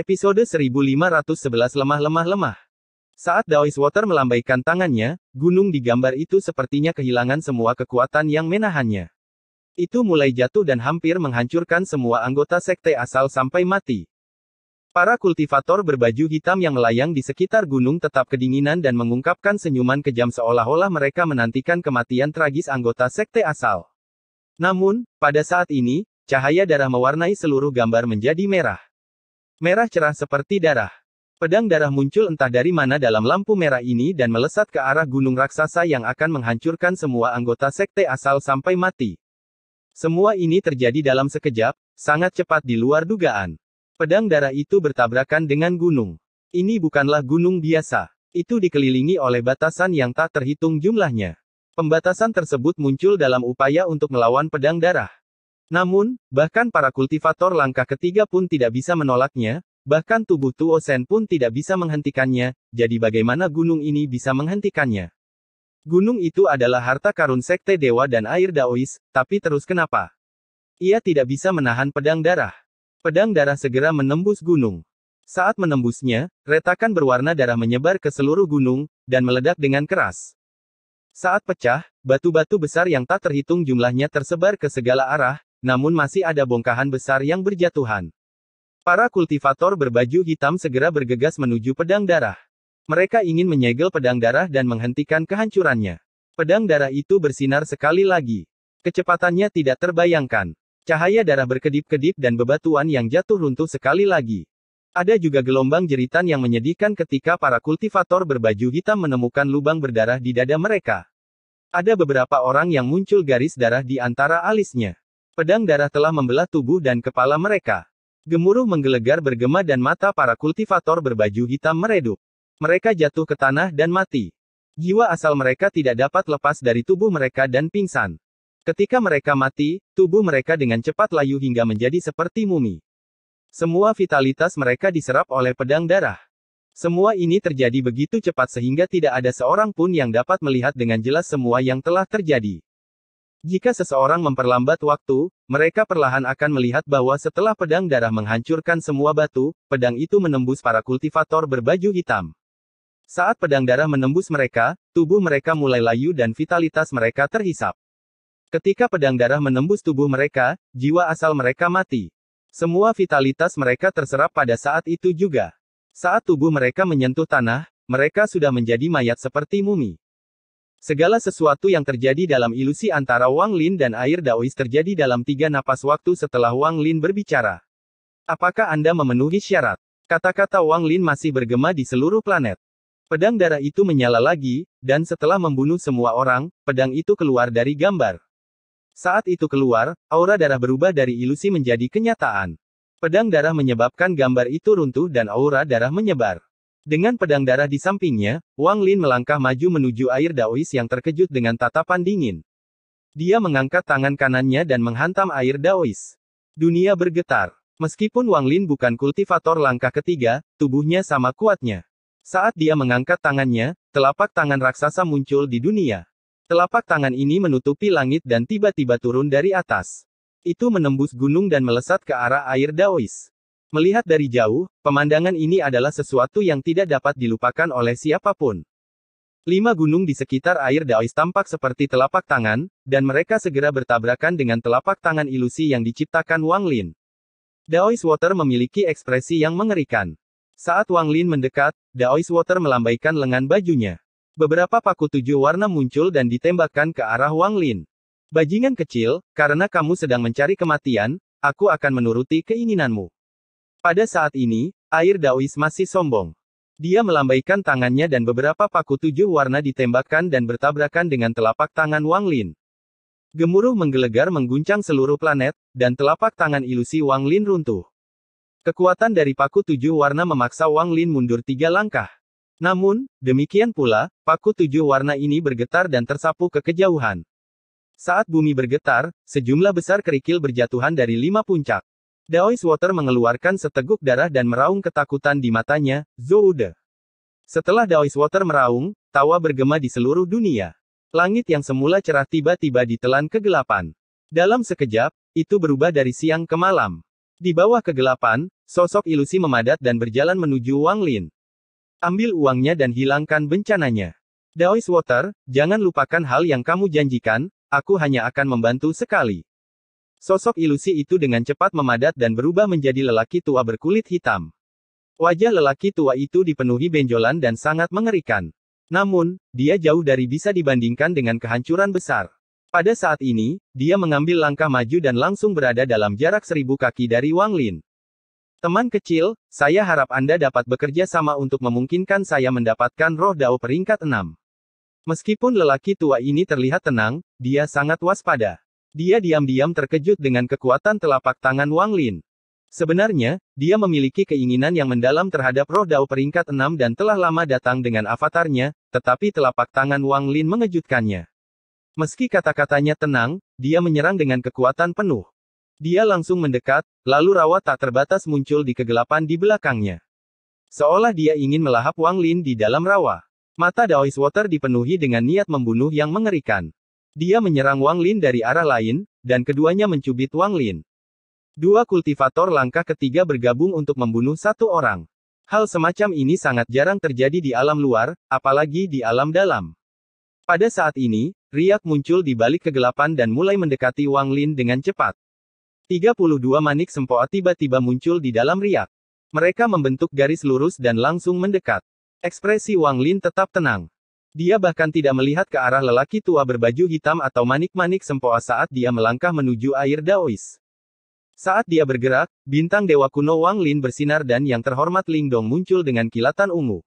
Episode 1511 Lemah-lemah-lemah. Saat Daois Water melambaikan tangannya, gunung di gambar itu sepertinya kehilangan semua kekuatan yang menahannya. Itu mulai jatuh dan hampir menghancurkan semua anggota sekte asal sampai mati. Para kultivator berbaju hitam yang melayang di sekitar gunung tetap kedinginan dan mengungkapkan senyuman kejam seolah-olah mereka menantikan kematian tragis anggota sekte asal. Namun, pada saat ini, cahaya darah mewarnai seluruh gambar menjadi merah. Merah cerah seperti darah. Pedang darah muncul entah dari mana dalam lampu merah ini dan melesat ke arah gunung raksasa yang akan menghancurkan semua anggota sekte asal sampai mati. Semua ini terjadi dalam sekejap, sangat cepat di luar dugaan. Pedang darah itu bertabrakan dengan gunung. Ini bukanlah gunung biasa. Itu dikelilingi oleh batasan yang tak terhitung jumlahnya. Pembatasan tersebut muncul dalam upaya untuk melawan pedang darah. Namun, bahkan para kultivator langkah ketiga pun tidak bisa menolaknya, bahkan tubuh Tuo Sen pun tidak bisa menghentikannya, jadi bagaimana gunung ini bisa menghentikannya? Gunung itu adalah harta karun sekte dewa dan air daois, tapi terus kenapa? Ia tidak bisa menahan pedang darah. Pedang darah segera menembus gunung. Saat menembusnya, retakan berwarna darah menyebar ke seluruh gunung, dan meledak dengan keras. Saat pecah, batu-batu besar yang tak terhitung jumlahnya tersebar ke segala arah, namun masih ada bongkahan besar yang berjatuhan. Para kultivator berbaju hitam segera bergegas menuju pedang darah. Mereka ingin menyegel pedang darah dan menghentikan kehancurannya. Pedang darah itu bersinar sekali lagi. Kecepatannya tidak terbayangkan. Cahaya darah berkedip-kedip dan bebatuan yang jatuh runtuh sekali lagi. Ada juga gelombang jeritan yang menyedihkan ketika para kultivator berbaju hitam menemukan lubang berdarah di dada mereka. Ada beberapa orang yang muncul garis darah di antara alisnya. Pedang darah telah membelah tubuh dan kepala mereka. Gemuruh menggelegar bergema dan mata para kultivator berbaju hitam meredup. Mereka jatuh ke tanah dan mati. Jiwa asal mereka tidak dapat lepas dari tubuh mereka dan pingsan. Ketika mereka mati, tubuh mereka dengan cepat layu hingga menjadi seperti mumi. Semua vitalitas mereka diserap oleh pedang darah. Semua ini terjadi begitu cepat sehingga tidak ada seorang pun yang dapat melihat dengan jelas semua yang telah terjadi. Jika seseorang memperlambat waktu, mereka perlahan akan melihat bahwa setelah pedang darah menghancurkan semua batu, pedang itu menembus para kultivator berbaju hitam. Saat pedang darah menembus mereka, tubuh mereka mulai layu dan vitalitas mereka terhisap. Ketika pedang darah menembus tubuh mereka, jiwa asal mereka mati. Semua vitalitas mereka terserap pada saat itu juga. Saat tubuh mereka menyentuh tanah, mereka sudah menjadi mayat seperti mumi. Segala sesuatu yang terjadi dalam ilusi antara Wang Lin dan air Daois terjadi dalam tiga napas waktu setelah Wang Lin berbicara. Apakah Anda memenuhi syarat? Kata-kata Wang Lin masih bergema di seluruh planet. Pedang darah itu menyala lagi, dan setelah membunuh semua orang, pedang itu keluar dari gambar. Saat itu keluar, aura darah berubah dari ilusi menjadi kenyataan. Pedang darah menyebabkan gambar itu runtuh dan aura darah menyebar. Dengan pedang darah di sampingnya, Wang Lin melangkah maju menuju air Daois yang terkejut dengan tatapan dingin. Dia mengangkat tangan kanannya dan menghantam air Daois. Dunia bergetar. Meskipun Wang Lin bukan kultivator langkah ketiga, tubuhnya sama kuatnya. Saat dia mengangkat tangannya, telapak tangan raksasa muncul di dunia. Telapak tangan ini menutupi langit dan tiba-tiba turun dari atas. Itu menembus gunung dan melesat ke arah air Daois. Melihat dari jauh, pemandangan ini adalah sesuatu yang tidak dapat dilupakan oleh siapapun. Lima gunung di sekitar air Daois tampak seperti telapak tangan, dan mereka segera bertabrakan dengan telapak tangan ilusi yang diciptakan Wang Lin. Daois Water memiliki ekspresi yang mengerikan. Saat Wang Lin mendekat, Daois Water melambaikan lengan bajunya. Beberapa paku tujuh warna muncul dan ditembakkan ke arah Wang Lin. Bajingan kecil, karena kamu sedang mencari kematian, aku akan menuruti keinginanmu. Pada saat ini, air Daois masih sombong. Dia melambaikan tangannya dan beberapa paku tujuh warna ditembakkan dan bertabrakan dengan telapak tangan Wang Lin. Gemuruh menggelegar mengguncang seluruh planet, dan telapak tangan ilusi Wang Lin runtuh. Kekuatan dari paku tujuh warna memaksa Wang Lin mundur tiga langkah. Namun, demikian pula, paku tujuh warna ini bergetar dan tersapu ke kejauhan. Saat bumi bergetar, sejumlah besar kerikil berjatuhan dari lima puncak. Daois Water mengeluarkan seteguk darah dan meraung ketakutan di matanya, Zoude. Setelah Daois Water meraung, tawa bergema di seluruh dunia. Langit yang semula cerah tiba-tiba ditelan kegelapan. Dalam sekejap, itu berubah dari siang ke malam. Di bawah kegelapan, sosok ilusi memadat dan berjalan menuju Wang Lin. Ambil uangnya dan hilangkan bencananya. Daois Water, jangan lupakan hal yang kamu janjikan, aku hanya akan membantu sekali. Sosok ilusi itu dengan cepat memadat dan berubah menjadi lelaki tua berkulit hitam. Wajah lelaki tua itu dipenuhi benjolan dan sangat mengerikan. Namun, dia jauh dari bisa dibandingkan dengan kehancuran besar. Pada saat ini, dia mengambil langkah maju dan langsung berada dalam jarak seribu kaki dari Wang Lin. Teman kecil, saya harap Anda dapat bekerja sama untuk memungkinkan saya mendapatkan roh dao peringkat 6. Meskipun lelaki tua ini terlihat tenang, dia sangat waspada. Dia diam-diam terkejut dengan kekuatan telapak tangan Wang Lin. Sebenarnya, dia memiliki keinginan yang mendalam terhadap roh Dao peringkat 6 dan telah lama datang dengan avatarnya, tetapi telapak tangan Wang Lin mengejutkannya. Meski kata-katanya tenang, dia menyerang dengan kekuatan penuh. Dia langsung mendekat, lalu rawa tak terbatas muncul di kegelapan di belakangnya. Seolah dia ingin melahap Wang Lin di dalam rawa. Mata Daois Water dipenuhi dengan niat membunuh yang mengerikan. Dia menyerang Wang Lin dari arah lain, dan keduanya mencubit Wang Lin. Dua kultivator langkah ketiga bergabung untuk membunuh satu orang. Hal semacam ini sangat jarang terjadi di alam luar, apalagi di alam dalam. Pada saat ini, Riak muncul di balik kegelapan dan mulai mendekati Wang Lin dengan cepat. 32 manik sempoa tiba-tiba muncul di dalam Riak. Mereka membentuk garis lurus dan langsung mendekat. Ekspresi Wang Lin tetap tenang. Dia bahkan tidak melihat ke arah lelaki tua berbaju hitam atau manik-manik sempoa saat dia melangkah menuju air Daois. Saat dia bergerak, bintang dewa kuno Wang Lin bersinar dan yang terhormat Ling Dong muncul dengan kilatan ungu.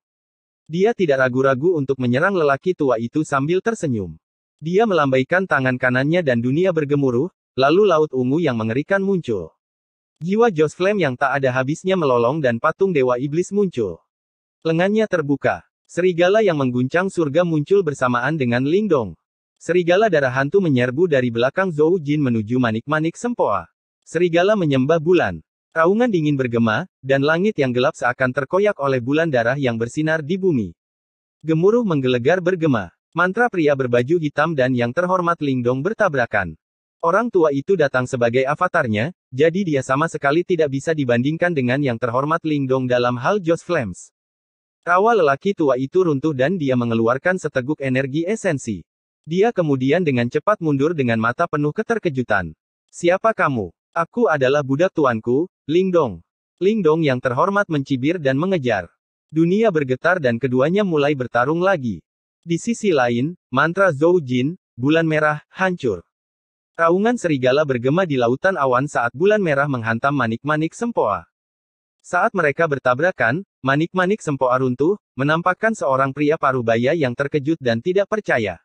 Dia tidak ragu-ragu untuk menyerang lelaki tua itu sambil tersenyum. Dia melambaikan tangan kanannya dan dunia bergemuruh, lalu laut ungu yang mengerikan muncul. Jiwa Josh Flame yang tak ada habisnya melolong dan patung dewa iblis muncul. Lengannya terbuka, Serigala yang mengguncang surga muncul bersamaan dengan Lingdong. Serigala darah hantu menyerbu dari belakang Zhou Jin menuju manik-manik sempoa. Serigala menyembah bulan. Raungan dingin bergema, dan langit yang gelap seakan terkoyak oleh bulan darah yang bersinar di bumi. Gemuruh menggelegar bergema. Mantra pria berbaju hitam dan yang terhormat Lingdong bertabrakan. Orang tua itu datang sebagai avatarnya, jadi dia sama sekali tidak bisa dibandingkan dengan yang terhormat Lingdong dalam hal Joss Flames. Rawa lelaki tua itu runtuh dan dia mengeluarkan seteguk energi esensi. Dia kemudian dengan cepat mundur dengan mata penuh keterkejutan. Siapa kamu? Aku adalah budak tuanku, Ling Dong. Ling Dong yang terhormat mencibir dan mengejar. Dunia bergetar dan keduanya mulai bertarung lagi. Di sisi lain, mantra Zhou Jin, bulan merah, hancur. Raungan serigala bergema di lautan awan saat bulan merah menghantam manik-manik sempoa. Saat mereka bertabrakan, manik-manik sempoa runtuh, menampakkan seorang pria parubaya yang terkejut dan tidak percaya.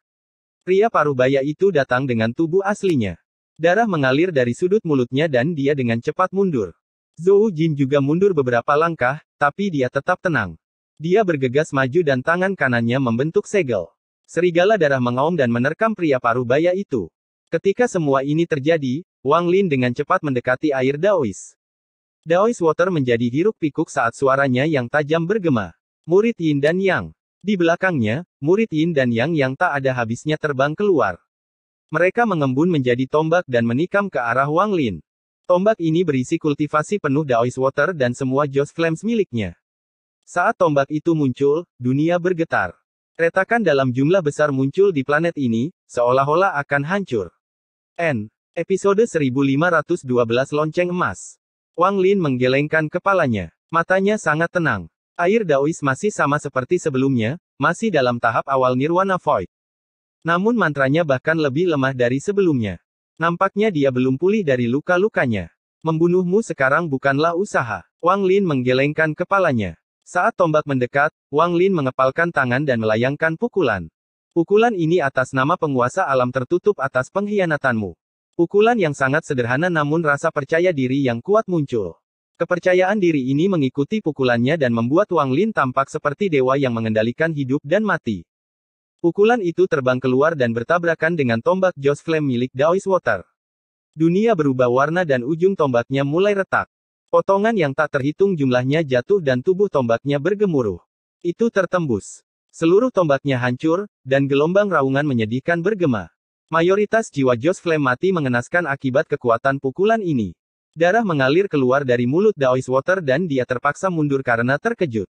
Pria parubaya itu datang dengan tubuh aslinya. Darah mengalir dari sudut mulutnya dan dia dengan cepat mundur. Zou Jin juga mundur beberapa langkah, tapi dia tetap tenang. Dia bergegas maju dan tangan kanannya membentuk segel. Serigala darah mengaum dan menerkam pria parubaya itu. Ketika semua ini terjadi, Wang Lin dengan cepat mendekati air Daois. Daois Water menjadi hiruk-pikuk saat suaranya yang tajam bergema. Murid Yin dan Yang. Di belakangnya, murid Yin dan Yang yang tak ada habisnya terbang keluar. Mereka mengembun menjadi tombak dan menikam ke arah Wang Lin. Tombak ini berisi kultivasi penuh Daois Water dan semua Joss Flames miliknya. Saat tombak itu muncul, dunia bergetar. Retakan dalam jumlah besar muncul di planet ini, seolah-olah akan hancur. N. Episode 1512 Lonceng Emas Wang Lin menggelengkan kepalanya. Matanya sangat tenang. Air Daois masih sama seperti sebelumnya, masih dalam tahap awal Nirwana Void. Namun mantranya bahkan lebih lemah dari sebelumnya. Nampaknya dia belum pulih dari luka-lukanya. Membunuhmu sekarang bukanlah usaha. Wang Lin menggelengkan kepalanya. Saat tombak mendekat, Wang Lin mengepalkan tangan dan melayangkan pukulan. Pukulan ini atas nama penguasa alam tertutup atas pengkhianatanmu. Pukulan yang sangat sederhana namun rasa percaya diri yang kuat muncul. Kepercayaan diri ini mengikuti pukulannya dan membuat Wang Lin tampak seperti dewa yang mengendalikan hidup dan mati. Pukulan itu terbang keluar dan bertabrakan dengan tombak Joss Flame milik Daois Water. Dunia berubah warna dan ujung tombaknya mulai retak. Potongan yang tak terhitung jumlahnya jatuh dan tubuh tombaknya bergemuruh. Itu tertembus. Seluruh tombaknya hancur, dan gelombang raungan menyedihkan bergema. Mayoritas jiwa Jos Flame mati mengenaskan akibat kekuatan pukulan ini. Darah mengalir keluar dari mulut Water dan dia terpaksa mundur karena terkejut.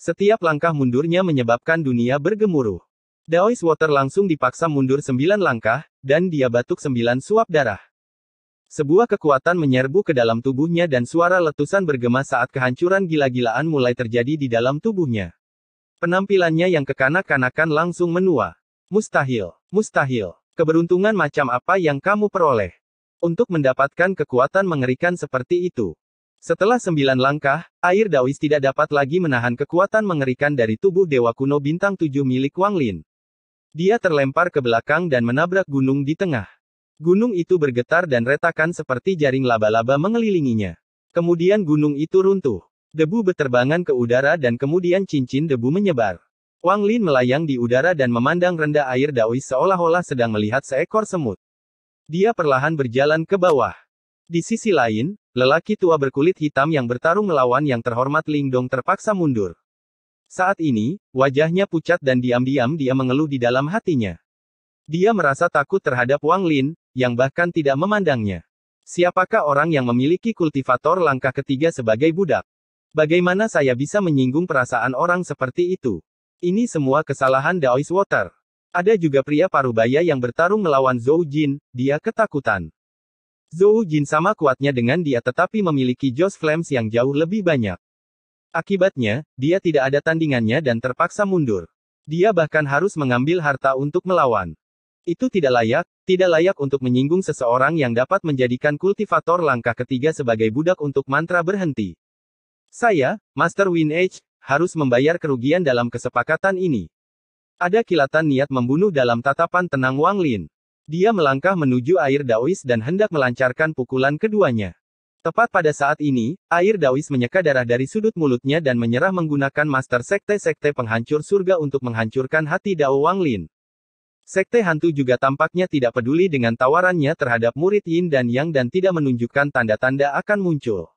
Setiap langkah mundurnya menyebabkan dunia bergemuruh. Water langsung dipaksa mundur sembilan langkah, dan dia batuk sembilan suap darah. Sebuah kekuatan menyerbu ke dalam tubuhnya dan suara letusan bergema saat kehancuran gila-gilaan mulai terjadi di dalam tubuhnya. Penampilannya yang kekanak-kanakan langsung menua. Mustahil, mustahil. Keberuntungan macam apa yang kamu peroleh? Untuk mendapatkan kekuatan mengerikan seperti itu. Setelah sembilan langkah, air Dawis tidak dapat lagi menahan kekuatan mengerikan dari tubuh Dewa Kuno Bintang tujuh milik Wang Lin. Dia terlempar ke belakang dan menabrak gunung di tengah. Gunung itu bergetar dan retakan seperti jaring laba-laba mengelilinginya. Kemudian gunung itu runtuh. Debu beterbangan ke udara dan kemudian cincin debu menyebar. Wang Lin melayang di udara dan memandang rendah air Daois seolah-olah sedang melihat seekor semut. Dia perlahan berjalan ke bawah. Di sisi lain, lelaki tua berkulit hitam yang bertarung melawan yang terhormat Ling Dong terpaksa mundur. Saat ini, wajahnya pucat dan diam-diam dia mengeluh di dalam hatinya. Dia merasa takut terhadap Wang Lin, yang bahkan tidak memandangnya. Siapakah orang yang memiliki kultivator langkah ketiga sebagai budak? Bagaimana saya bisa menyinggung perasaan orang seperti itu? Ini semua kesalahan Daois Water. Ada juga pria parubaya yang bertarung melawan Zhou Jin, dia ketakutan. Zhou Jin sama kuatnya dengan dia tetapi memiliki Joss Flames yang jauh lebih banyak. Akibatnya, dia tidak ada tandingannya dan terpaksa mundur. Dia bahkan harus mengambil harta untuk melawan. Itu tidak layak, tidak layak untuk menyinggung seseorang yang dapat menjadikan kultivator langkah ketiga sebagai budak untuk mantra berhenti. Saya, Master Win Edge, harus membayar kerugian dalam kesepakatan ini. Ada kilatan niat membunuh dalam tatapan tenang Wang Lin. Dia melangkah menuju air Daois dan hendak melancarkan pukulan keduanya. Tepat pada saat ini, air Daois menyeka darah dari sudut mulutnya dan menyerah menggunakan master sekte-sekte penghancur surga untuk menghancurkan hati Dao Wang Lin. Sekte hantu juga tampaknya tidak peduli dengan tawarannya terhadap murid Yin dan Yang dan tidak menunjukkan tanda-tanda akan muncul.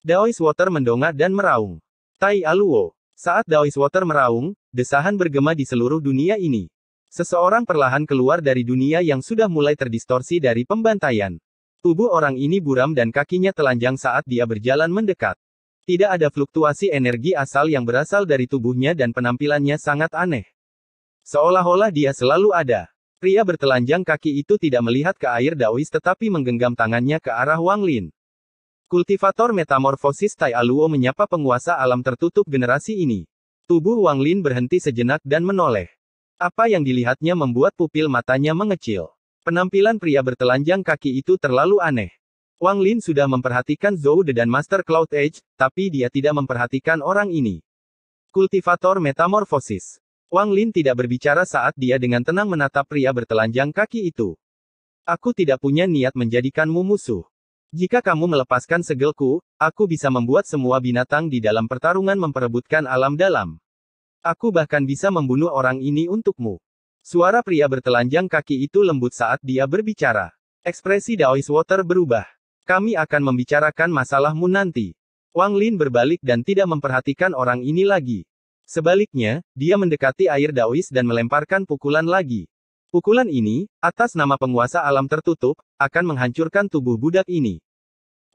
Daois Water mendongak dan meraung. Tai Aluo. Saat Daois Water meraung, desahan bergema di seluruh dunia ini. Seseorang perlahan keluar dari dunia yang sudah mulai terdistorsi dari pembantaian. Tubuh orang ini buram dan kakinya telanjang saat dia berjalan mendekat. Tidak ada fluktuasi energi asal yang berasal dari tubuhnya dan penampilannya sangat aneh. Seolah-olah dia selalu ada. Pria bertelanjang kaki itu tidak melihat ke air Daois tetapi menggenggam tangannya ke arah Wang Lin. Kultivator metamorfosis Tai Aluo menyapa penguasa alam tertutup generasi ini. Tubuh Wang Lin berhenti sejenak dan menoleh. Apa yang dilihatnya membuat pupil matanya mengecil. Penampilan pria bertelanjang kaki itu terlalu aneh. Wang Lin sudah memperhatikan Zhou De dan Master Cloud Edge, tapi dia tidak memperhatikan orang ini. Kultivator metamorfosis. Wang Lin tidak berbicara saat dia dengan tenang menatap pria bertelanjang kaki itu. Aku tidak punya niat menjadikanmu musuh. Jika kamu melepaskan segelku, aku bisa membuat semua binatang di dalam pertarungan memperebutkan alam dalam. Aku bahkan bisa membunuh orang ini untukmu. Suara pria bertelanjang kaki itu lembut saat dia berbicara. Ekspresi Daois Water berubah. Kami akan membicarakan masalahmu nanti. Wang Lin berbalik dan tidak memperhatikan orang ini lagi. Sebaliknya, dia mendekati air Daois dan melemparkan pukulan lagi. Pukulan ini, atas nama penguasa alam tertutup, akan menghancurkan tubuh budak ini.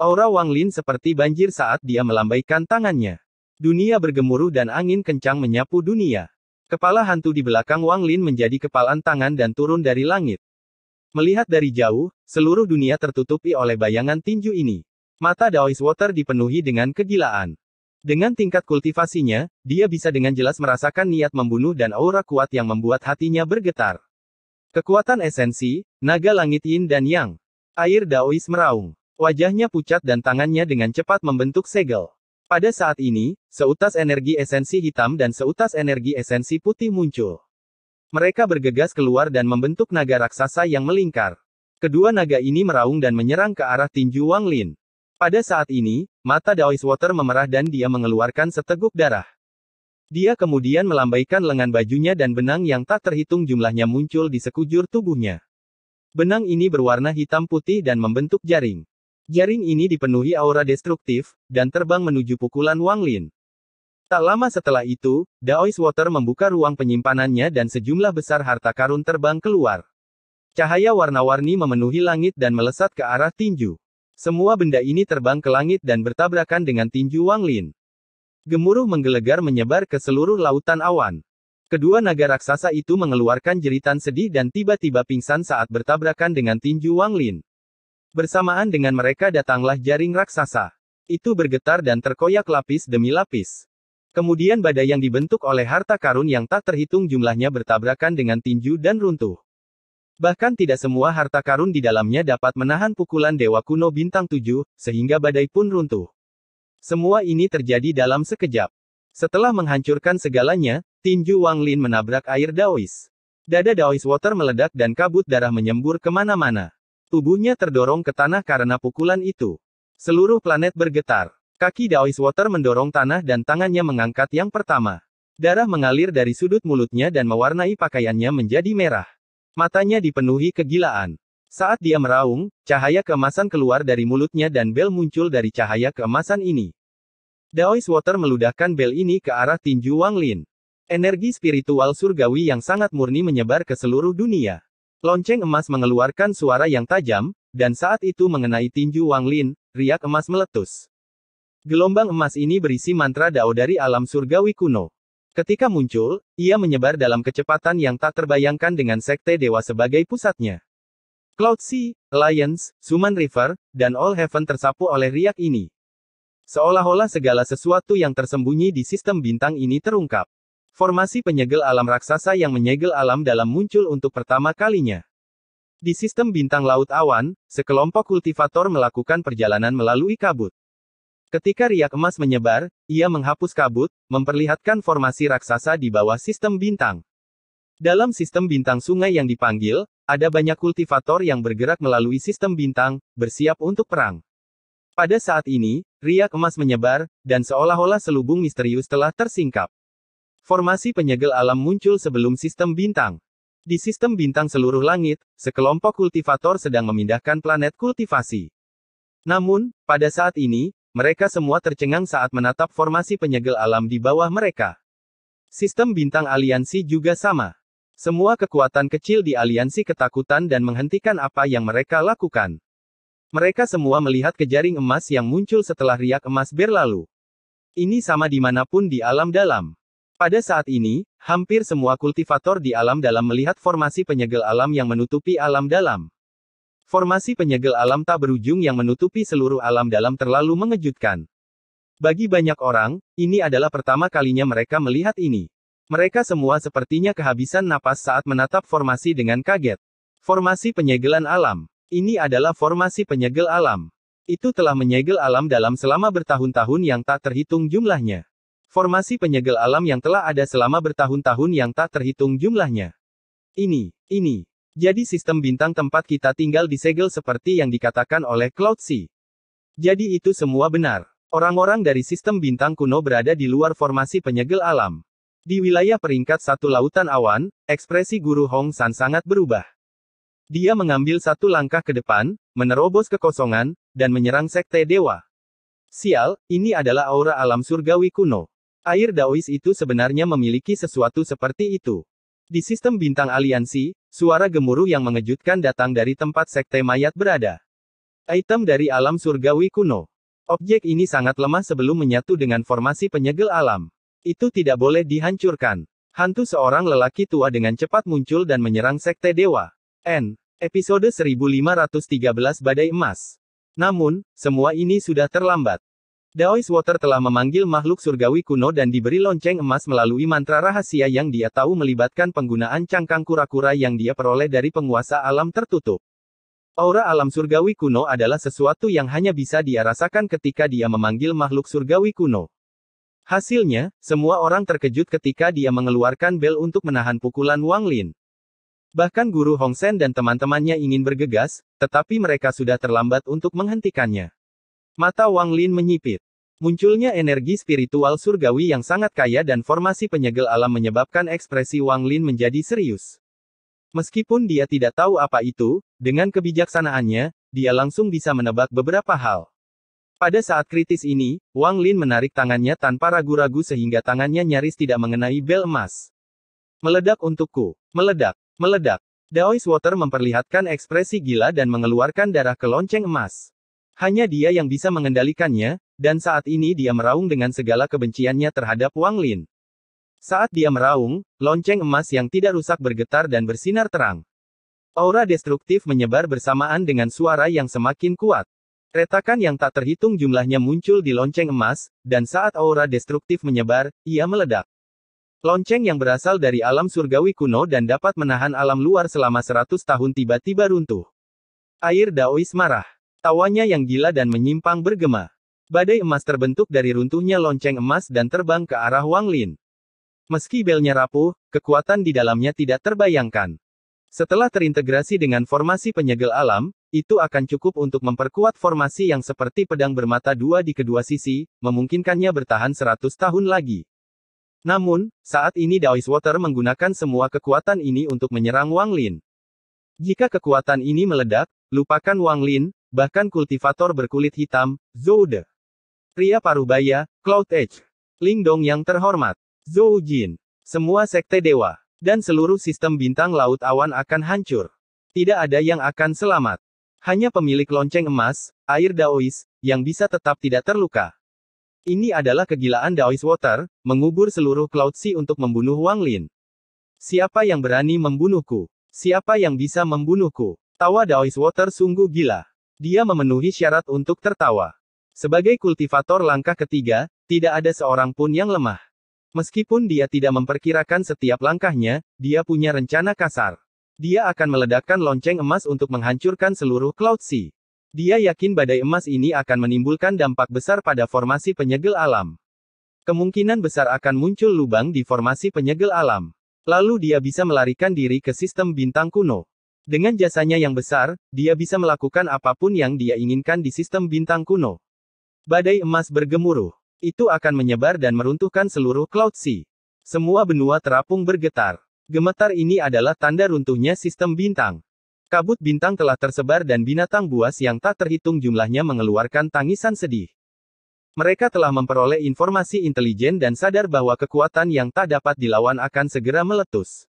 Aura Wang Lin seperti banjir saat dia melambaikan tangannya. Dunia bergemuruh dan angin kencang menyapu dunia. Kepala hantu di belakang Wang Lin menjadi kepalan tangan dan turun dari langit. Melihat dari jauh, seluruh dunia tertutupi oleh bayangan tinju ini. Mata Daois Water dipenuhi dengan kegilaan. Dengan tingkat kultivasinya, dia bisa dengan jelas merasakan niat membunuh dan aura kuat yang membuat hatinya bergetar. Kekuatan esensi, naga langit yin dan yang, air daois meraung. Wajahnya pucat dan tangannya dengan cepat membentuk segel. Pada saat ini, seutas energi esensi hitam dan seutas energi esensi putih muncul. Mereka bergegas keluar dan membentuk naga raksasa yang melingkar. Kedua naga ini meraung dan menyerang ke arah tinju Wang Lin. Pada saat ini, mata Daois Water memerah dan dia mengeluarkan seteguk darah. Dia kemudian melambaikan lengan bajunya dan benang yang tak terhitung jumlahnya muncul di sekujur tubuhnya. Benang ini berwarna hitam putih dan membentuk jaring. Jaring ini dipenuhi aura destruktif, dan terbang menuju pukulan Wang Lin. Tak lama setelah itu, Daois Water membuka ruang penyimpanannya dan sejumlah besar harta karun terbang keluar. Cahaya warna-warni memenuhi langit dan melesat ke arah tinju. Semua benda ini terbang ke langit dan bertabrakan dengan tinju Wang Lin. Gemuruh menggelegar menyebar ke seluruh lautan awan. Kedua naga raksasa itu mengeluarkan jeritan sedih dan tiba-tiba pingsan saat bertabrakan dengan tinju Wang Lin. Bersamaan dengan mereka datanglah jaring raksasa. Itu bergetar dan terkoyak lapis demi lapis. Kemudian badai yang dibentuk oleh harta karun yang tak terhitung jumlahnya bertabrakan dengan tinju dan runtuh. Bahkan tidak semua harta karun di dalamnya dapat menahan pukulan dewa kuno bintang 7, sehingga badai pun runtuh. Semua ini terjadi dalam sekejap. Setelah menghancurkan segalanya, tinju Wang Lin menabrak air Daois. Dada Daois Water meledak dan kabut darah menyembur kemana-mana. Tubuhnya terdorong ke tanah karena pukulan itu. Seluruh planet bergetar. Kaki Daois Water mendorong tanah dan tangannya mengangkat yang pertama. Darah mengalir dari sudut mulutnya dan mewarnai pakaiannya menjadi merah. Matanya dipenuhi kegilaan. Saat dia meraung, cahaya keemasan keluar dari mulutnya dan bel muncul dari cahaya keemasan ini. Daois Water meludahkan bel ini ke arah tinju Wang Lin. Energi spiritual surgawi yang sangat murni menyebar ke seluruh dunia. Lonceng emas mengeluarkan suara yang tajam, dan saat itu mengenai tinju Wang Lin, riak emas meletus. Gelombang emas ini berisi mantra dao dari alam surgawi kuno. Ketika muncul, ia menyebar dalam kecepatan yang tak terbayangkan dengan sekte dewa sebagai pusatnya. Cloud Sea, Lions, Suman River, dan All Heaven tersapu oleh riak ini. Seolah-olah segala sesuatu yang tersembunyi di sistem bintang ini terungkap. Formasi penyegel alam raksasa yang menyegel alam dalam muncul untuk pertama kalinya. Di sistem bintang laut awan, sekelompok kultivator melakukan perjalanan melalui kabut. Ketika riak emas menyebar, ia menghapus kabut, memperlihatkan formasi raksasa di bawah sistem bintang. Dalam sistem bintang sungai yang dipanggil, ada banyak kultivator yang bergerak melalui sistem bintang, bersiap untuk perang. Pada saat ini, riak emas menyebar, dan seolah-olah selubung misterius telah tersingkap. Formasi penyegel alam muncul sebelum sistem bintang. Di sistem bintang seluruh langit, sekelompok kultivator sedang memindahkan planet kultivasi. Namun, pada saat ini, mereka semua tercengang saat menatap formasi penyegel alam di bawah mereka. Sistem bintang aliansi juga sama. Semua kekuatan kecil di aliansi ketakutan dan menghentikan apa yang mereka lakukan. Mereka semua melihat ke jaring emas yang muncul setelah riak emas berlalu. Ini sama dimanapun di alam dalam. Pada saat ini, hampir semua kultivator di alam dalam melihat formasi penyegel alam yang menutupi alam dalam. Formasi penyegel alam tak berujung yang menutupi seluruh alam dalam terlalu mengejutkan. Bagi banyak orang, ini adalah pertama kalinya mereka melihat ini. Mereka semua sepertinya kehabisan napas saat menatap formasi dengan kaget. Formasi penyegelan alam. Ini adalah formasi penyegel alam. Itu telah menyegel alam dalam selama bertahun-tahun yang tak terhitung jumlahnya. Formasi penyegel alam yang telah ada selama bertahun-tahun yang tak terhitung jumlahnya. Ini, ini. Jadi sistem bintang tempat kita tinggal disegel seperti yang dikatakan oleh Cloud C. Jadi itu semua benar. Orang-orang dari sistem bintang kuno berada di luar formasi penyegel alam. Di wilayah peringkat satu lautan awan, ekspresi guru Hong San sangat berubah. Dia mengambil satu langkah ke depan, menerobos kekosongan, dan menyerang sekte dewa. Sial, ini adalah aura alam surgawi kuno. Air Daois itu sebenarnya memiliki sesuatu seperti itu. Di sistem bintang aliansi, suara gemuruh yang mengejutkan datang dari tempat sekte mayat berada. Item dari alam surgawi kuno. Objek ini sangat lemah sebelum menyatu dengan formasi penyegel alam. Itu tidak boleh dihancurkan. Hantu seorang lelaki tua dengan cepat muncul dan menyerang sekte dewa. N. Episode 1513 Badai Emas. Namun, semua ini sudah terlambat. Daois Water telah memanggil makhluk surgawi kuno dan diberi lonceng emas melalui mantra rahasia yang dia tahu melibatkan penggunaan cangkang kura-kura yang dia peroleh dari penguasa alam tertutup. Aura alam surgawi kuno adalah sesuatu yang hanya bisa dia rasakan ketika dia memanggil makhluk surgawi kuno. Hasilnya, semua orang terkejut ketika dia mengeluarkan bel untuk menahan pukulan Wang Lin. Bahkan guru Hong Sen dan teman-temannya ingin bergegas, tetapi mereka sudah terlambat untuk menghentikannya. Mata Wang Lin menyipit. Munculnya energi spiritual surgawi yang sangat kaya dan formasi penyegel alam menyebabkan ekspresi Wang Lin menjadi serius. Meskipun dia tidak tahu apa itu, dengan kebijaksanaannya, dia langsung bisa menebak beberapa hal. Pada saat kritis ini, Wang Lin menarik tangannya tanpa ragu-ragu sehingga tangannya nyaris tidak mengenai bel emas. Meledak untukku. Meledak. Meledak. Daois Water memperlihatkan ekspresi gila dan mengeluarkan darah ke lonceng emas. Hanya dia yang bisa mengendalikannya, dan saat ini dia meraung dengan segala kebenciannya terhadap Wang Lin. Saat dia meraung, lonceng emas yang tidak rusak bergetar dan bersinar terang. Aura destruktif menyebar bersamaan dengan suara yang semakin kuat. Retakan yang tak terhitung jumlahnya muncul di lonceng emas, dan saat aura destruktif menyebar, ia meledak. Lonceng yang berasal dari alam surgawi kuno dan dapat menahan alam luar selama seratus tahun tiba-tiba runtuh. Air Daois marah. Tawanya yang gila dan menyimpang bergema. Badai emas terbentuk dari runtuhnya lonceng emas dan terbang ke arah Wang Lin. Meski belnya rapuh, kekuatan di dalamnya tidak terbayangkan. Setelah terintegrasi dengan formasi penyegel alam, itu akan cukup untuk memperkuat formasi yang seperti pedang bermata dua di kedua sisi, memungkinkannya bertahan 100 tahun lagi. Namun, saat ini Daois Water menggunakan semua kekuatan ini untuk menyerang Wang Lin. Jika kekuatan ini meledak, lupakan Wang Lin, bahkan kultivator berkulit hitam, Zhou De. Pria Parubaya, Cloud Edge. Ling Dong yang terhormat, Zhou Jin. Semua sekte dewa, dan seluruh sistem bintang laut awan akan hancur. Tidak ada yang akan selamat. Hanya pemilik lonceng emas, air Daois, yang bisa tetap tidak terluka. Ini adalah kegilaan Daois Water, mengubur seluruh Cloud Sea untuk membunuh Wang Lin. Siapa yang berani membunuhku? Siapa yang bisa membunuhku? Tawa Daois Water sungguh gila. Dia memenuhi syarat untuk tertawa. Sebagai kultivator langkah ketiga, tidak ada seorang pun yang lemah. Meskipun dia tidak memperkirakan setiap langkahnya, dia punya rencana kasar. Dia akan meledakkan lonceng emas untuk menghancurkan seluruh Cloud Sea. Dia yakin badai emas ini akan menimbulkan dampak besar pada formasi penyegel alam. Kemungkinan besar akan muncul lubang di formasi penyegel alam. Lalu dia bisa melarikan diri ke sistem bintang kuno. Dengan jasanya yang besar, dia bisa melakukan apapun yang dia inginkan di sistem bintang kuno. Badai emas bergemuruh. Itu akan menyebar dan meruntuhkan seluruh Cloud Sea. Semua benua terapung bergetar. Gemetar ini adalah tanda runtuhnya sistem bintang. Kabut bintang telah tersebar dan binatang buas yang tak terhitung jumlahnya mengeluarkan tangisan sedih. Mereka telah memperoleh informasi intelijen dan sadar bahwa kekuatan yang tak dapat dilawan akan segera meletus.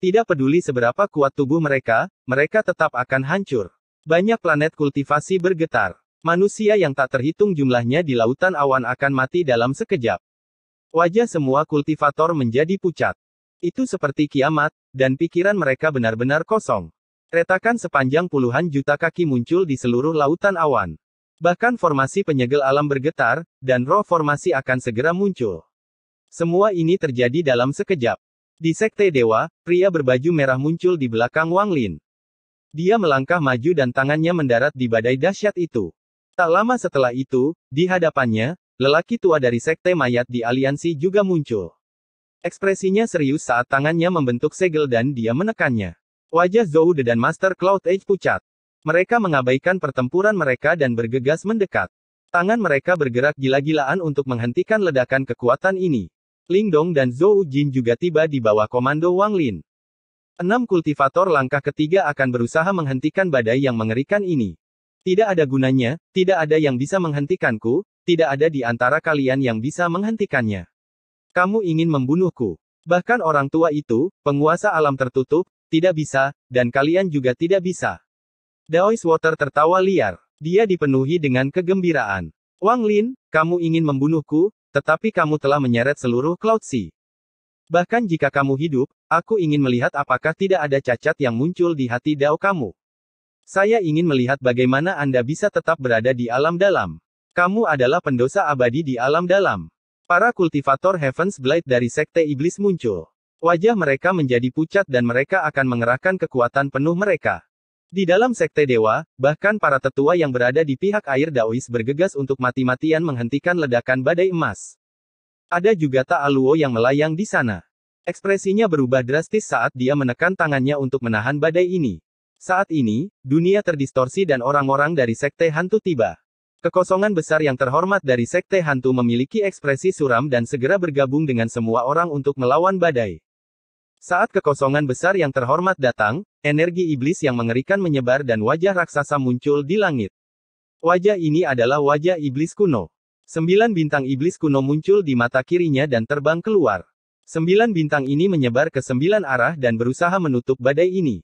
Tidak peduli seberapa kuat tubuh mereka, mereka tetap akan hancur. Banyak planet kultivasi bergetar. Manusia yang tak terhitung jumlahnya di lautan awan akan mati dalam sekejap. Wajah semua kultivator menjadi pucat. Itu seperti kiamat, dan pikiran mereka benar-benar kosong. Retakan sepanjang puluhan juta kaki muncul di seluruh lautan awan. Bahkan formasi penyegel alam bergetar, dan roh formasi akan segera muncul. Semua ini terjadi dalam sekejap. Di sekte dewa, pria berbaju merah muncul di belakang Wang Lin. Dia melangkah maju dan tangannya mendarat di badai dahsyat itu. Tak lama setelah itu, di hadapannya, lelaki tua dari sekte mayat di aliansi juga muncul. Ekspresinya serius saat tangannya membentuk segel dan dia menekannya. Wajah Zhou De dan Master Cloud Age pucat. Mereka mengabaikan pertempuran mereka dan bergegas mendekat. Tangan mereka bergerak gila-gilaan untuk menghentikan ledakan kekuatan ini. Ling Dong dan Zhou Jin juga tiba di bawah komando Wang Lin. Enam kultivator langkah ketiga akan berusaha menghentikan badai yang mengerikan ini. Tidak ada gunanya, tidak ada yang bisa menghentikanku, tidak ada di antara kalian yang bisa menghentikannya. Kamu ingin membunuhku. Bahkan orang tua itu, penguasa alam tertutup, tidak bisa, dan kalian juga tidak bisa. Daois Water tertawa liar. Dia dipenuhi dengan kegembiraan. Wang Lin, kamu ingin membunuhku, tetapi kamu telah menyeret seluruh Cloud Sea. Bahkan jika kamu hidup, aku ingin melihat apakah tidak ada cacat yang muncul di hati dao kamu. Saya ingin melihat bagaimana Anda bisa tetap berada di alam dalam. Kamu adalah pendosa abadi di alam dalam. Para kultivator Heaven's Blade dari Sekte Iblis muncul. Wajah mereka menjadi pucat dan mereka akan mengerahkan kekuatan penuh mereka. Di dalam sekte dewa, bahkan para tetua yang berada di pihak air Daois bergegas untuk mati-matian menghentikan ledakan badai emas. Ada juga Ta'aluo yang melayang di sana. Ekspresinya berubah drastis saat dia menekan tangannya untuk menahan badai ini. Saat ini, dunia terdistorsi dan orang-orang dari sekte hantu tiba. Kekosongan besar yang terhormat dari sekte hantu memiliki ekspresi suram dan segera bergabung dengan semua orang untuk melawan badai. Saat kekosongan besar yang terhormat datang, energi iblis yang mengerikan menyebar dan wajah raksasa muncul di langit. Wajah ini adalah wajah iblis kuno. Sembilan bintang iblis kuno muncul di mata kirinya dan terbang keluar. Sembilan bintang ini menyebar ke sembilan arah dan berusaha menutup badai ini.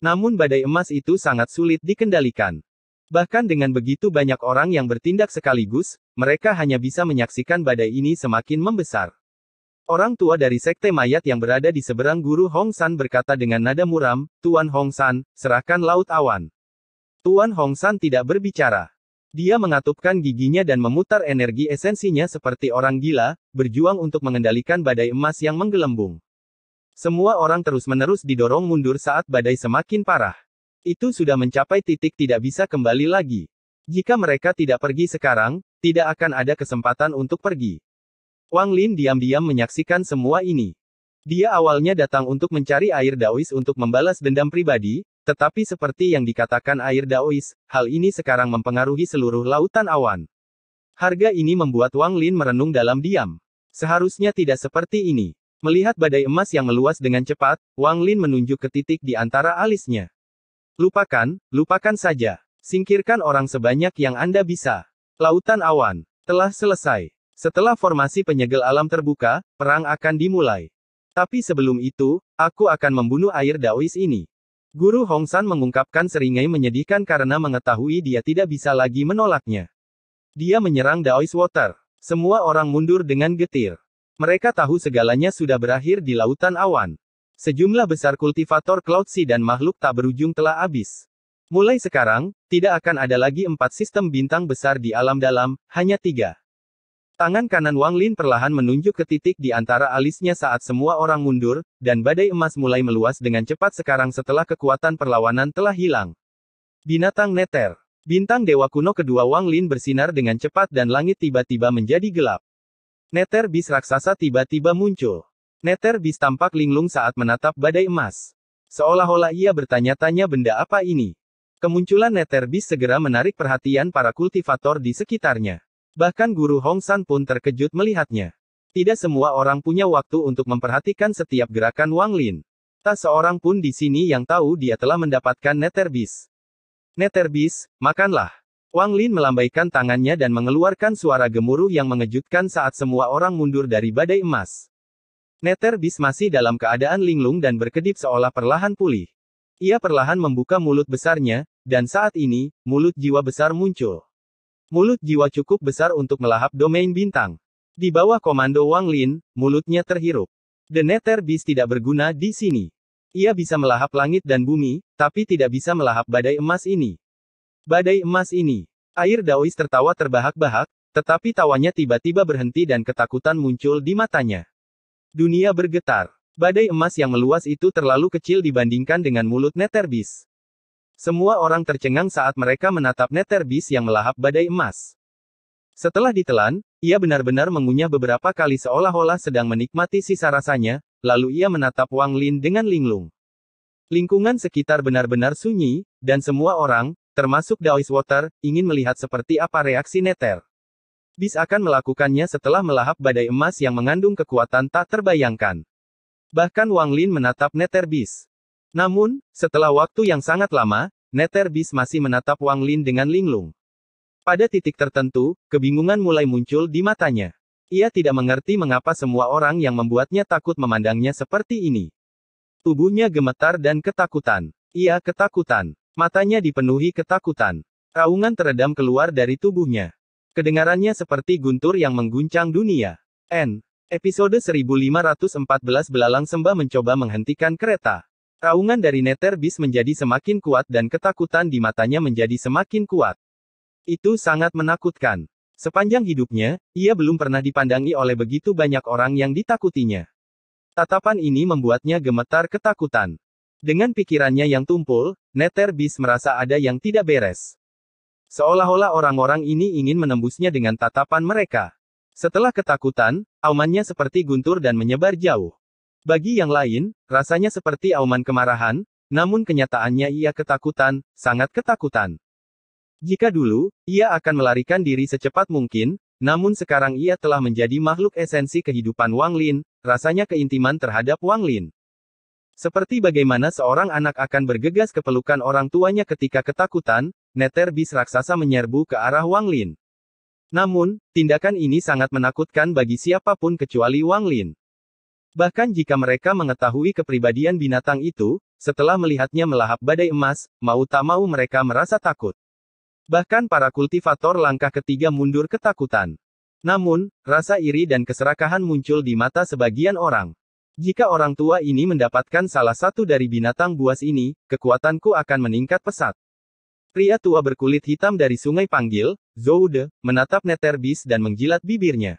Namun badai emas itu sangat sulit dikendalikan. Bahkan dengan begitu banyak orang yang bertindak sekaligus, mereka hanya bisa menyaksikan badai ini semakin membesar. Orang tua dari sekte mayat yang berada di seberang guru Hong San berkata dengan nada muram, Tuan Hong San, serahkan laut awan. Tuan Hong San tidak berbicara. Dia mengatupkan giginya dan memutar energi esensinya seperti orang gila, berjuang untuk mengendalikan badai emas yang menggelembung. Semua orang terus-menerus didorong mundur saat badai semakin parah. Itu sudah mencapai titik tidak bisa kembali lagi. Jika mereka tidak pergi sekarang, tidak akan ada kesempatan untuk pergi. Wang Lin diam-diam menyaksikan semua ini. Dia awalnya datang untuk mencari air Daois untuk membalas dendam pribadi, tetapi seperti yang dikatakan air Daois, hal ini sekarang mempengaruhi seluruh lautan awan. Harga ini membuat Wang Lin merenung dalam diam. Seharusnya tidak seperti ini. Melihat badai emas yang meluas dengan cepat, Wang Lin menunjuk ke titik di antara alisnya. Lupakan, lupakan saja. Singkirkan orang sebanyak yang Anda bisa. Lautan awan telah selesai. Setelah formasi penyegel alam terbuka, perang akan dimulai. Tapi sebelum itu, aku akan membunuh air daois ini. Guru Hong San mengungkapkan seringai menyedihkan karena mengetahui dia tidak bisa lagi menolaknya. Dia menyerang Daois Water. Semua orang mundur dengan getir. Mereka tahu segalanya sudah berakhir di lautan awan. Sejumlah besar kultivator Cloud Sea dan makhluk tak berujung telah habis. Mulai sekarang, tidak akan ada lagi empat sistem bintang besar di alam dalam, hanya tiga. Tangan kanan Wang Lin perlahan menunjuk ke titik di antara alisnya saat semua orang mundur, dan badai emas mulai meluas dengan cepat sekarang setelah kekuatan perlawanan telah hilang. Binatang Neter Bintang Dewa Kuno kedua Wang Lin bersinar dengan cepat dan langit tiba-tiba menjadi gelap. Neter bis raksasa tiba-tiba muncul. Neter bis tampak linglung saat menatap badai emas. Seolah-olah ia bertanya-tanya benda apa ini. Kemunculan Neter bis segera menarik perhatian para kultivator di sekitarnya. Bahkan guru Hong San pun terkejut melihatnya. Tidak semua orang punya waktu untuk memperhatikan setiap gerakan Wang Lin. Tak seorang pun di sini yang tahu dia telah mendapatkan neterbis. Neterbis, makanlah. Wang Lin melambaikan tangannya dan mengeluarkan suara gemuruh yang mengejutkan saat semua orang mundur dari badai emas. Neterbis masih dalam keadaan linglung dan berkedip seolah perlahan pulih. Ia perlahan membuka mulut besarnya, dan saat ini, mulut jiwa besar muncul. Mulut jiwa cukup besar untuk melahap domain bintang. Di bawah komando Wang Lin, mulutnya terhirup. The Nether Beast tidak berguna di sini. Ia bisa melahap langit dan bumi, tapi tidak bisa melahap badai emas ini. Badai emas ini. Air Daois tertawa terbahak-bahak, tetapi tawanya tiba-tiba berhenti dan ketakutan muncul di matanya. Dunia bergetar. Badai emas yang meluas itu terlalu kecil dibandingkan dengan mulut Nether semua orang tercengang saat mereka menatap neter yang melahap badai emas. Setelah ditelan, ia benar-benar mengunyah beberapa kali seolah-olah sedang menikmati sisa rasanya, lalu ia menatap Wang Lin dengan linglung. Lingkungan sekitar benar-benar sunyi, dan semua orang, termasuk Daois Water, ingin melihat seperti apa reaksi Nether. Bis akan melakukannya setelah melahap badai emas yang mengandung kekuatan tak terbayangkan. Bahkan Wang Lin menatap Nether bis. Namun, setelah waktu yang sangat lama, Neterbis masih menatap Wang Lin dengan linglung. Pada titik tertentu, kebingungan mulai muncul di matanya. Ia tidak mengerti mengapa semua orang yang membuatnya takut memandangnya seperti ini. Tubuhnya gemetar dan ketakutan. Ia ketakutan. Matanya dipenuhi ketakutan. Raungan teredam keluar dari tubuhnya. Kedengarannya seperti guntur yang mengguncang dunia. N. Episode 1514 Belalang Sembah mencoba menghentikan kereta. Raungan dari Neterbis menjadi semakin kuat dan ketakutan di matanya menjadi semakin kuat. Itu sangat menakutkan. Sepanjang hidupnya, ia belum pernah dipandangi oleh begitu banyak orang yang ditakutinya. Tatapan ini membuatnya gemetar ketakutan. Dengan pikirannya yang tumpul, Neterbis merasa ada yang tidak beres. Seolah-olah orang-orang ini ingin menembusnya dengan tatapan mereka. Setelah ketakutan, aumannya seperti guntur dan menyebar jauh. Bagi yang lain, rasanya seperti auman kemarahan, namun kenyataannya ia ketakutan, sangat ketakutan. Jika dulu, ia akan melarikan diri secepat mungkin, namun sekarang ia telah menjadi makhluk esensi kehidupan Wang Lin, rasanya keintiman terhadap Wang Lin. Seperti bagaimana seorang anak akan bergegas ke pelukan orang tuanya ketika ketakutan, neter bis raksasa menyerbu ke arah Wang Lin. Namun, tindakan ini sangat menakutkan bagi siapapun kecuali Wang Lin. Bahkan jika mereka mengetahui kepribadian binatang itu, setelah melihatnya melahap badai emas, mau tak mau mereka merasa takut. Bahkan para kultivator langkah ketiga mundur ketakutan. Namun, rasa iri dan keserakahan muncul di mata sebagian orang. Jika orang tua ini mendapatkan salah satu dari binatang buas ini, kekuatanku akan meningkat pesat. Pria tua berkulit hitam dari sungai panggil, Zoude, menatap neterbis dan menjilat bibirnya.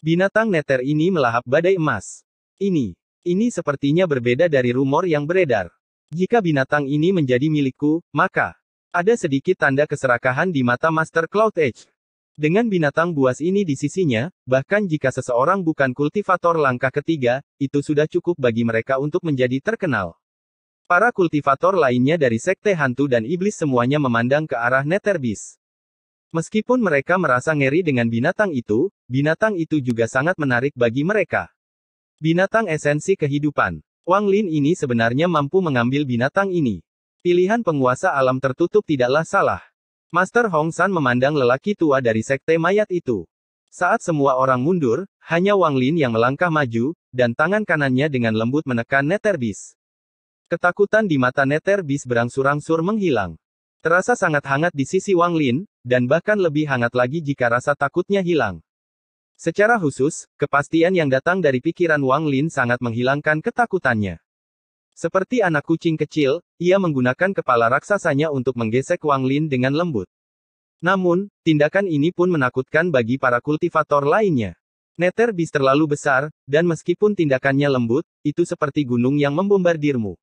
Binatang neter ini melahap badai emas. Ini, ini sepertinya berbeda dari rumor yang beredar. Jika binatang ini menjadi milikku, maka ada sedikit tanda keserakahan di mata Master Cloud Edge. Dengan binatang buas ini di sisinya, bahkan jika seseorang bukan kultivator langkah ketiga, itu sudah cukup bagi mereka untuk menjadi terkenal. Para kultivator lainnya dari sekte hantu dan iblis semuanya memandang ke arah Netherbeast. Meskipun mereka merasa ngeri dengan binatang itu, binatang itu juga sangat menarik bagi mereka. Binatang esensi kehidupan. Wang Lin ini sebenarnya mampu mengambil binatang ini. Pilihan penguasa alam tertutup tidaklah salah. Master Hong San memandang lelaki tua dari sekte mayat itu. Saat semua orang mundur, hanya Wang Lin yang melangkah maju, dan tangan kanannya dengan lembut menekan Neterbis. Ketakutan di mata Neterbis berangsur-angsur menghilang. Terasa sangat hangat di sisi Wang Lin, dan bahkan lebih hangat lagi jika rasa takutnya hilang. Secara khusus, kepastian yang datang dari pikiran Wang Lin sangat menghilangkan ketakutannya. Seperti anak kucing kecil, ia menggunakan kepala raksasanya untuk menggesek Wang Lin dengan lembut. Namun, tindakan ini pun menakutkan bagi para kultivator lainnya. Neter bis terlalu besar, dan meskipun tindakannya lembut, itu seperti gunung yang membombardirmu.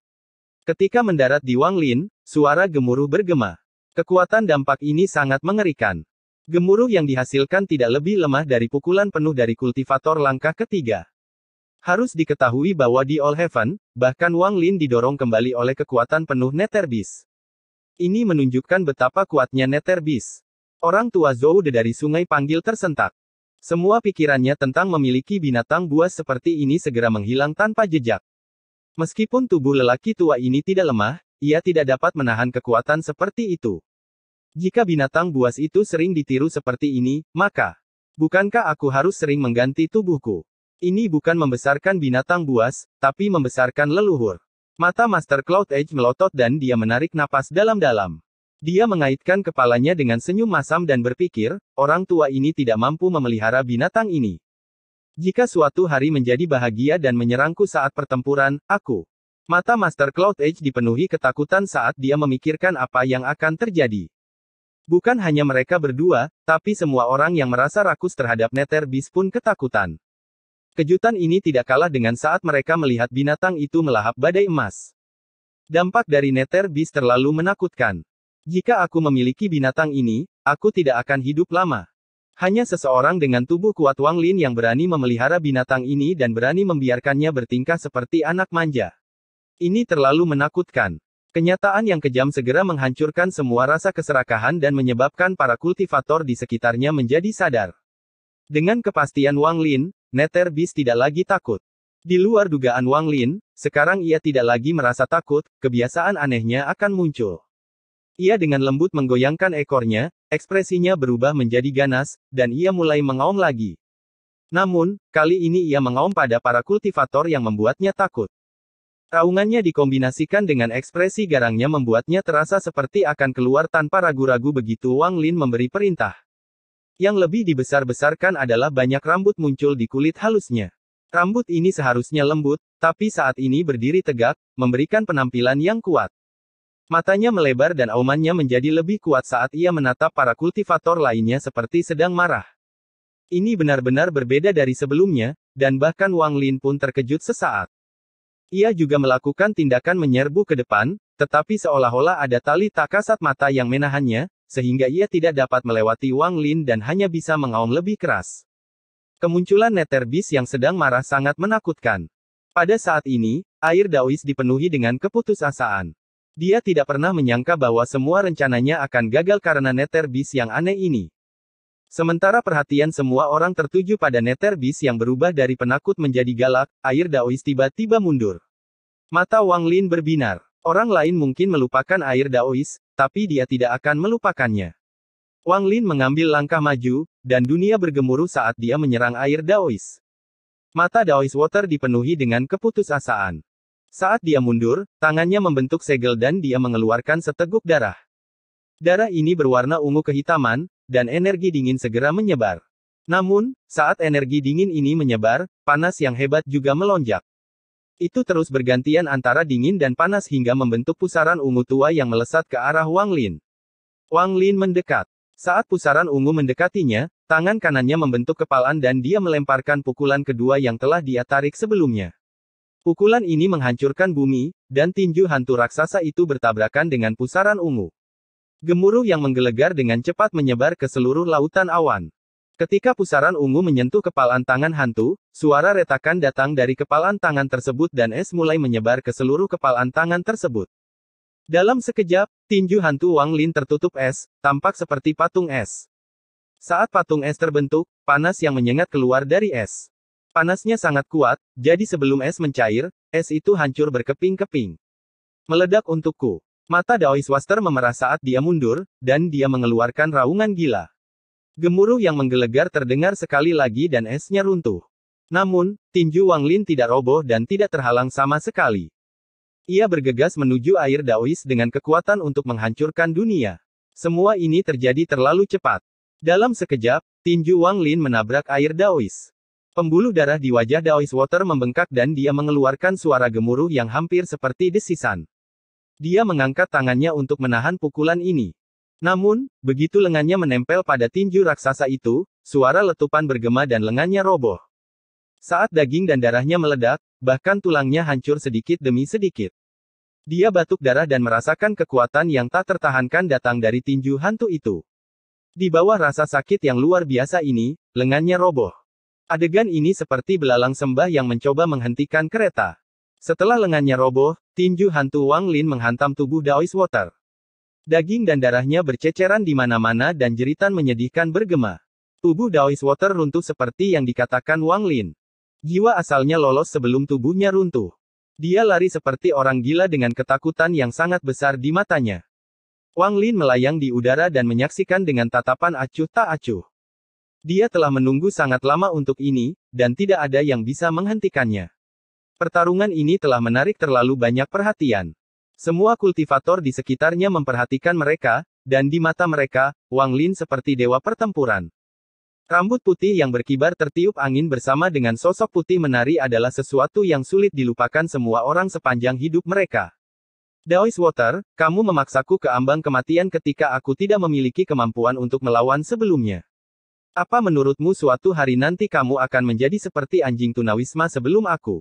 Ketika mendarat di Wang Lin, suara gemuruh bergema. Kekuatan dampak ini sangat mengerikan. Gemuruh yang dihasilkan tidak lebih lemah dari pukulan penuh dari kultivator langkah ketiga. Harus diketahui bahwa di All Heaven, bahkan Wang Lin didorong kembali oleh kekuatan penuh Neterbis. Ini menunjukkan betapa kuatnya Neterbis. Orang tua Zoude dari sungai panggil tersentak. Semua pikirannya tentang memiliki binatang buas seperti ini segera menghilang tanpa jejak. Meskipun tubuh lelaki tua ini tidak lemah, ia tidak dapat menahan kekuatan seperti itu. Jika binatang buas itu sering ditiru seperti ini, maka bukankah aku harus sering mengganti tubuhku? Ini bukan membesarkan binatang buas, tapi membesarkan leluhur. Mata Master Cloud Edge melotot dan dia menarik napas dalam-dalam. Dia mengaitkan kepalanya dengan senyum masam dan berpikir, orang tua ini tidak mampu memelihara binatang ini. Jika suatu hari menjadi bahagia dan menyerangku saat pertempuran, aku. Mata Master Cloud Edge dipenuhi ketakutan saat dia memikirkan apa yang akan terjadi. Bukan hanya mereka berdua, tapi semua orang yang merasa rakus terhadap Neterbis pun ketakutan. Kejutan ini tidak kalah dengan saat mereka melihat binatang itu melahap badai emas. Dampak dari Neterbis terlalu menakutkan. Jika aku memiliki binatang ini, aku tidak akan hidup lama. Hanya seseorang dengan tubuh kuat Wang Lin yang berani memelihara binatang ini dan berani membiarkannya bertingkah seperti anak manja. Ini terlalu menakutkan. Kenyataan yang kejam segera menghancurkan semua rasa keserakahan dan menyebabkan para kultivator di sekitarnya menjadi sadar. Dengan kepastian Wang Lin, Nether Beast tidak lagi takut. Di luar dugaan Wang Lin, sekarang ia tidak lagi merasa takut, kebiasaan anehnya akan muncul. Ia dengan lembut menggoyangkan ekornya, ekspresinya berubah menjadi ganas, dan ia mulai mengaum lagi. Namun, kali ini ia mengaum pada para kultivator yang membuatnya takut. Raungannya dikombinasikan dengan ekspresi garangnya membuatnya terasa seperti akan keluar tanpa ragu-ragu begitu Wang Lin memberi perintah. Yang lebih dibesar-besarkan adalah banyak rambut muncul di kulit halusnya. Rambut ini seharusnya lembut, tapi saat ini berdiri tegak, memberikan penampilan yang kuat. Matanya melebar dan aumannya menjadi lebih kuat saat ia menatap para kultivator lainnya seperti sedang marah. Ini benar-benar berbeda dari sebelumnya, dan bahkan Wang Lin pun terkejut sesaat. Ia juga melakukan tindakan menyerbu ke depan, tetapi seolah-olah ada tali tak kasat mata yang menahannya, sehingga ia tidak dapat melewati Wang Lin dan hanya bisa mengaum lebih keras. Kemunculan neter yang sedang marah sangat menakutkan. Pada saat ini, air Daois dipenuhi dengan keputusasaan. Dia tidak pernah menyangka bahwa semua rencananya akan gagal karena neter yang aneh ini. Sementara perhatian semua orang tertuju pada Neterbis yang berubah dari penakut menjadi galak, air daois tiba-tiba mundur. Mata Wang Lin berbinar. Orang lain mungkin melupakan air daois, tapi dia tidak akan melupakannya. Wang Lin mengambil langkah maju, dan dunia bergemuruh saat dia menyerang air daois. Mata daois water dipenuhi dengan keputusasaan. Saat dia mundur, tangannya membentuk segel dan dia mengeluarkan seteguk darah. Darah ini berwarna ungu kehitaman, dan energi dingin segera menyebar. Namun, saat energi dingin ini menyebar, panas yang hebat juga melonjak. Itu terus bergantian antara dingin dan panas hingga membentuk pusaran ungu tua yang melesat ke arah Wang Lin. Wang Lin mendekat. Saat pusaran ungu mendekatinya, tangan kanannya membentuk kepalan dan dia melemparkan pukulan kedua yang telah dia tarik sebelumnya. Pukulan ini menghancurkan bumi, dan tinju hantu raksasa itu bertabrakan dengan pusaran ungu. Gemuruh yang menggelegar dengan cepat menyebar ke seluruh lautan awan. Ketika pusaran ungu menyentuh kepalan tangan hantu, suara retakan datang dari kepalan tangan tersebut dan es mulai menyebar ke seluruh kepalan tangan tersebut. Dalam sekejap, tinju hantu Wang Lin tertutup es, tampak seperti patung es. Saat patung es terbentuk, panas yang menyengat keluar dari es. Panasnya sangat kuat, jadi sebelum es mencair, es itu hancur berkeping-keping. Meledak untukku. Mata Daois Waster memerah saat dia mundur, dan dia mengeluarkan raungan gila. Gemuruh yang menggelegar terdengar sekali lagi dan esnya runtuh. Namun, tinju Wang Lin tidak roboh dan tidak terhalang sama sekali. Ia bergegas menuju air Daois dengan kekuatan untuk menghancurkan dunia. Semua ini terjadi terlalu cepat. Dalam sekejap, tinju Wang Lin menabrak air Daois. Pembuluh darah di wajah Daois Water membengkak dan dia mengeluarkan suara gemuruh yang hampir seperti desisan. Dia mengangkat tangannya untuk menahan pukulan ini. Namun, begitu lengannya menempel pada tinju raksasa itu, suara letupan bergema dan lengannya roboh. Saat daging dan darahnya meledak, bahkan tulangnya hancur sedikit demi sedikit. Dia batuk darah dan merasakan kekuatan yang tak tertahankan datang dari tinju hantu itu. Di bawah rasa sakit yang luar biasa ini, lengannya roboh. Adegan ini seperti belalang sembah yang mencoba menghentikan kereta. Setelah lengannya roboh, tinju hantu Wang Lin menghantam tubuh Daois Water. Daging dan darahnya berceceran di mana-mana dan jeritan menyedihkan bergema. Tubuh Daois Water runtuh seperti yang dikatakan Wang Lin. Jiwa asalnya lolos sebelum tubuhnya runtuh. Dia lari seperti orang gila dengan ketakutan yang sangat besar di matanya. Wang Lin melayang di udara dan menyaksikan dengan tatapan acuh tak acuh. Dia telah menunggu sangat lama untuk ini, dan tidak ada yang bisa menghentikannya. Pertarungan ini telah menarik terlalu banyak perhatian. Semua kultivator di sekitarnya memperhatikan mereka, dan di mata mereka, Wang Lin seperti dewa pertempuran. Rambut putih yang berkibar tertiup angin bersama dengan sosok putih menari adalah sesuatu yang sulit dilupakan semua orang sepanjang hidup mereka. Daois Water, kamu memaksaku ke ambang kematian ketika aku tidak memiliki kemampuan untuk melawan sebelumnya. Apa menurutmu suatu hari nanti kamu akan menjadi seperti anjing tunawisma sebelum aku?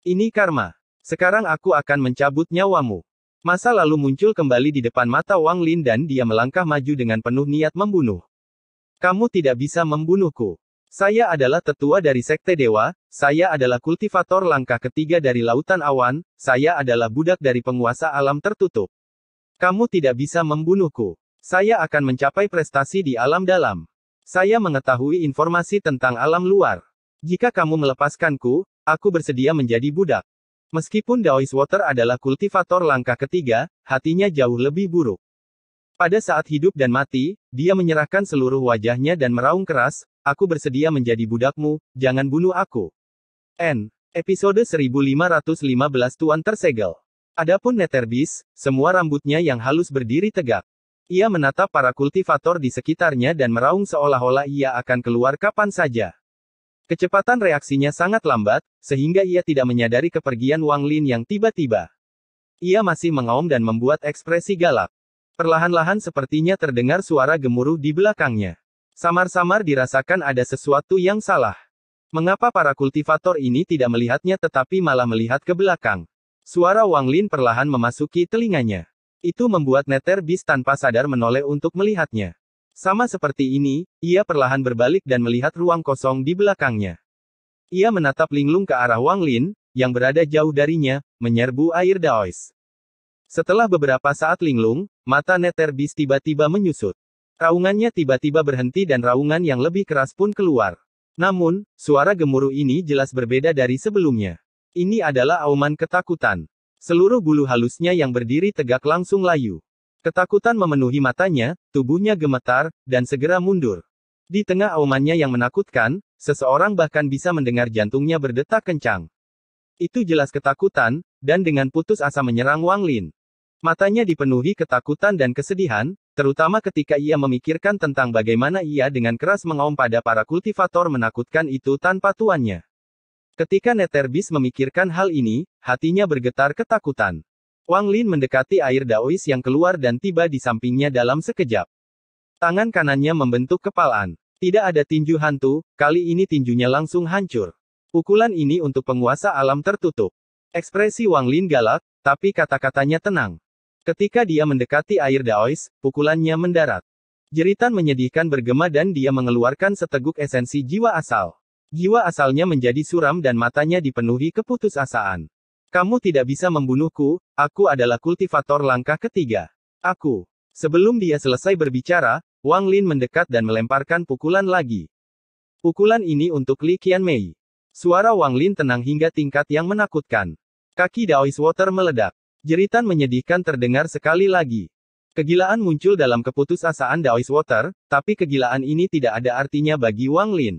Ini karma. Sekarang aku akan mencabut nyawamu. Masa lalu muncul kembali di depan mata Wang Lin dan dia melangkah maju dengan penuh niat membunuh. Kamu tidak bisa membunuhku. Saya adalah tetua dari Sekte Dewa, saya adalah kultivator langkah ketiga dari Lautan Awan, saya adalah budak dari penguasa alam tertutup. Kamu tidak bisa membunuhku. Saya akan mencapai prestasi di alam dalam. Saya mengetahui informasi tentang alam luar. Jika kamu melepaskanku, Aku bersedia menjadi budak. Meskipun Daois Water adalah kultivator langkah ketiga, hatinya jauh lebih buruk. Pada saat hidup dan mati, dia menyerahkan seluruh wajahnya dan meraung keras, aku bersedia menjadi budakmu, jangan bunuh aku. N. Episode 1515 Tuan tersegel. Adapun Neterbis, semua rambutnya yang halus berdiri tegak. Ia menatap para kultivator di sekitarnya dan meraung seolah-olah ia akan keluar kapan saja. Kecepatan reaksinya sangat lambat, sehingga ia tidak menyadari kepergian Wang Lin yang tiba-tiba. Ia masih mengaum dan membuat ekspresi galak. Perlahan-lahan sepertinya terdengar suara gemuruh di belakangnya. Samar-samar dirasakan ada sesuatu yang salah. Mengapa para kultivator ini tidak melihatnya tetapi malah melihat ke belakang? Suara Wang Lin perlahan memasuki telinganya. Itu membuat Neter Bis tanpa sadar menoleh untuk melihatnya. Sama seperti ini, ia perlahan berbalik dan melihat ruang kosong di belakangnya. Ia menatap linglung ke arah Wang Lin, yang berada jauh darinya, menyerbu air daois. Setelah beberapa saat linglung, mata neter bis tiba-tiba menyusut. Raungannya tiba-tiba berhenti dan raungan yang lebih keras pun keluar. Namun, suara gemuruh ini jelas berbeda dari sebelumnya. Ini adalah auman ketakutan. Seluruh bulu halusnya yang berdiri tegak langsung layu. Ketakutan memenuhi matanya, tubuhnya gemetar, dan segera mundur. Di tengah aumannya yang menakutkan, seseorang bahkan bisa mendengar jantungnya berdetak kencang. Itu jelas ketakutan, dan dengan putus asa menyerang Wang Lin. Matanya dipenuhi ketakutan dan kesedihan, terutama ketika ia memikirkan tentang bagaimana ia dengan keras mengaum pada para kultivator menakutkan itu tanpa tuannya. Ketika Neterbis memikirkan hal ini, hatinya bergetar ketakutan. Wang Lin mendekati air daois yang keluar dan tiba di sampingnya dalam sekejap. Tangan kanannya membentuk kepalan. Tidak ada tinju hantu, kali ini tinjunya langsung hancur. Pukulan ini untuk penguasa alam tertutup. Ekspresi Wang Lin galak, tapi kata-katanya tenang. Ketika dia mendekati air daois, pukulannya mendarat. Jeritan menyedihkan bergema dan dia mengeluarkan seteguk esensi jiwa asal. Jiwa asalnya menjadi suram dan matanya dipenuhi keputusasaan. Kamu tidak bisa membunuhku, aku adalah kultivator langkah ketiga. Aku. Sebelum dia selesai berbicara, Wang Lin mendekat dan melemparkan pukulan lagi. Pukulan ini untuk Li Mei. Suara Wang Lin tenang hingga tingkat yang menakutkan. Kaki Daois Water meledak. Jeritan menyedihkan terdengar sekali lagi. Kegilaan muncul dalam keputusasaan Daois Water, tapi kegilaan ini tidak ada artinya bagi Wang Lin.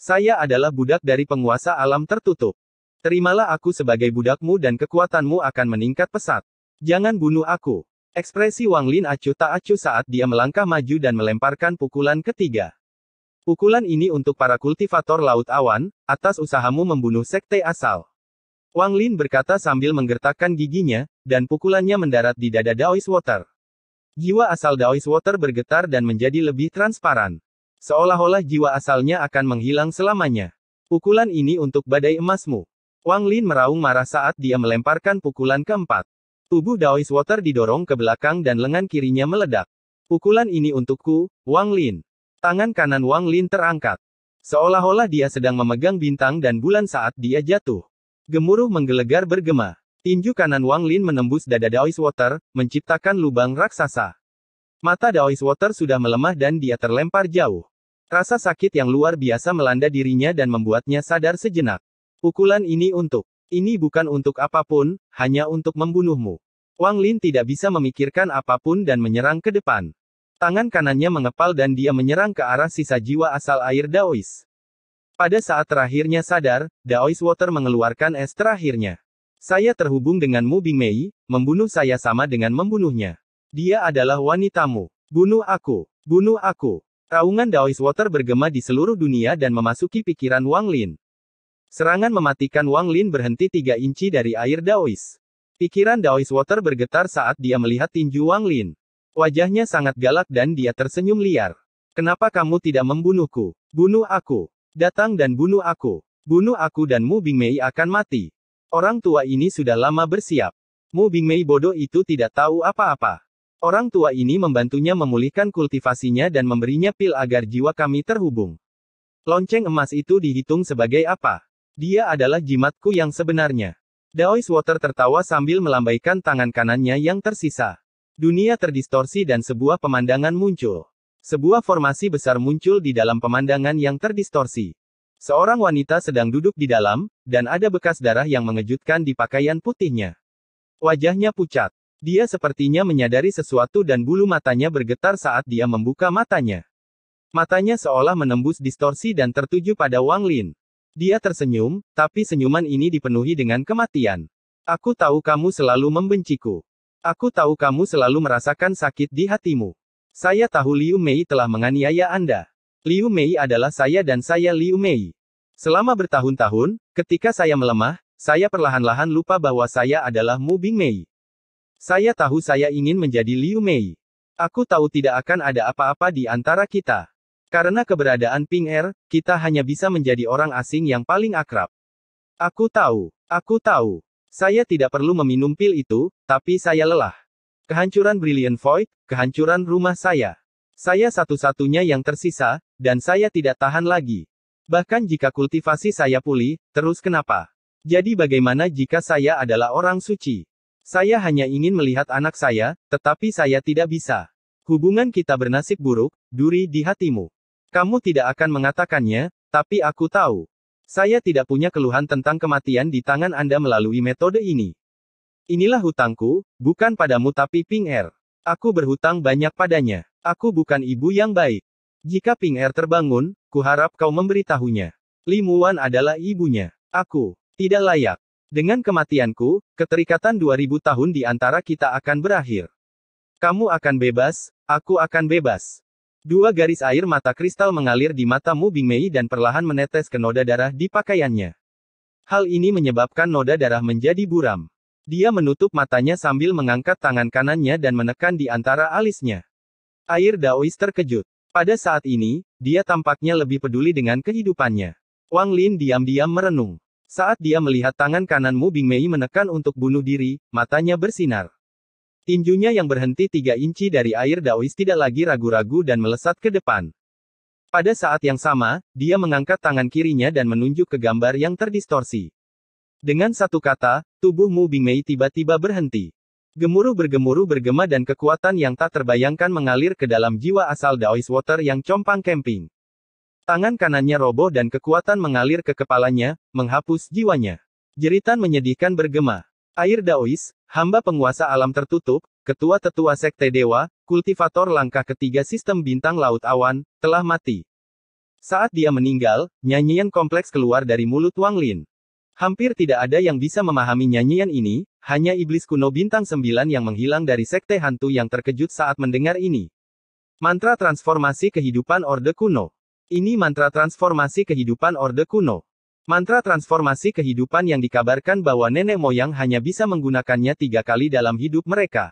Saya adalah budak dari penguasa alam tertutup. Terimalah aku sebagai budakmu dan kekuatanmu akan meningkat pesat. Jangan bunuh aku. Ekspresi Wang Lin acuh tak acuh saat dia melangkah maju dan melemparkan pukulan ketiga. Pukulan ini untuk para kultivator laut awan, atas usahamu membunuh sekte asal. Wang Lin berkata sambil menggertakkan giginya, dan pukulannya mendarat di dada Daois Water. Jiwa asal Daois Water bergetar dan menjadi lebih transparan. Seolah-olah jiwa asalnya akan menghilang selamanya. Pukulan ini untuk badai emasmu. Wang Lin meraung marah saat dia melemparkan pukulan keempat. Tubuh Daois Water didorong ke belakang dan lengan kirinya meledak. Pukulan ini untukku, Wang Lin. Tangan kanan Wang Lin terangkat. Seolah-olah dia sedang memegang bintang dan bulan saat dia jatuh. Gemuruh menggelegar bergema. Tinju kanan Wang Lin menembus dada Daois Water, menciptakan lubang raksasa. Mata Daois Water sudah melemah dan dia terlempar jauh. Rasa sakit yang luar biasa melanda dirinya dan membuatnya sadar sejenak. Pukulan ini untuk, ini bukan untuk apapun, hanya untuk membunuhmu. Wang Lin tidak bisa memikirkan apapun dan menyerang ke depan. Tangan kanannya mengepal dan dia menyerang ke arah sisa jiwa asal air Daois. Pada saat terakhirnya sadar, Daois Water mengeluarkan es terakhirnya. Saya terhubung denganmu Bing Mei, membunuh saya sama dengan membunuhnya. Dia adalah wanitamu. Bunuh aku. Bunuh aku. Raungan Daois Water bergema di seluruh dunia dan memasuki pikiran Wang Lin. Serangan mematikan Wang Lin berhenti tiga inci dari air Daois. Pikiran Daois Water bergetar saat dia melihat tinju Wang Lin. Wajahnya sangat galak dan dia tersenyum liar. Kenapa kamu tidak membunuhku? Bunuh aku. Datang dan bunuh aku. Bunuh aku dan Mu Bing Mei akan mati. Orang tua ini sudah lama bersiap. Mu Bing Mei bodoh itu tidak tahu apa-apa. Orang tua ini membantunya memulihkan kultivasinya dan memberinya pil agar jiwa kami terhubung. Lonceng emas itu dihitung sebagai apa? Dia adalah jimatku yang sebenarnya. Daois Water tertawa sambil melambaikan tangan kanannya yang tersisa. Dunia terdistorsi dan sebuah pemandangan muncul. Sebuah formasi besar muncul di dalam pemandangan yang terdistorsi. Seorang wanita sedang duduk di dalam, dan ada bekas darah yang mengejutkan di pakaian putihnya. Wajahnya pucat. Dia sepertinya menyadari sesuatu dan bulu matanya bergetar saat dia membuka matanya. Matanya seolah menembus distorsi dan tertuju pada Wang Lin. Dia tersenyum, tapi senyuman ini dipenuhi dengan kematian. Aku tahu kamu selalu membenciku. Aku tahu kamu selalu merasakan sakit di hatimu. Saya tahu Liu Mei telah menganiaya Anda. Liu Mei adalah saya dan saya Liu Mei. Selama bertahun-tahun, ketika saya melemah, saya perlahan-lahan lupa bahwa saya adalah Mu Bing Mei. Saya tahu saya ingin menjadi Liu Mei. Aku tahu tidak akan ada apa-apa di antara kita. Karena keberadaan Ping Er, kita hanya bisa menjadi orang asing yang paling akrab. Aku tahu, aku tahu. Saya tidak perlu meminum pil itu, tapi saya lelah. Kehancuran Brilliant Void, kehancuran rumah saya. Saya satu-satunya yang tersisa, dan saya tidak tahan lagi. Bahkan jika kultivasi saya pulih, terus kenapa? Jadi bagaimana jika saya adalah orang suci? Saya hanya ingin melihat anak saya, tetapi saya tidak bisa. Hubungan kita bernasib buruk, duri di hatimu. Kamu tidak akan mengatakannya, tapi aku tahu. Saya tidak punya keluhan tentang kematian di tangan Anda melalui metode ini. Inilah hutangku, bukan padamu tapi Ping Er. Aku berhutang banyak padanya. Aku bukan ibu yang baik. Jika Ping Er terbangun, kuharap kau memberitahunya. Limuan adalah ibunya. Aku tidak layak. Dengan kematianku, keterikatan 2000 tahun di antara kita akan berakhir. Kamu akan bebas, aku akan bebas. Dua garis air mata kristal mengalir di matamu Bing Mei dan perlahan menetes ke noda darah di pakaiannya. Hal ini menyebabkan noda darah menjadi buram. Dia menutup matanya sambil mengangkat tangan kanannya dan menekan di antara alisnya. Air Daois terkejut. Pada saat ini, dia tampaknya lebih peduli dengan kehidupannya. Wang Lin diam-diam merenung. Saat dia melihat tangan Mu Bing Mei menekan untuk bunuh diri, matanya bersinar. Tinjunya yang berhenti tiga inci dari air Daois tidak lagi ragu-ragu dan melesat ke depan. Pada saat yang sama, dia mengangkat tangan kirinya dan menunjuk ke gambar yang terdistorsi. Dengan satu kata, tubuh Mu Bingmei tiba-tiba berhenti. Gemuruh bergemuruh bergema dan kekuatan yang tak terbayangkan mengalir ke dalam jiwa asal Daois Water yang compang camping. Tangan kanannya roboh dan kekuatan mengalir ke kepalanya, menghapus jiwanya. Jeritan menyedihkan bergema. Air Daois, hamba penguasa alam tertutup, ketua tetua sekte dewa, kultivator langkah ketiga sistem bintang laut awan, telah mati. Saat dia meninggal, nyanyian kompleks keluar dari mulut Wang Lin. Hampir tidak ada yang bisa memahami nyanyian ini, hanya iblis kuno bintang sembilan yang menghilang dari sekte hantu yang terkejut saat mendengar ini. Mantra transformasi kehidupan Orde Kuno. Ini mantra transformasi kehidupan Orde Kuno. Mantra transformasi kehidupan yang dikabarkan bahwa nenek moyang hanya bisa menggunakannya tiga kali dalam hidup mereka.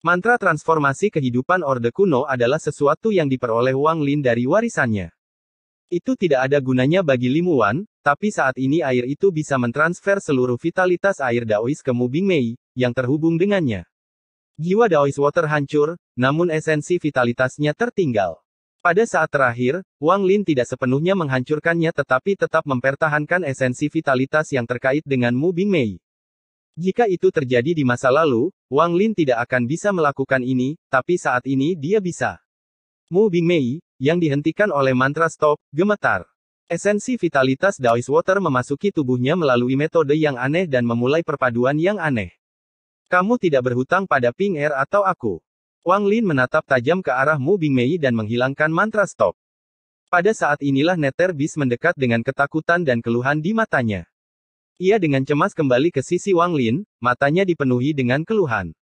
Mantra transformasi kehidupan Orde Kuno adalah sesuatu yang diperoleh Wang Lin dari warisannya. Itu tidak ada gunanya bagi Limuan, tapi saat ini air itu bisa mentransfer seluruh vitalitas air Daois ke Mubing Mei, yang terhubung dengannya. Jiwa Daois Water hancur, namun esensi vitalitasnya tertinggal. Pada saat terakhir, Wang Lin tidak sepenuhnya menghancurkannya tetapi tetap mempertahankan esensi vitalitas yang terkait dengan Mu Bing Mei. Jika itu terjadi di masa lalu, Wang Lin tidak akan bisa melakukan ini, tapi saat ini dia bisa. Mu Bing Mei, yang dihentikan oleh mantra stop, gemetar. Esensi vitalitas Daoist Water memasuki tubuhnya melalui metode yang aneh dan memulai perpaduan yang aneh. Kamu tidak berhutang pada Ping Er atau aku. Wang Lin menatap tajam ke arah Mu Bingmei dan menghilangkan mantra stop. Pada saat inilah Neter Bis mendekat dengan ketakutan dan keluhan di matanya. Ia dengan cemas kembali ke sisi Wang Lin, matanya dipenuhi dengan keluhan.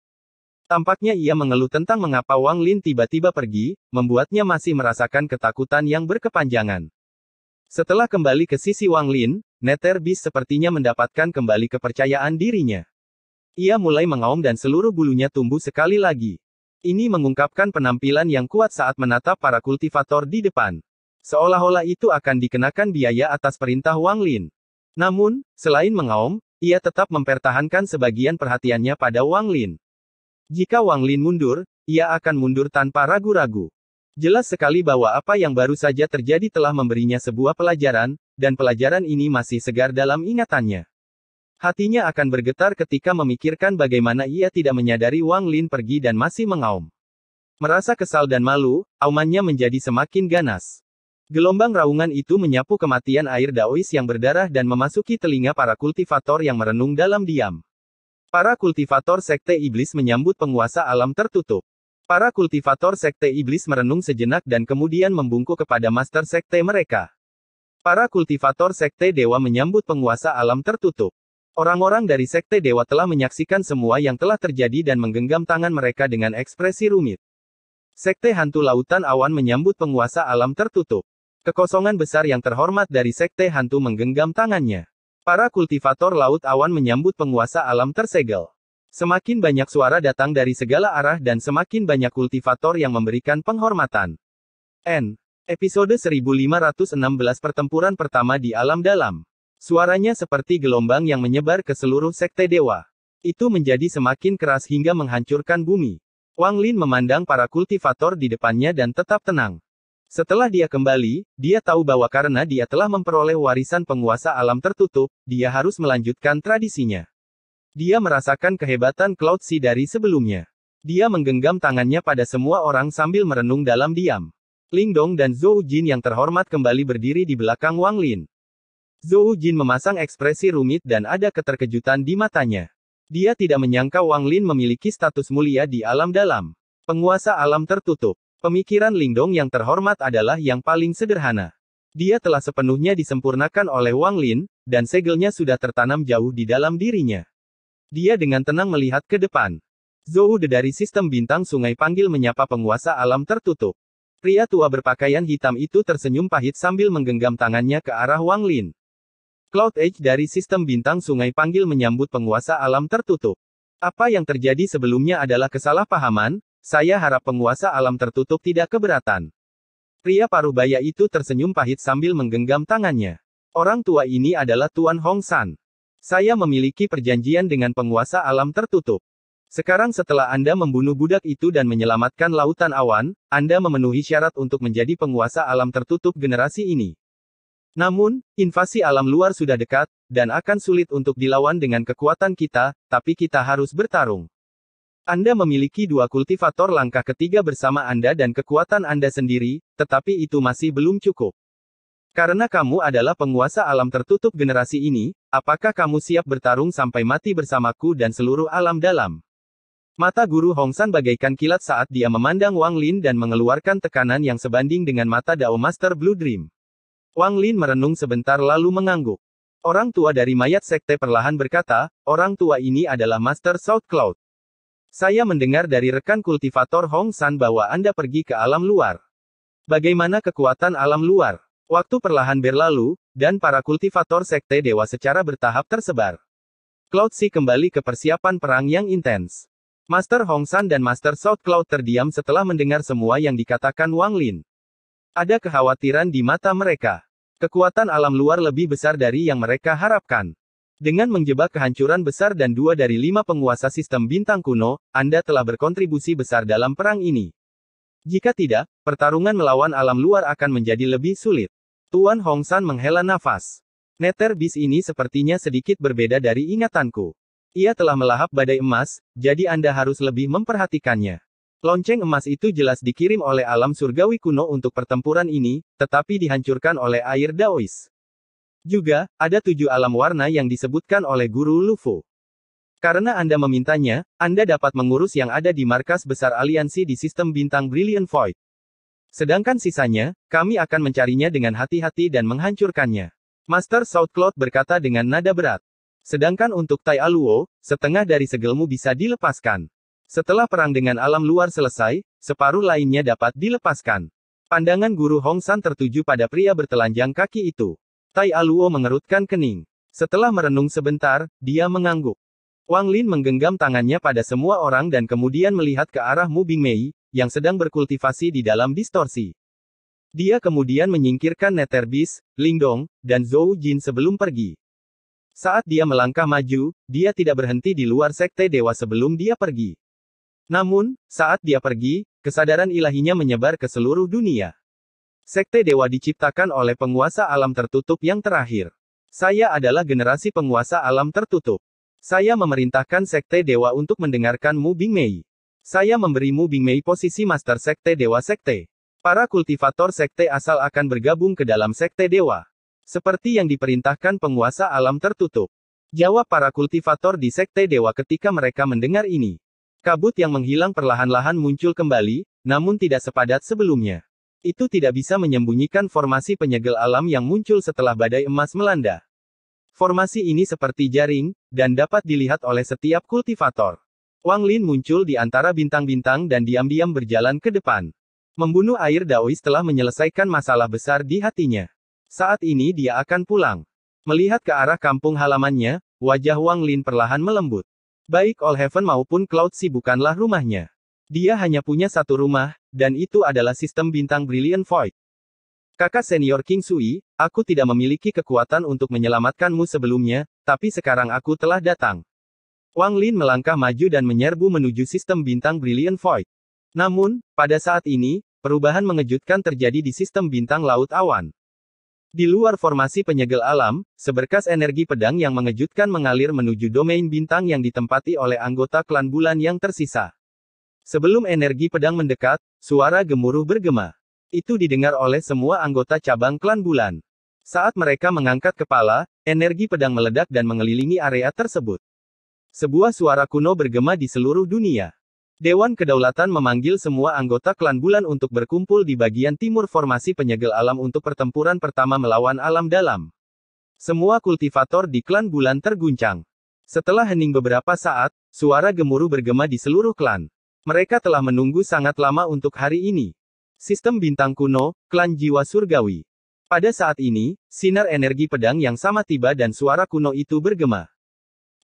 Tampaknya ia mengeluh tentang mengapa Wang Lin tiba-tiba pergi, membuatnya masih merasakan ketakutan yang berkepanjangan. Setelah kembali ke sisi Wang Lin, Neter Bis sepertinya mendapatkan kembali kepercayaan dirinya. Ia mulai mengaum dan seluruh bulunya tumbuh sekali lagi. Ini mengungkapkan penampilan yang kuat saat menatap para kultivator di depan. Seolah-olah itu akan dikenakan biaya atas perintah Wang Lin. Namun, selain mengaum, ia tetap mempertahankan sebagian perhatiannya pada Wang Lin. Jika Wang Lin mundur, ia akan mundur tanpa ragu-ragu. Jelas sekali bahwa apa yang baru saja terjadi telah memberinya sebuah pelajaran, dan pelajaran ini masih segar dalam ingatannya. Hatinya akan bergetar ketika memikirkan bagaimana ia tidak menyadari Wang Lin pergi dan masih mengaum. Merasa kesal dan malu, aumannya menjadi semakin ganas. Gelombang raungan itu menyapu kematian air daois yang berdarah dan memasuki telinga para kultivator yang merenung dalam diam. Para kultivator sekte iblis menyambut penguasa alam tertutup. Para kultivator sekte iblis merenung sejenak dan kemudian membungkuk kepada master sekte mereka. Para kultivator sekte dewa menyambut penguasa alam tertutup. Orang-orang dari Sekte Dewa telah menyaksikan semua yang telah terjadi dan menggenggam tangan mereka dengan ekspresi rumit. Sekte Hantu Lautan Awan menyambut penguasa alam tertutup. Kekosongan besar yang terhormat dari Sekte Hantu menggenggam tangannya. Para kultivator Laut Awan menyambut penguasa alam tersegel. Semakin banyak suara datang dari segala arah dan semakin banyak kultivator yang memberikan penghormatan. N. Episode 1516 Pertempuran Pertama di Alam Dalam Suaranya seperti gelombang yang menyebar ke seluruh sekte dewa. Itu menjadi semakin keras hingga menghancurkan bumi. Wang Lin memandang para kultivator di depannya dan tetap tenang. Setelah dia kembali, dia tahu bahwa karena dia telah memperoleh warisan penguasa alam tertutup, dia harus melanjutkan tradisinya. Dia merasakan kehebatan Cloud Sea dari sebelumnya. Dia menggenggam tangannya pada semua orang sambil merenung dalam diam. Ling Dong dan Zhou Jin yang terhormat kembali berdiri di belakang Wang Lin. Zhou Jin memasang ekspresi rumit dan ada keterkejutan di matanya. Dia tidak menyangka Wang Lin memiliki status mulia di alam dalam. Penguasa alam tertutup. Pemikiran Ling Dong yang terhormat adalah yang paling sederhana. Dia telah sepenuhnya disempurnakan oleh Wang Lin, dan segelnya sudah tertanam jauh di dalam dirinya. Dia dengan tenang melihat ke depan. Zhou dari sistem bintang sungai panggil menyapa penguasa alam tertutup. Pria tua berpakaian hitam itu tersenyum pahit sambil menggenggam tangannya ke arah Wang Lin. Cloud Edge dari sistem bintang sungai panggil menyambut penguasa alam tertutup. Apa yang terjadi sebelumnya adalah kesalahpahaman, saya harap penguasa alam tertutup tidak keberatan. Pria parubaya itu tersenyum pahit sambil menggenggam tangannya. Orang tua ini adalah Tuan Hong San. Saya memiliki perjanjian dengan penguasa alam tertutup. Sekarang setelah Anda membunuh budak itu dan menyelamatkan lautan awan, Anda memenuhi syarat untuk menjadi penguasa alam tertutup generasi ini. Namun, invasi alam luar sudah dekat, dan akan sulit untuk dilawan dengan kekuatan kita, tapi kita harus bertarung. Anda memiliki dua kultivator langkah ketiga bersama Anda dan kekuatan Anda sendiri, tetapi itu masih belum cukup. Karena kamu adalah penguasa alam tertutup generasi ini, apakah kamu siap bertarung sampai mati bersamaku dan seluruh alam dalam? Mata guru Hong San bagaikan kilat saat dia memandang Wang Lin dan mengeluarkan tekanan yang sebanding dengan mata Dao Master Blue Dream. Wang Lin merenung sebentar lalu mengangguk. Orang tua dari mayat sekte perlahan berkata, orang tua ini adalah Master South Cloud. Saya mendengar dari rekan kultivator Hong San bahwa Anda pergi ke alam luar. Bagaimana kekuatan alam luar? Waktu perlahan berlalu, dan para kultivator sekte dewa secara bertahap tersebar. Cloud Si kembali ke persiapan perang yang intens. Master Hong San dan Master South Cloud terdiam setelah mendengar semua yang dikatakan Wang Lin. Ada kekhawatiran di mata mereka. Kekuatan alam luar lebih besar dari yang mereka harapkan. Dengan menjebak kehancuran besar dan dua dari lima penguasa sistem bintang kuno, Anda telah berkontribusi besar dalam perang ini. Jika tidak, pertarungan melawan alam luar akan menjadi lebih sulit. Tuan Hong San menghela nafas. Neter bis ini sepertinya sedikit berbeda dari ingatanku. Ia telah melahap badai emas, jadi Anda harus lebih memperhatikannya. Lonceng emas itu jelas dikirim oleh alam surgawi kuno untuk pertempuran ini, tetapi dihancurkan oleh air Daois. Juga, ada tujuh alam warna yang disebutkan oleh Guru Lufu. Karena Anda memintanya, Anda dapat mengurus yang ada di markas besar aliansi di sistem bintang Brilliant Void. Sedangkan sisanya, kami akan mencarinya dengan hati-hati dan menghancurkannya. Master Southcloud berkata dengan nada berat. Sedangkan untuk Tai Aluo, setengah dari segelmu bisa dilepaskan. Setelah perang dengan alam luar selesai, separuh lainnya dapat dilepaskan. Pandangan guru Hong San tertuju pada pria bertelanjang kaki itu. Tai Aluo mengerutkan kening. Setelah merenung sebentar, dia mengangguk. Wang Lin menggenggam tangannya pada semua orang dan kemudian melihat ke arah Mu Bing Mei yang sedang berkultivasi di dalam distorsi. Dia kemudian menyingkirkan Neterbis, Lingdong, dan Zhou Jin sebelum pergi. Saat dia melangkah maju, dia tidak berhenti di luar sekte dewa sebelum dia pergi. Namun, saat dia pergi, kesadaran ilahinya menyebar ke seluruh dunia. Sekte dewa diciptakan oleh penguasa alam tertutup yang terakhir. Saya adalah generasi penguasa alam tertutup. Saya memerintahkan sekte dewa untuk mendengarkan Mu Bing Mei. Saya memberimu Bing Mei posisi master sekte dewa sekte. Para kultivator sekte asal akan bergabung ke dalam sekte dewa. Seperti yang diperintahkan penguasa alam tertutup. Jawab para kultivator di sekte dewa ketika mereka mendengar ini. Kabut yang menghilang perlahan-lahan muncul kembali, namun tidak sepadat sebelumnya. Itu tidak bisa menyembunyikan formasi penyegel alam yang muncul setelah badai emas melanda. Formasi ini seperti jaring, dan dapat dilihat oleh setiap kultivator. Wang Lin muncul di antara bintang-bintang dan diam-diam berjalan ke depan. Membunuh air Daois telah menyelesaikan masalah besar di hatinya. Saat ini dia akan pulang. Melihat ke arah kampung halamannya, wajah Wang Lin perlahan melembut. Baik All Heaven maupun Cloud Sea bukanlah rumahnya. Dia hanya punya satu rumah, dan itu adalah sistem bintang Brilliant Void. Kakak senior King Sui, aku tidak memiliki kekuatan untuk menyelamatkanmu sebelumnya, tapi sekarang aku telah datang. Wang Lin melangkah maju dan menyerbu menuju sistem bintang Brilliant Void. Namun, pada saat ini, perubahan mengejutkan terjadi di sistem bintang Laut Awan. Di luar formasi penyegel alam, seberkas energi pedang yang mengejutkan mengalir menuju domain bintang yang ditempati oleh anggota klan bulan yang tersisa. Sebelum energi pedang mendekat, suara gemuruh bergema. Itu didengar oleh semua anggota cabang klan bulan. Saat mereka mengangkat kepala, energi pedang meledak dan mengelilingi area tersebut. Sebuah suara kuno bergema di seluruh dunia. Dewan Kedaulatan memanggil semua anggota klan bulan untuk berkumpul di bagian timur formasi penyegel alam untuk pertempuran pertama melawan alam dalam. Semua kultivator di klan bulan terguncang. Setelah hening beberapa saat, suara gemuruh bergema di seluruh klan. Mereka telah menunggu sangat lama untuk hari ini. Sistem bintang kuno, klan jiwa surgawi. Pada saat ini, sinar energi pedang yang sama tiba dan suara kuno itu bergema.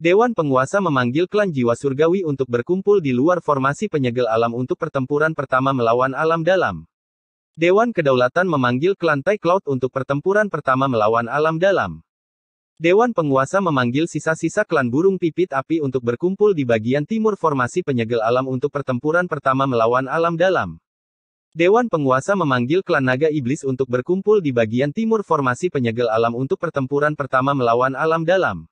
Dewan penguasa memanggil klan jiwa surgawi untuk berkumpul di luar formasi penyegel alam untuk pertempuran pertama melawan alam dalam. Dewan kedaulatan memanggil klan Tai Cloud untuk pertempuran pertama melawan alam dalam. Dewan penguasa memanggil sisa-sisa klan burung pipit api untuk berkumpul di bagian timur formasi penyegel alam untuk pertempuran pertama melawan alam dalam. Dewan penguasa memanggil klan naga iblis untuk berkumpul di bagian timur formasi penyegel alam untuk pertempuran pertama melawan alam dalam.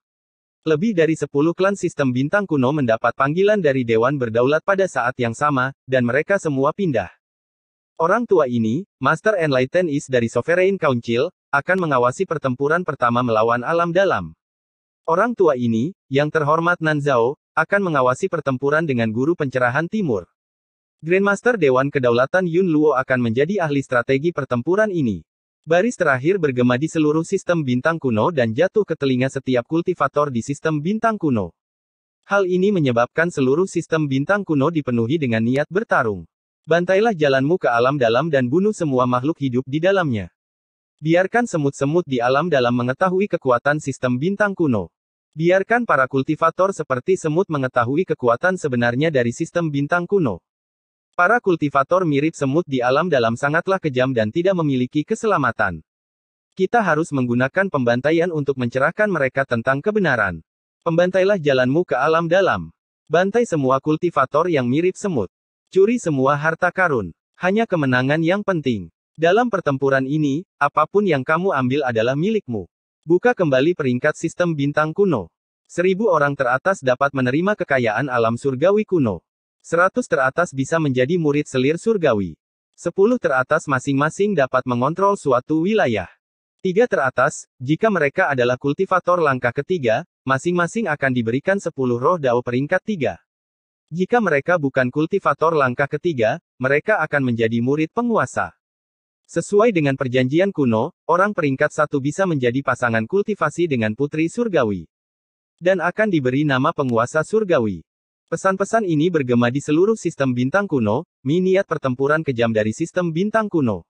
Lebih dari 10 klan sistem bintang kuno mendapat panggilan dari dewan berdaulat pada saat yang sama, dan mereka semua pindah. Orang tua ini, Master Enlightened Is dari Sovereign Council, akan mengawasi pertempuran pertama melawan alam dalam. Orang tua ini, yang terhormat Nan Zhao, akan mengawasi pertempuran dengan guru pencerahan timur. Grandmaster Dewan Kedaulatan Yun Luo akan menjadi ahli strategi pertempuran ini. Baris terakhir bergema di seluruh sistem bintang kuno dan jatuh ke telinga setiap kultivator di sistem bintang kuno. Hal ini menyebabkan seluruh sistem bintang kuno dipenuhi dengan niat bertarung. Bantailah jalanmu ke alam dalam dan bunuh semua makhluk hidup di dalamnya. Biarkan semut-semut di alam dalam mengetahui kekuatan sistem bintang kuno. Biarkan para kultivator seperti semut mengetahui kekuatan sebenarnya dari sistem bintang kuno. Para kultivator mirip semut di alam dalam sangatlah kejam dan tidak memiliki keselamatan. Kita harus menggunakan pembantaian untuk mencerahkan mereka tentang kebenaran. Pembantailah jalanmu ke alam dalam. Bantai semua kultivator yang mirip semut. Curi semua harta karun. Hanya kemenangan yang penting. Dalam pertempuran ini, apapun yang kamu ambil adalah milikmu. Buka kembali peringkat sistem bintang kuno. Seribu orang teratas dapat menerima kekayaan alam surgawi kuno. 100 teratas bisa menjadi murid selir surgawi. 10 teratas masing-masing dapat mengontrol suatu wilayah. 3 teratas, jika mereka adalah kultivator langkah ketiga, masing-masing akan diberikan 10 roh dao peringkat 3. Jika mereka bukan kultivator langkah ketiga, mereka akan menjadi murid penguasa. Sesuai dengan perjanjian kuno, orang peringkat satu bisa menjadi pasangan kultivasi dengan putri surgawi. Dan akan diberi nama penguasa surgawi. Pesan-pesan ini bergema di seluruh sistem bintang kuno, miniat pertempuran kejam dari sistem bintang kuno.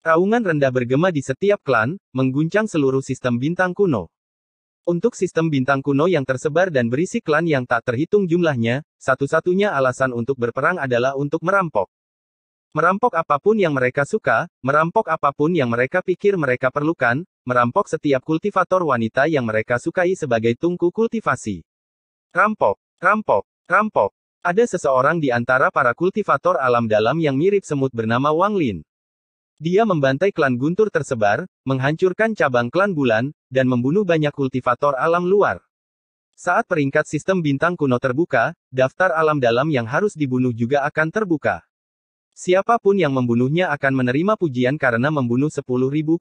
Raungan rendah bergema di setiap klan, mengguncang seluruh sistem bintang kuno. Untuk sistem bintang kuno yang tersebar dan berisi klan yang tak terhitung jumlahnya, satu-satunya alasan untuk berperang adalah untuk merampok. Merampok apapun yang mereka suka, merampok apapun yang mereka pikir mereka perlukan, merampok setiap kultivator wanita yang mereka sukai sebagai tungku kultivasi. Rampok, rampok, Rampok. Ada seseorang di antara para kultivator alam dalam yang mirip semut bernama Wang Lin. Dia membantai klan Guntur tersebar, menghancurkan cabang klan Bulan, dan membunuh banyak kultivator alam luar. Saat peringkat sistem bintang kuno terbuka, daftar alam dalam yang harus dibunuh juga akan terbuka. Siapapun yang membunuhnya akan menerima pujian karena membunuh 10.000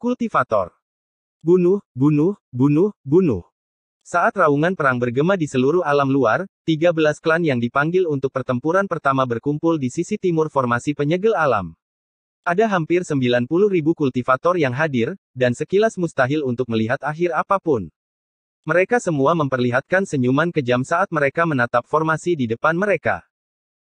kultivator. Bunuh, bunuh, bunuh, bunuh. Saat raungan perang bergema di seluruh alam luar, 13 klan yang dipanggil untuk pertempuran pertama berkumpul di sisi timur formasi penyegel alam. Ada hampir 90 ribu kultivator yang hadir, dan sekilas mustahil untuk melihat akhir apapun. Mereka semua memperlihatkan senyuman kejam saat mereka menatap formasi di depan mereka.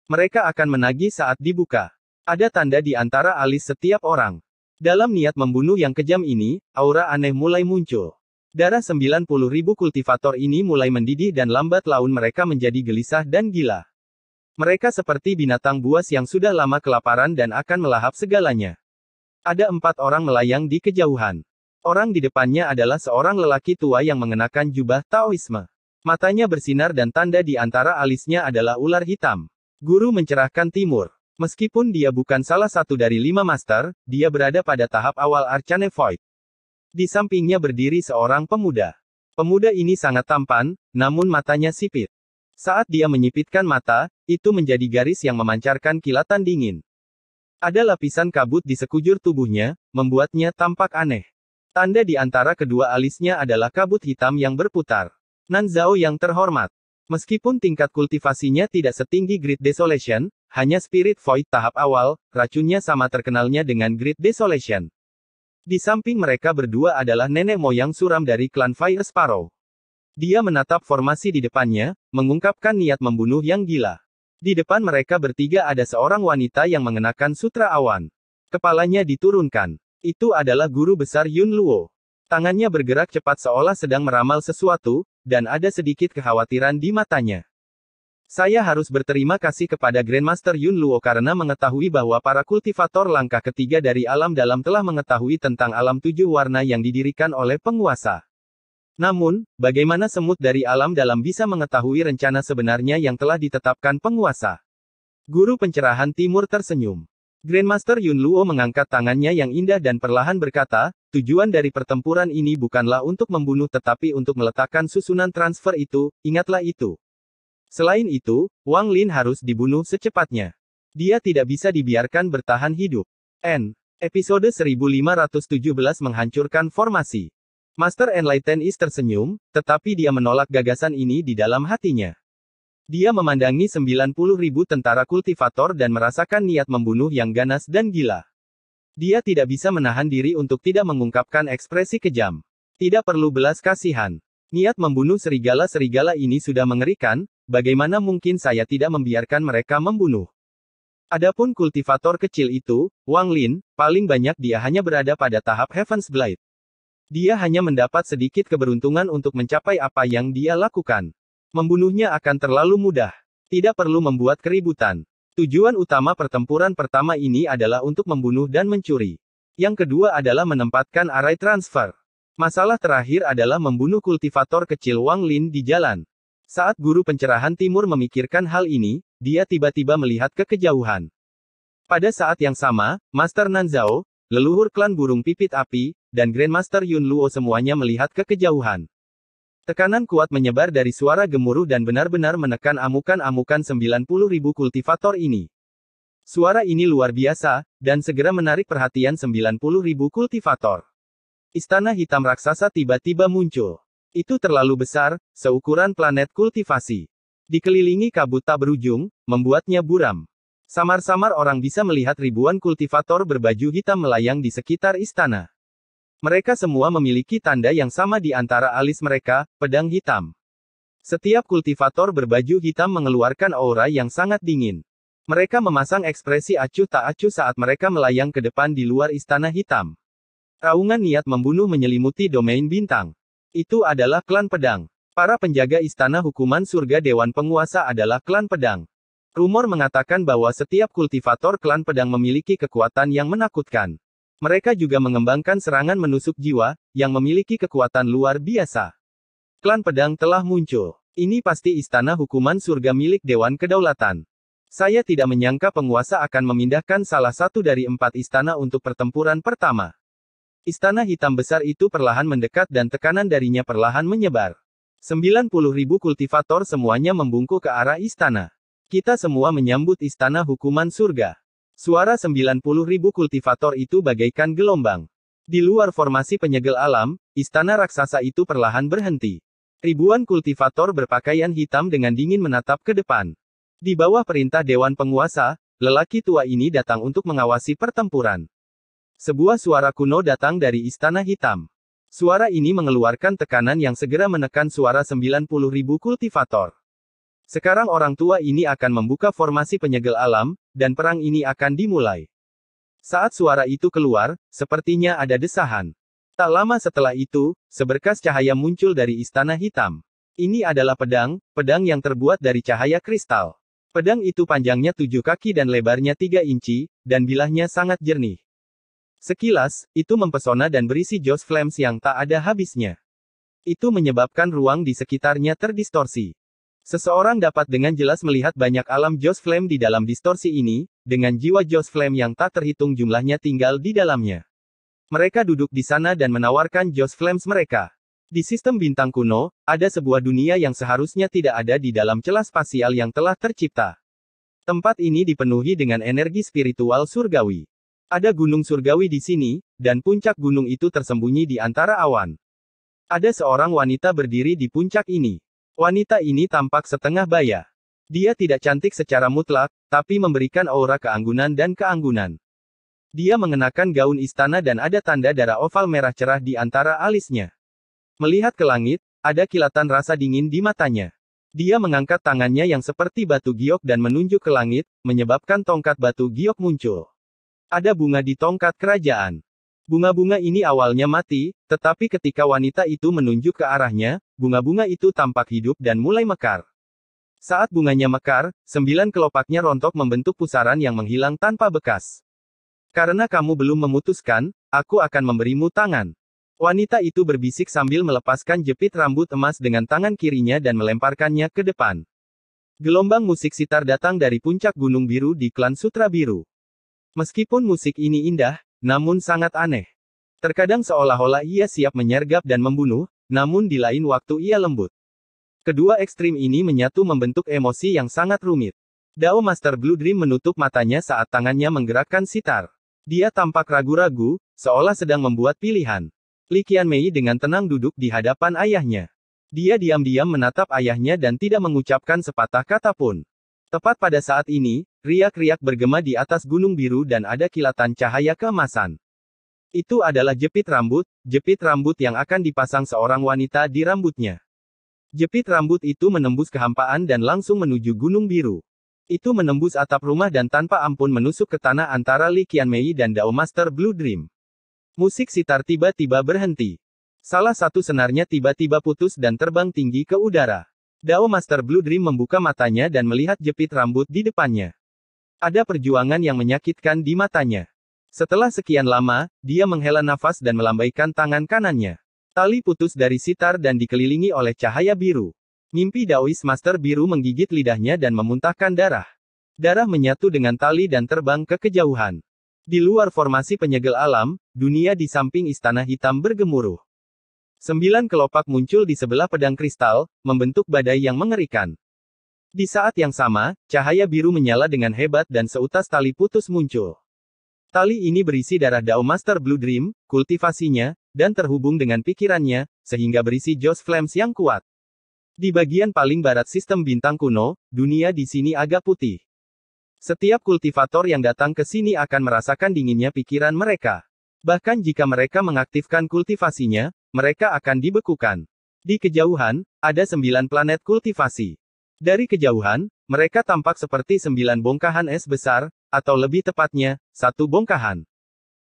Mereka akan menagih saat dibuka. Ada tanda di antara alis setiap orang. Dalam niat membunuh yang kejam ini, aura aneh mulai muncul. Darah 90.000 kultivator ini mulai mendidih dan lambat laun mereka menjadi gelisah dan gila. Mereka seperti binatang buas yang sudah lama kelaparan dan akan melahap segalanya. Ada empat orang melayang di kejauhan. Orang di depannya adalah seorang lelaki tua yang mengenakan jubah Taoisme. Matanya bersinar dan tanda di antara alisnya adalah ular hitam. Guru mencerahkan timur. Meskipun dia bukan salah satu dari lima master, dia berada pada tahap awal Arcane Void. Di sampingnya berdiri seorang pemuda. Pemuda ini sangat tampan, namun matanya sipit. Saat dia menyipitkan mata, itu menjadi garis yang memancarkan kilatan dingin. Ada lapisan kabut di sekujur tubuhnya, membuatnya tampak aneh. Tanda di antara kedua alisnya adalah kabut hitam yang berputar. Nan Zhao yang terhormat. Meskipun tingkat kultivasinya tidak setinggi Great Desolation, hanya Spirit Void tahap awal, racunnya sama terkenalnya dengan Great Desolation. Di samping mereka berdua adalah nenek moyang suram dari klan Fire Sparrow. Dia menatap formasi di depannya, mengungkapkan niat membunuh yang gila. Di depan mereka bertiga ada seorang wanita yang mengenakan sutra awan. Kepalanya diturunkan. Itu adalah guru besar Yun Luo. Tangannya bergerak cepat seolah sedang meramal sesuatu, dan ada sedikit kekhawatiran di matanya. Saya harus berterima kasih kepada Grandmaster Yun Luo karena mengetahui bahwa para kultivator langkah ketiga dari alam dalam telah mengetahui tentang alam tujuh warna yang didirikan oleh penguasa. Namun, bagaimana semut dari alam dalam bisa mengetahui rencana sebenarnya yang telah ditetapkan penguasa? Guru pencerahan timur tersenyum. Grandmaster Yun Luo mengangkat tangannya yang indah dan perlahan berkata, tujuan dari pertempuran ini bukanlah untuk membunuh tetapi untuk meletakkan susunan transfer itu, ingatlah itu. Selain itu, Wang Lin harus dibunuh secepatnya. Dia tidak bisa dibiarkan bertahan hidup. N. Episode 1517 menghancurkan formasi. Master Enlighten Is tersenyum, tetapi dia menolak gagasan ini di dalam hatinya. Dia memandangi 90 ribu tentara kultivator dan merasakan niat membunuh yang ganas dan gila. Dia tidak bisa menahan diri untuk tidak mengungkapkan ekspresi kejam. Tidak perlu belas kasihan. Niat membunuh serigala-serigala ini sudah mengerikan, Bagaimana mungkin saya tidak membiarkan mereka membunuh? Adapun kultivator kecil itu, Wang Lin, paling banyak dia hanya berada pada tahap Heaven's Blade. Dia hanya mendapat sedikit keberuntungan untuk mencapai apa yang dia lakukan. Membunuhnya akan terlalu mudah. Tidak perlu membuat keributan. Tujuan utama pertempuran pertama ini adalah untuk membunuh dan mencuri. Yang kedua adalah menempatkan array transfer. Masalah terakhir adalah membunuh kultivator kecil Wang Lin di jalan. Saat guru pencerahan timur memikirkan hal ini, dia tiba-tiba melihat ke kejauhan. Pada saat yang sama, Master Nanzao, leluhur klan burung pipit api, dan Grandmaster Yun Luo semuanya melihat ke kejauhan. Tekanan kuat menyebar dari suara gemuruh dan benar-benar menekan amukan-amukan 90.000 kultivator ini. Suara ini luar biasa, dan segera menarik perhatian 90.000 kultivator. Istana hitam raksasa tiba-tiba muncul. Itu terlalu besar, seukuran planet kultivasi. Dikelilingi kabut tak berujung, membuatnya buram. Samar-samar orang bisa melihat ribuan kultivator berbaju hitam melayang di sekitar istana. Mereka semua memiliki tanda yang sama di antara alis mereka, pedang hitam. Setiap kultivator berbaju hitam mengeluarkan aura yang sangat dingin. Mereka memasang ekspresi acuh tak acuh saat mereka melayang ke depan di luar istana hitam. Raungan niat membunuh menyelimuti domain bintang. Itu adalah klan pedang. Para penjaga istana hukuman surga Dewan Penguasa adalah klan pedang. Rumor mengatakan bahwa setiap kultivator klan pedang memiliki kekuatan yang menakutkan. Mereka juga mengembangkan serangan menusuk jiwa, yang memiliki kekuatan luar biasa. Klan pedang telah muncul. Ini pasti istana hukuman surga milik Dewan Kedaulatan. Saya tidak menyangka penguasa akan memindahkan salah satu dari empat istana untuk pertempuran pertama. Istana hitam besar itu perlahan mendekat dan tekanan darinya perlahan menyebar. 90 ribu kultivator semuanya membungkuk ke arah istana. Kita semua menyambut istana hukuman surga. Suara 90 ribu kultivator itu bagaikan gelombang. Di luar formasi penyegel alam, istana raksasa itu perlahan berhenti. Ribuan kultivator berpakaian hitam dengan dingin menatap ke depan. Di bawah perintah Dewan Penguasa, lelaki tua ini datang untuk mengawasi pertempuran. Sebuah suara kuno datang dari Istana Hitam. Suara ini mengeluarkan tekanan yang segera menekan suara 90.000 kultivator. Sekarang orang tua ini akan membuka formasi penyegel alam, dan perang ini akan dimulai. Saat suara itu keluar, sepertinya ada desahan. Tak lama setelah itu, seberkas cahaya muncul dari Istana Hitam. Ini adalah pedang, pedang yang terbuat dari cahaya kristal. Pedang itu panjangnya tujuh kaki dan lebarnya tiga inci, dan bilahnya sangat jernih. Sekilas, itu mempesona dan berisi jos Flames yang tak ada habisnya. Itu menyebabkan ruang di sekitarnya terdistorsi. Seseorang dapat dengan jelas melihat banyak alam Joss Flame di dalam distorsi ini, dengan jiwa Joss Flame yang tak terhitung jumlahnya tinggal di dalamnya. Mereka duduk di sana dan menawarkan Joss Flames mereka. Di sistem bintang kuno, ada sebuah dunia yang seharusnya tidak ada di dalam celah spasial yang telah tercipta. Tempat ini dipenuhi dengan energi spiritual surgawi. Ada gunung surgawi di sini, dan puncak gunung itu tersembunyi di antara awan. Ada seorang wanita berdiri di puncak ini. Wanita ini tampak setengah baya. Dia tidak cantik secara mutlak, tapi memberikan aura keanggunan dan keanggunan. Dia mengenakan gaun istana dan ada tanda darah oval merah cerah di antara alisnya. Melihat ke langit, ada kilatan rasa dingin di matanya. Dia mengangkat tangannya yang seperti batu giok dan menunjuk ke langit, menyebabkan tongkat batu giok muncul. Ada bunga di tongkat kerajaan. Bunga-bunga ini awalnya mati, tetapi ketika wanita itu menunjuk ke arahnya, bunga-bunga itu tampak hidup dan mulai mekar. Saat bunganya mekar, sembilan kelopaknya rontok membentuk pusaran yang menghilang tanpa bekas. Karena kamu belum memutuskan, aku akan memberimu tangan. Wanita itu berbisik sambil melepaskan jepit rambut emas dengan tangan kirinya dan melemparkannya ke depan. Gelombang musik sitar datang dari puncak gunung biru di klan Sutra Biru. Meskipun musik ini indah, namun sangat aneh. Terkadang seolah-olah ia siap menyergap dan membunuh, namun di lain waktu ia lembut. Kedua ekstrim ini menyatu membentuk emosi yang sangat rumit. Dao Master Blue Dream menutup matanya saat tangannya menggerakkan sitar. Dia tampak ragu-ragu, seolah sedang membuat pilihan. Li Mei dengan tenang duduk di hadapan ayahnya. Dia diam-diam menatap ayahnya dan tidak mengucapkan sepatah kata pun. Tepat pada saat ini, Riak-riak bergema di atas gunung biru dan ada kilatan cahaya kemasan. Itu adalah jepit rambut, jepit rambut yang akan dipasang seorang wanita di rambutnya. Jepit rambut itu menembus kehampaan dan langsung menuju gunung biru. Itu menembus atap rumah dan tanpa ampun menusuk ke tanah antara Li Qianmei dan Dao Master Blue Dream. Musik sitar tiba-tiba berhenti. Salah satu senarnya tiba-tiba putus dan terbang tinggi ke udara. Dao Master Blue Dream membuka matanya dan melihat jepit rambut di depannya. Ada perjuangan yang menyakitkan di matanya. Setelah sekian lama, dia menghela nafas dan melambaikan tangan kanannya. Tali putus dari sitar dan dikelilingi oleh cahaya biru. Mimpi Daois Master Biru menggigit lidahnya dan memuntahkan darah. Darah menyatu dengan tali dan terbang ke kejauhan. Di luar formasi penyegel alam, dunia di samping istana hitam bergemuruh. Sembilan kelopak muncul di sebelah pedang kristal, membentuk badai yang mengerikan. Di saat yang sama, cahaya biru menyala dengan hebat dan seutas tali putus muncul. Tali ini berisi darah Dao Master Blue Dream, kultivasinya, dan terhubung dengan pikirannya, sehingga berisi Joss Flames yang kuat. Di bagian paling barat sistem bintang kuno, dunia di sini agak putih. Setiap kultivator yang datang ke sini akan merasakan dinginnya pikiran mereka. Bahkan jika mereka mengaktifkan kultivasinya, mereka akan dibekukan. Di kejauhan, ada sembilan planet kultivasi. Dari kejauhan, mereka tampak seperti sembilan bongkahan es besar, atau lebih tepatnya, satu bongkahan.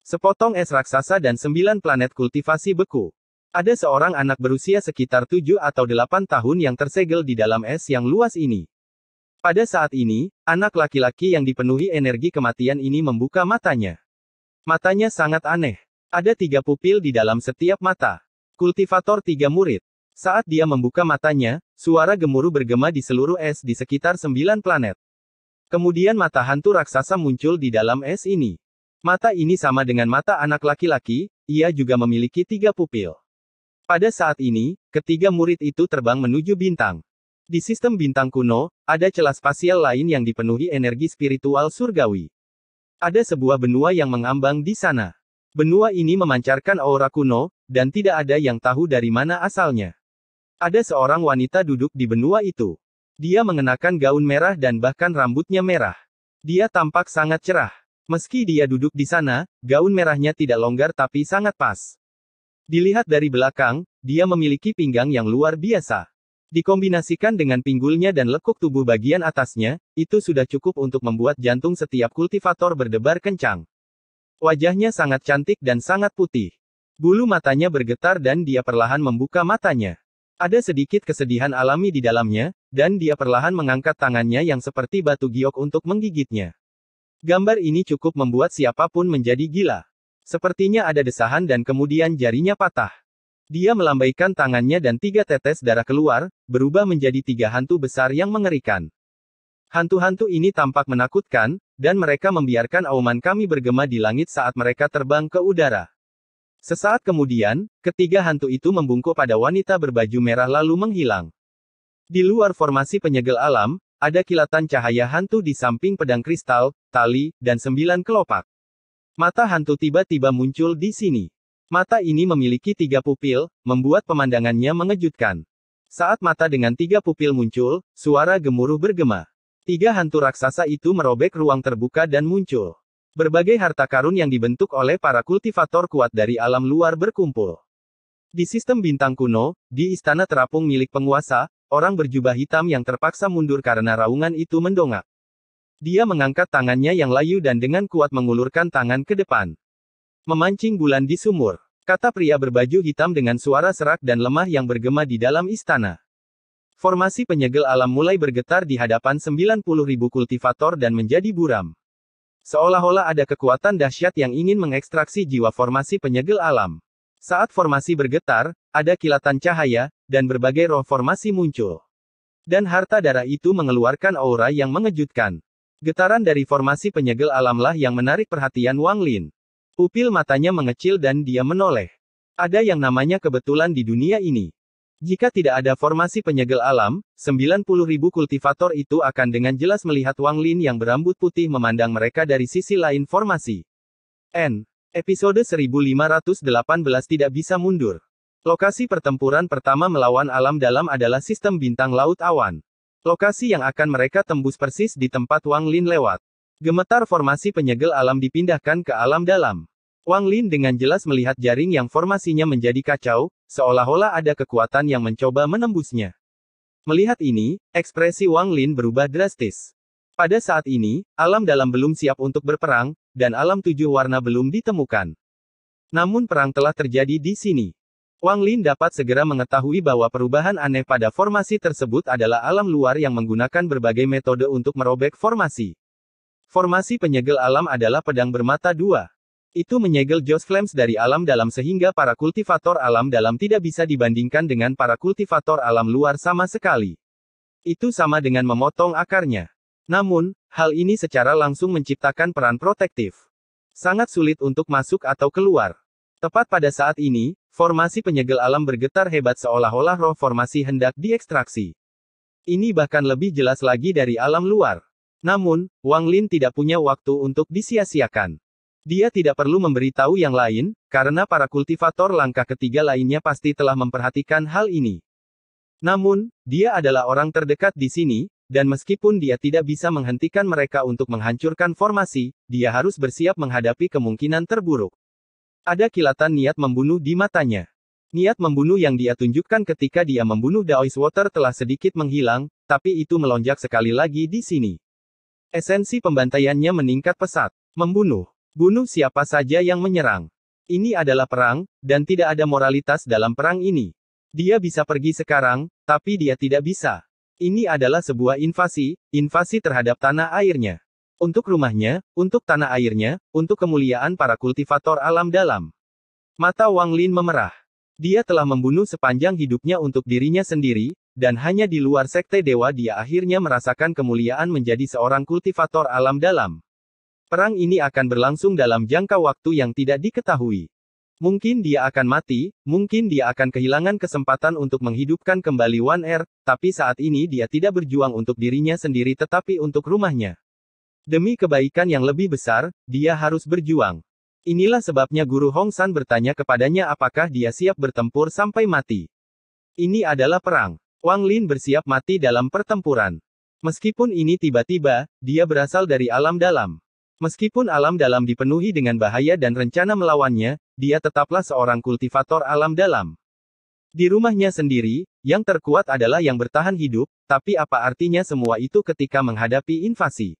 Sepotong es raksasa dan sembilan planet kultivasi beku. Ada seorang anak berusia sekitar tujuh atau delapan tahun yang tersegel di dalam es yang luas ini. Pada saat ini, anak laki-laki yang dipenuhi energi kematian ini membuka matanya. Matanya sangat aneh. Ada tiga pupil di dalam setiap mata. Kultivator tiga murid. Saat dia membuka matanya, suara gemuruh bergema di seluruh es di sekitar sembilan planet. Kemudian mata hantu raksasa muncul di dalam es ini. Mata ini sama dengan mata anak laki-laki, ia juga memiliki tiga pupil. Pada saat ini, ketiga murid itu terbang menuju bintang. Di sistem bintang kuno, ada celah spasial lain yang dipenuhi energi spiritual surgawi. Ada sebuah benua yang mengambang di sana. Benua ini memancarkan aura kuno, dan tidak ada yang tahu dari mana asalnya. Ada seorang wanita duduk di benua itu. Dia mengenakan gaun merah dan bahkan rambutnya merah. Dia tampak sangat cerah. Meski dia duduk di sana, gaun merahnya tidak longgar tapi sangat pas. Dilihat dari belakang, dia memiliki pinggang yang luar biasa. Dikombinasikan dengan pinggulnya dan lekuk tubuh bagian atasnya, itu sudah cukup untuk membuat jantung setiap kultivator berdebar kencang. Wajahnya sangat cantik dan sangat putih. Bulu matanya bergetar dan dia perlahan membuka matanya. Ada sedikit kesedihan alami di dalamnya, dan dia perlahan mengangkat tangannya yang seperti batu giok untuk menggigitnya. Gambar ini cukup membuat siapapun menjadi gila. Sepertinya ada desahan dan kemudian jarinya patah. Dia melambaikan tangannya dan tiga tetes darah keluar, berubah menjadi tiga hantu besar yang mengerikan. Hantu-hantu ini tampak menakutkan, dan mereka membiarkan auman kami bergema di langit saat mereka terbang ke udara. Sesaat kemudian, ketiga hantu itu membungkuk pada wanita berbaju merah lalu menghilang. Di luar formasi penyegel alam, ada kilatan cahaya hantu di samping pedang kristal, tali, dan sembilan kelopak. Mata hantu tiba-tiba muncul di sini. Mata ini memiliki tiga pupil, membuat pemandangannya mengejutkan. Saat mata dengan tiga pupil muncul, suara gemuruh bergema. Tiga hantu raksasa itu merobek ruang terbuka dan muncul. Berbagai harta karun yang dibentuk oleh para kultivator kuat dari alam luar berkumpul. Di sistem bintang kuno, di istana terapung milik penguasa, orang berjubah hitam yang terpaksa mundur karena raungan itu mendongak. Dia mengangkat tangannya yang layu dan dengan kuat mengulurkan tangan ke depan. Memancing bulan di sumur, kata pria berbaju hitam dengan suara serak dan lemah yang bergema di dalam istana. Formasi penyegel alam mulai bergetar di hadapan 90.000 kultivator dan menjadi buram. Seolah-olah ada kekuatan dahsyat yang ingin mengekstraksi jiwa formasi penyegel alam. Saat formasi bergetar, ada kilatan cahaya, dan berbagai roh formasi muncul. Dan harta darah itu mengeluarkan aura yang mengejutkan. Getaran dari formasi penyegel alamlah yang menarik perhatian Wang Lin. Upil matanya mengecil dan dia menoleh. Ada yang namanya kebetulan di dunia ini. Jika tidak ada formasi penyegel alam, 90.000 kultivator itu akan dengan jelas melihat Wang Lin yang berambut putih memandang mereka dari sisi lain formasi. N. Episode 1518 tidak bisa mundur. Lokasi pertempuran pertama melawan alam dalam adalah sistem bintang laut awan. Lokasi yang akan mereka tembus persis di tempat Wang Lin lewat. Gemetar formasi penyegel alam dipindahkan ke alam dalam. Wang Lin dengan jelas melihat jaring yang formasinya menjadi kacau, seolah-olah ada kekuatan yang mencoba menembusnya. Melihat ini, ekspresi Wang Lin berubah drastis. Pada saat ini, alam dalam belum siap untuk berperang, dan alam tujuh warna belum ditemukan. Namun perang telah terjadi di sini. Wang Lin dapat segera mengetahui bahwa perubahan aneh pada formasi tersebut adalah alam luar yang menggunakan berbagai metode untuk merobek formasi. Formasi penyegel alam adalah pedang bermata dua. Itu menyegel Josh Flames dari alam dalam sehingga para kultivator alam dalam tidak bisa dibandingkan dengan para kultivator alam luar sama sekali. Itu sama dengan memotong akarnya. Namun, hal ini secara langsung menciptakan peran protektif. Sangat sulit untuk masuk atau keluar. Tepat pada saat ini, formasi penyegel alam bergetar hebat seolah-olah roh formasi hendak diekstraksi. Ini bahkan lebih jelas lagi dari alam luar. Namun, Wang Lin tidak punya waktu untuk disia-siakan. Dia tidak perlu memberitahu yang lain, karena para kultivator langkah ketiga lainnya pasti telah memperhatikan hal ini. Namun, dia adalah orang terdekat di sini, dan meskipun dia tidak bisa menghentikan mereka untuk menghancurkan formasi, dia harus bersiap menghadapi kemungkinan terburuk. Ada kilatan niat membunuh di matanya. Niat membunuh yang dia tunjukkan ketika dia membunuh Water telah sedikit menghilang, tapi itu melonjak sekali lagi di sini. Esensi pembantaiannya meningkat pesat. Membunuh. Bunuh siapa saja yang menyerang. Ini adalah perang, dan tidak ada moralitas dalam perang ini. Dia bisa pergi sekarang, tapi dia tidak bisa. Ini adalah sebuah invasi, invasi terhadap tanah airnya. Untuk rumahnya, untuk tanah airnya, untuk kemuliaan para kultivator alam dalam. Mata Wang Lin memerah. Dia telah membunuh sepanjang hidupnya untuk dirinya sendiri, dan hanya di luar sekte dewa dia akhirnya merasakan kemuliaan menjadi seorang kultivator alam dalam. Perang ini akan berlangsung dalam jangka waktu yang tidak diketahui. Mungkin dia akan mati, mungkin dia akan kehilangan kesempatan untuk menghidupkan kembali Wan Er, tapi saat ini dia tidak berjuang untuk dirinya sendiri tetapi untuk rumahnya. Demi kebaikan yang lebih besar, dia harus berjuang. Inilah sebabnya Guru Hong San bertanya kepadanya apakah dia siap bertempur sampai mati. Ini adalah perang. Wang Lin bersiap mati dalam pertempuran. Meskipun ini tiba-tiba, dia berasal dari alam dalam. Meskipun alam dalam dipenuhi dengan bahaya dan rencana melawannya, dia tetaplah seorang kultivator alam dalam. Di rumahnya sendiri, yang terkuat adalah yang bertahan hidup, tapi apa artinya semua itu ketika menghadapi invasi?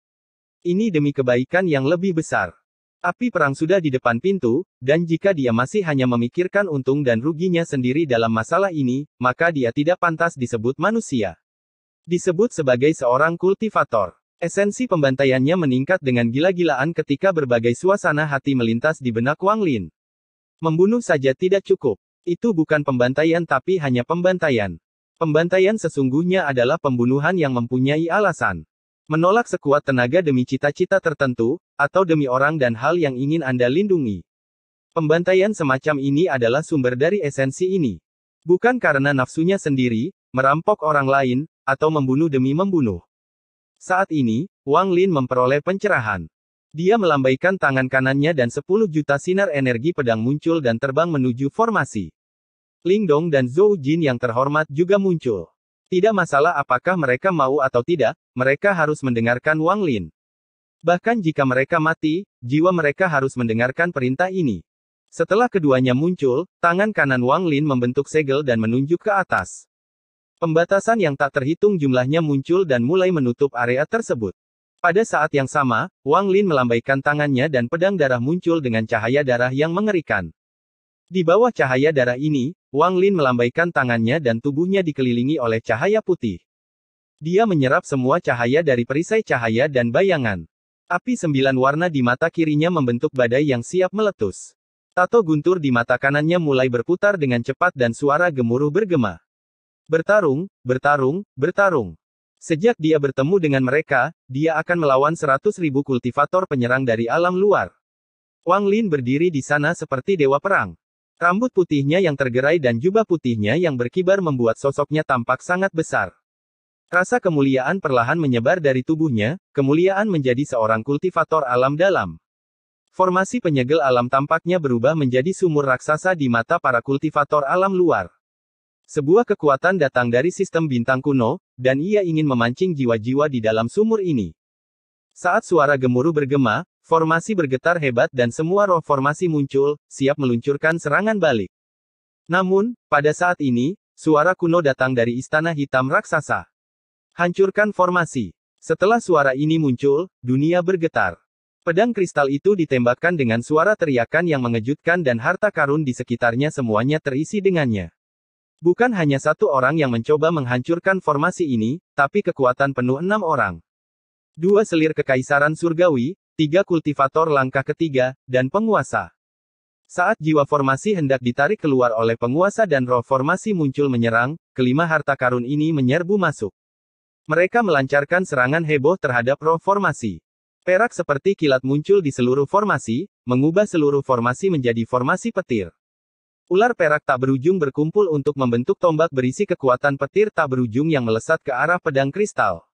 Ini demi kebaikan yang lebih besar. Api perang sudah di depan pintu, dan jika dia masih hanya memikirkan untung dan ruginya sendiri dalam masalah ini, maka dia tidak pantas disebut manusia. Disebut sebagai seorang kultivator. Esensi pembantaiannya meningkat dengan gila-gilaan ketika berbagai suasana hati melintas di benak Wang Lin. Membunuh saja tidak cukup. Itu bukan pembantaian tapi hanya pembantaian. Pembantaian sesungguhnya adalah pembunuhan yang mempunyai alasan. Menolak sekuat tenaga demi cita-cita tertentu, atau demi orang dan hal yang ingin Anda lindungi. Pembantaian semacam ini adalah sumber dari esensi ini. Bukan karena nafsunya sendiri, merampok orang lain, atau membunuh demi membunuh. Saat ini, Wang Lin memperoleh pencerahan. Dia melambaikan tangan kanannya dan 10 juta sinar energi pedang muncul dan terbang menuju formasi. Ling Dong dan Zhou Jin yang terhormat juga muncul. Tidak masalah apakah mereka mau atau tidak, mereka harus mendengarkan Wang Lin. Bahkan jika mereka mati, jiwa mereka harus mendengarkan perintah ini. Setelah keduanya muncul, tangan kanan Wang Lin membentuk segel dan menunjuk ke atas. Pembatasan yang tak terhitung jumlahnya muncul dan mulai menutup area tersebut. Pada saat yang sama, Wang Lin melambaikan tangannya dan pedang darah muncul dengan cahaya darah yang mengerikan. Di bawah cahaya darah ini, Wang Lin melambaikan tangannya dan tubuhnya dikelilingi oleh cahaya putih. Dia menyerap semua cahaya dari perisai cahaya dan bayangan. Api sembilan warna di mata kirinya membentuk badai yang siap meletus. Tato guntur di mata kanannya mulai berputar dengan cepat dan suara gemuruh bergema. Bertarung, bertarung, bertarung. Sejak dia bertemu dengan mereka, dia akan melawan 100.000 kultivator penyerang dari alam luar. Wang Lin berdiri di sana seperti dewa perang. Rambut putihnya yang tergerai dan jubah putihnya yang berkibar membuat sosoknya tampak sangat besar. Rasa kemuliaan perlahan menyebar dari tubuhnya, kemuliaan menjadi seorang kultivator alam dalam. Formasi penyegel alam tampaknya berubah menjadi sumur raksasa di mata para kultivator alam luar. Sebuah kekuatan datang dari sistem bintang kuno, dan ia ingin memancing jiwa-jiwa di dalam sumur ini. Saat suara gemuruh bergema, formasi bergetar hebat dan semua roh formasi muncul, siap meluncurkan serangan balik. Namun, pada saat ini, suara kuno datang dari istana hitam raksasa. Hancurkan formasi. Setelah suara ini muncul, dunia bergetar. Pedang kristal itu ditembakkan dengan suara teriakan yang mengejutkan dan harta karun di sekitarnya semuanya terisi dengannya. Bukan hanya satu orang yang mencoba menghancurkan formasi ini, tapi kekuatan penuh enam orang. Dua selir kekaisaran surgawi, tiga kultivator langkah ketiga, dan penguasa. Saat jiwa formasi hendak ditarik keluar oleh penguasa dan roh formasi muncul menyerang, kelima harta karun ini menyerbu masuk. Mereka melancarkan serangan heboh terhadap roh formasi. Perak seperti kilat muncul di seluruh formasi, mengubah seluruh formasi menjadi formasi petir. Ular perak tak berujung berkumpul untuk membentuk tombak berisi kekuatan petir tak berujung yang melesat ke arah pedang kristal.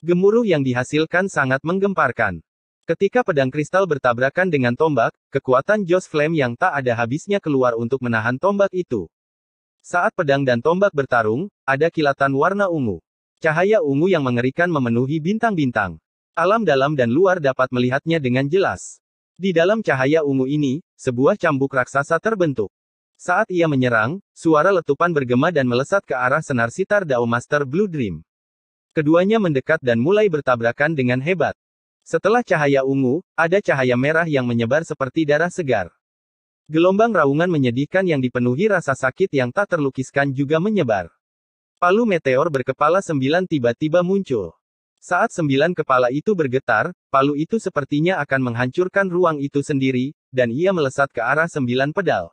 Gemuruh yang dihasilkan sangat menggemparkan. Ketika pedang kristal bertabrakan dengan tombak, kekuatan Joss Flame yang tak ada habisnya keluar untuk menahan tombak itu. Saat pedang dan tombak bertarung, ada kilatan warna ungu. Cahaya ungu yang mengerikan memenuhi bintang-bintang. Alam dalam dan luar dapat melihatnya dengan jelas. Di dalam cahaya ungu ini, sebuah cambuk raksasa terbentuk. Saat ia menyerang, suara letupan bergema dan melesat ke arah senar sitar Dao Master Blue Dream. Keduanya mendekat dan mulai bertabrakan dengan hebat. Setelah cahaya ungu, ada cahaya merah yang menyebar seperti darah segar. Gelombang raungan menyedihkan yang dipenuhi rasa sakit yang tak terlukiskan juga menyebar. Palu meteor berkepala sembilan tiba-tiba muncul. Saat sembilan kepala itu bergetar, palu itu sepertinya akan menghancurkan ruang itu sendiri, dan ia melesat ke arah sembilan pedal.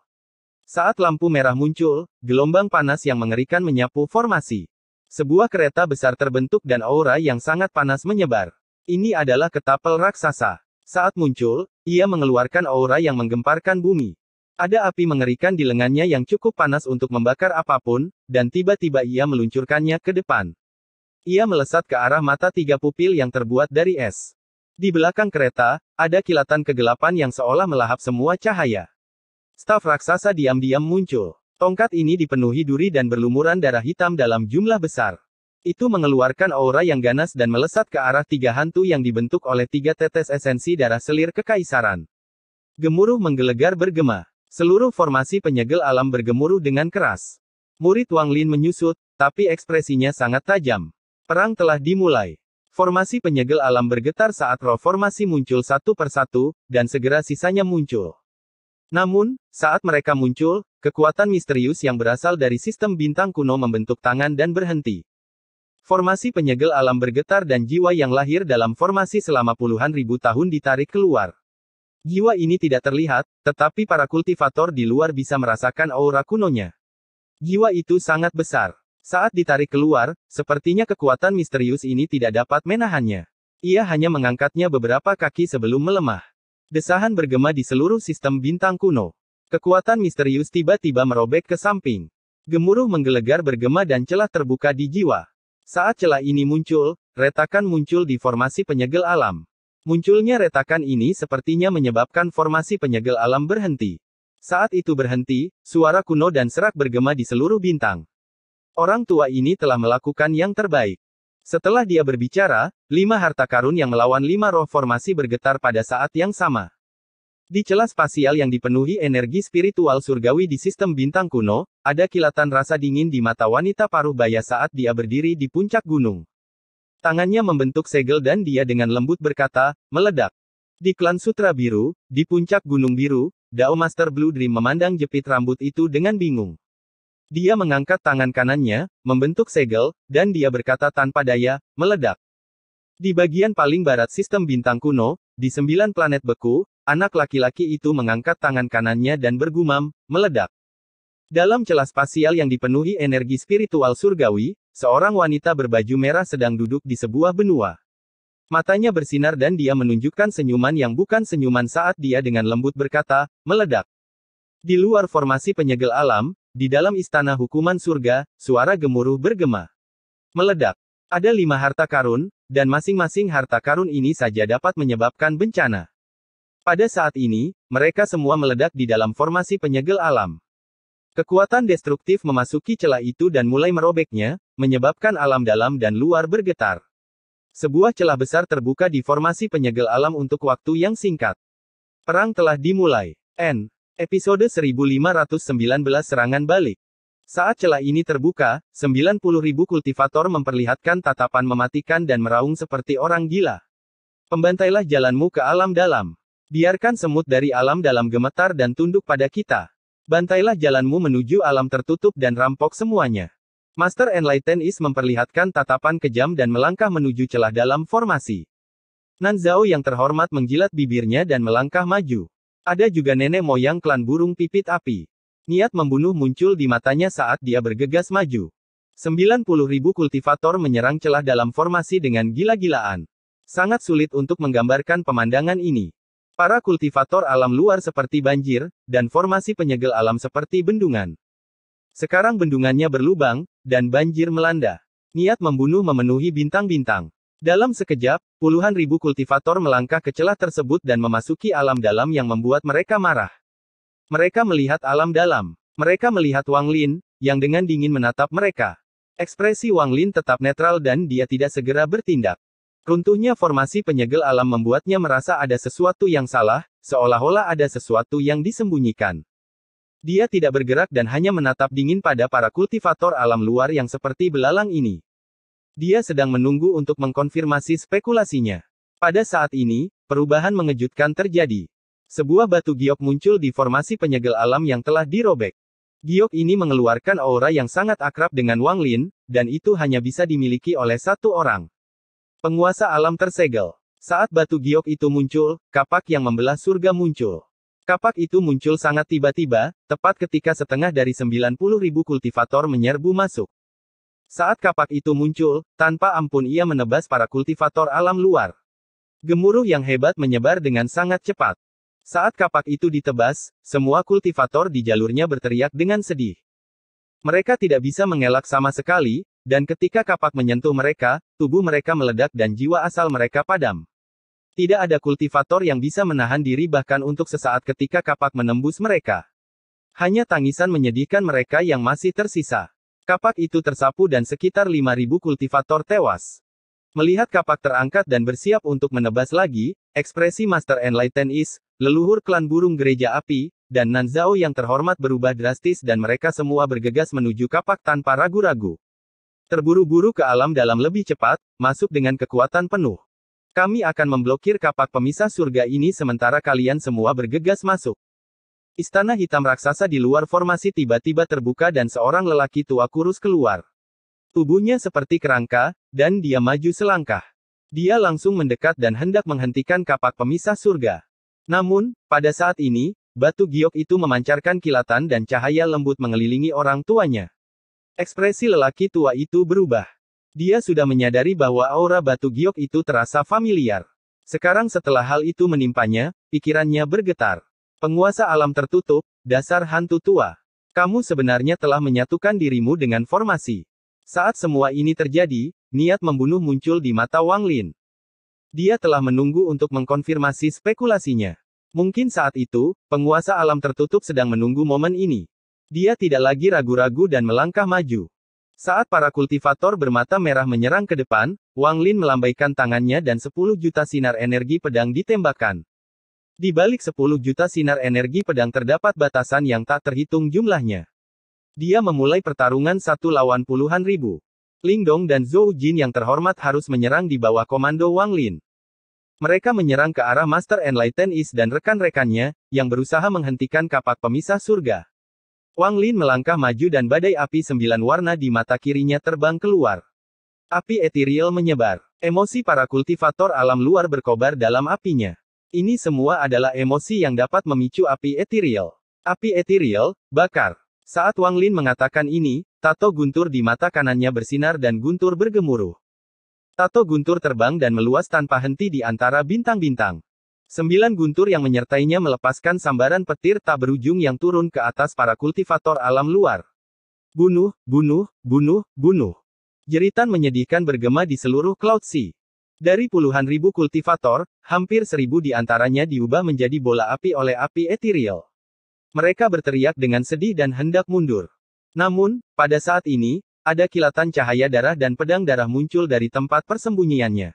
Saat lampu merah muncul, gelombang panas yang mengerikan menyapu formasi. Sebuah kereta besar terbentuk dan aura yang sangat panas menyebar. Ini adalah ketapel raksasa. Saat muncul, ia mengeluarkan aura yang menggemparkan bumi. Ada api mengerikan di lengannya yang cukup panas untuk membakar apapun, dan tiba-tiba ia meluncurkannya ke depan. Ia melesat ke arah mata tiga pupil yang terbuat dari es. Di belakang kereta, ada kilatan kegelapan yang seolah melahap semua cahaya. Staf raksasa diam-diam muncul. Tongkat ini dipenuhi duri dan berlumuran darah hitam dalam jumlah besar. Itu mengeluarkan aura yang ganas dan melesat ke arah tiga hantu yang dibentuk oleh tiga tetes esensi darah selir kekaisaran. Gemuruh menggelegar bergema. Seluruh formasi penyegel alam bergemuruh dengan keras. Murid Wang Lin menyusut, tapi ekspresinya sangat tajam. Perang telah dimulai. Formasi penyegel alam bergetar saat roh formasi muncul satu persatu, dan segera sisanya muncul. Namun, saat mereka muncul, kekuatan misterius yang berasal dari sistem bintang kuno membentuk tangan dan berhenti. Formasi penyegel alam bergetar dan jiwa yang lahir dalam formasi selama puluhan ribu tahun ditarik keluar. Jiwa ini tidak terlihat, tetapi para kultivator di luar bisa merasakan aura kunonya. Jiwa itu sangat besar. Saat ditarik keluar, sepertinya kekuatan misterius ini tidak dapat menahannya. Ia hanya mengangkatnya beberapa kaki sebelum melemah. Desahan bergema di seluruh sistem bintang kuno. Kekuatan misterius tiba-tiba merobek ke samping. Gemuruh menggelegar bergema dan celah terbuka di jiwa. Saat celah ini muncul, retakan muncul di formasi penyegel alam. Munculnya retakan ini sepertinya menyebabkan formasi penyegel alam berhenti. Saat itu berhenti, suara kuno dan serak bergema di seluruh bintang. Orang tua ini telah melakukan yang terbaik. Setelah dia berbicara, lima harta karun yang melawan lima roh formasi bergetar pada saat yang sama. Di celah spasial yang dipenuhi energi spiritual surgawi di sistem bintang kuno, ada kilatan rasa dingin di mata wanita paruh baya saat dia berdiri di puncak gunung. Tangannya membentuk segel dan dia dengan lembut berkata, meledak. Di klan Sutra Biru, di puncak Gunung Biru, Dao Master Blue Dream memandang jepit rambut itu dengan bingung. Dia mengangkat tangan kanannya, membentuk segel, dan dia berkata tanpa daya, meledak. Di bagian paling barat sistem bintang kuno, di sembilan planet beku, anak laki-laki itu mengangkat tangan kanannya dan bergumam, meledak. Dalam celah spasial yang dipenuhi energi spiritual surgawi, seorang wanita berbaju merah sedang duduk di sebuah benua. Matanya bersinar dan dia menunjukkan senyuman yang bukan senyuman saat dia dengan lembut berkata, meledak. Di luar formasi penyegel alam, di dalam istana hukuman surga, suara gemuruh bergema. Meledak. Ada lima harta karun, dan masing-masing harta karun ini saja dapat menyebabkan bencana. Pada saat ini, mereka semua meledak di dalam formasi penyegel alam. Kekuatan destruktif memasuki celah itu dan mulai merobeknya, menyebabkan alam dalam dan luar bergetar. Sebuah celah besar terbuka di formasi penyegel alam untuk waktu yang singkat. Perang telah dimulai. N. Episode 1519 Serangan Balik Saat celah ini terbuka, 90 ribu kultivator memperlihatkan tatapan mematikan dan meraung seperti orang gila. Pembantailah jalanmu ke alam dalam. Biarkan semut dari alam dalam gemetar dan tunduk pada kita. Bantailah jalanmu menuju alam tertutup dan rampok semuanya. Master Enlighten Is memperlihatkan tatapan kejam dan melangkah menuju celah dalam formasi. Nanzao yang terhormat menjilat bibirnya dan melangkah maju. Ada juga nenek moyang klan burung pipit api. Niat membunuh muncul di matanya saat dia bergegas maju. 90 ribu kultivator menyerang celah dalam formasi dengan gila-gilaan. Sangat sulit untuk menggambarkan pemandangan ini. Para kultivator alam luar seperti banjir, dan formasi penyegel alam seperti bendungan. Sekarang bendungannya berlubang, dan banjir melanda. Niat membunuh memenuhi bintang-bintang. Dalam sekejap, puluhan ribu kultivator melangkah ke celah tersebut dan memasuki alam dalam yang membuat mereka marah. Mereka melihat alam dalam. Mereka melihat Wang Lin, yang dengan dingin menatap mereka. Ekspresi Wang Lin tetap netral dan dia tidak segera bertindak. Runtuhnya formasi penyegel alam membuatnya merasa ada sesuatu yang salah, seolah-olah ada sesuatu yang disembunyikan. Dia tidak bergerak dan hanya menatap dingin pada para kultivator alam luar yang seperti belalang ini. Dia sedang menunggu untuk mengkonfirmasi spekulasinya. Pada saat ini, perubahan mengejutkan terjadi. Sebuah batu giok muncul di formasi penyegel alam yang telah dirobek. Giok ini mengeluarkan aura yang sangat akrab dengan Wang Lin, dan itu hanya bisa dimiliki oleh satu orang. Penguasa alam tersegel. Saat batu giok itu muncul, kapak yang membelah surga muncul. Kapak itu muncul sangat tiba-tiba, tepat ketika setengah dari 90.000 kultivator menyerbu masuk. Saat kapak itu muncul, tanpa ampun ia menebas para kultivator alam luar. Gemuruh yang hebat menyebar dengan sangat cepat. Saat kapak itu ditebas, semua kultivator di jalurnya berteriak dengan sedih. Mereka tidak bisa mengelak sama sekali, dan ketika kapak menyentuh mereka, tubuh mereka meledak dan jiwa asal mereka padam. Tidak ada kultivator yang bisa menahan diri bahkan untuk sesaat ketika kapak menembus mereka. Hanya tangisan menyedihkan mereka yang masih tersisa. Kapak itu tersapu dan sekitar 5.000 kultivator tewas. Melihat kapak terangkat dan bersiap untuk menebas lagi, ekspresi Master Enlighten Is, leluhur klan burung gereja api, dan Nan Zhao yang terhormat berubah drastis dan mereka semua bergegas menuju kapak tanpa ragu-ragu. Terburu-buru ke alam dalam lebih cepat, masuk dengan kekuatan penuh. Kami akan memblokir kapak pemisah surga ini sementara kalian semua bergegas masuk. Istana hitam raksasa di luar formasi tiba-tiba terbuka dan seorang lelaki tua kurus keluar. Tubuhnya seperti kerangka, dan dia maju selangkah. Dia langsung mendekat dan hendak menghentikan kapak pemisah surga. Namun, pada saat ini, batu giok itu memancarkan kilatan dan cahaya lembut mengelilingi orang tuanya. Ekspresi lelaki tua itu berubah. Dia sudah menyadari bahwa aura batu giok itu terasa familiar. Sekarang setelah hal itu menimpanya, pikirannya bergetar. Penguasa alam tertutup, dasar hantu tua. Kamu sebenarnya telah menyatukan dirimu dengan formasi. Saat semua ini terjadi, niat membunuh muncul di mata Wang Lin. Dia telah menunggu untuk mengkonfirmasi spekulasinya. Mungkin saat itu, penguasa alam tertutup sedang menunggu momen ini. Dia tidak lagi ragu-ragu dan melangkah maju. Saat para kultivator bermata merah menyerang ke depan, Wang Lin melambaikan tangannya dan 10 juta sinar energi pedang ditembakkan. Di balik 10 juta sinar energi pedang terdapat batasan yang tak terhitung jumlahnya. Dia memulai pertarungan satu lawan puluhan ribu. Ling Dong dan Zhou Jin yang terhormat harus menyerang di bawah komando Wang Lin. Mereka menyerang ke arah Master Enlightened East dan rekan-rekannya, yang berusaha menghentikan kapak pemisah surga. Wang Lin melangkah maju dan badai api sembilan warna di mata kirinya terbang keluar. Api etiril menyebar. Emosi para kultivator alam luar berkobar dalam apinya. Ini semua adalah emosi yang dapat memicu api etiril. Api etiril, bakar. Saat Wang Lin mengatakan ini, tato guntur di mata kanannya bersinar dan guntur bergemuruh. Tato guntur terbang dan meluas tanpa henti di antara bintang-bintang. Sembilan guntur yang menyertainya melepaskan sambaran petir tak berujung yang turun ke atas para kultivator alam luar. Bunuh, bunuh, bunuh, bunuh. Jeritan menyedihkan bergema di seluruh Cloud Sea. Dari puluhan ribu kultivator, hampir seribu di antaranya diubah menjadi bola api oleh api etiril. Mereka berteriak dengan sedih dan hendak mundur. Namun, pada saat ini, ada kilatan cahaya darah dan pedang darah muncul dari tempat persembunyiannya.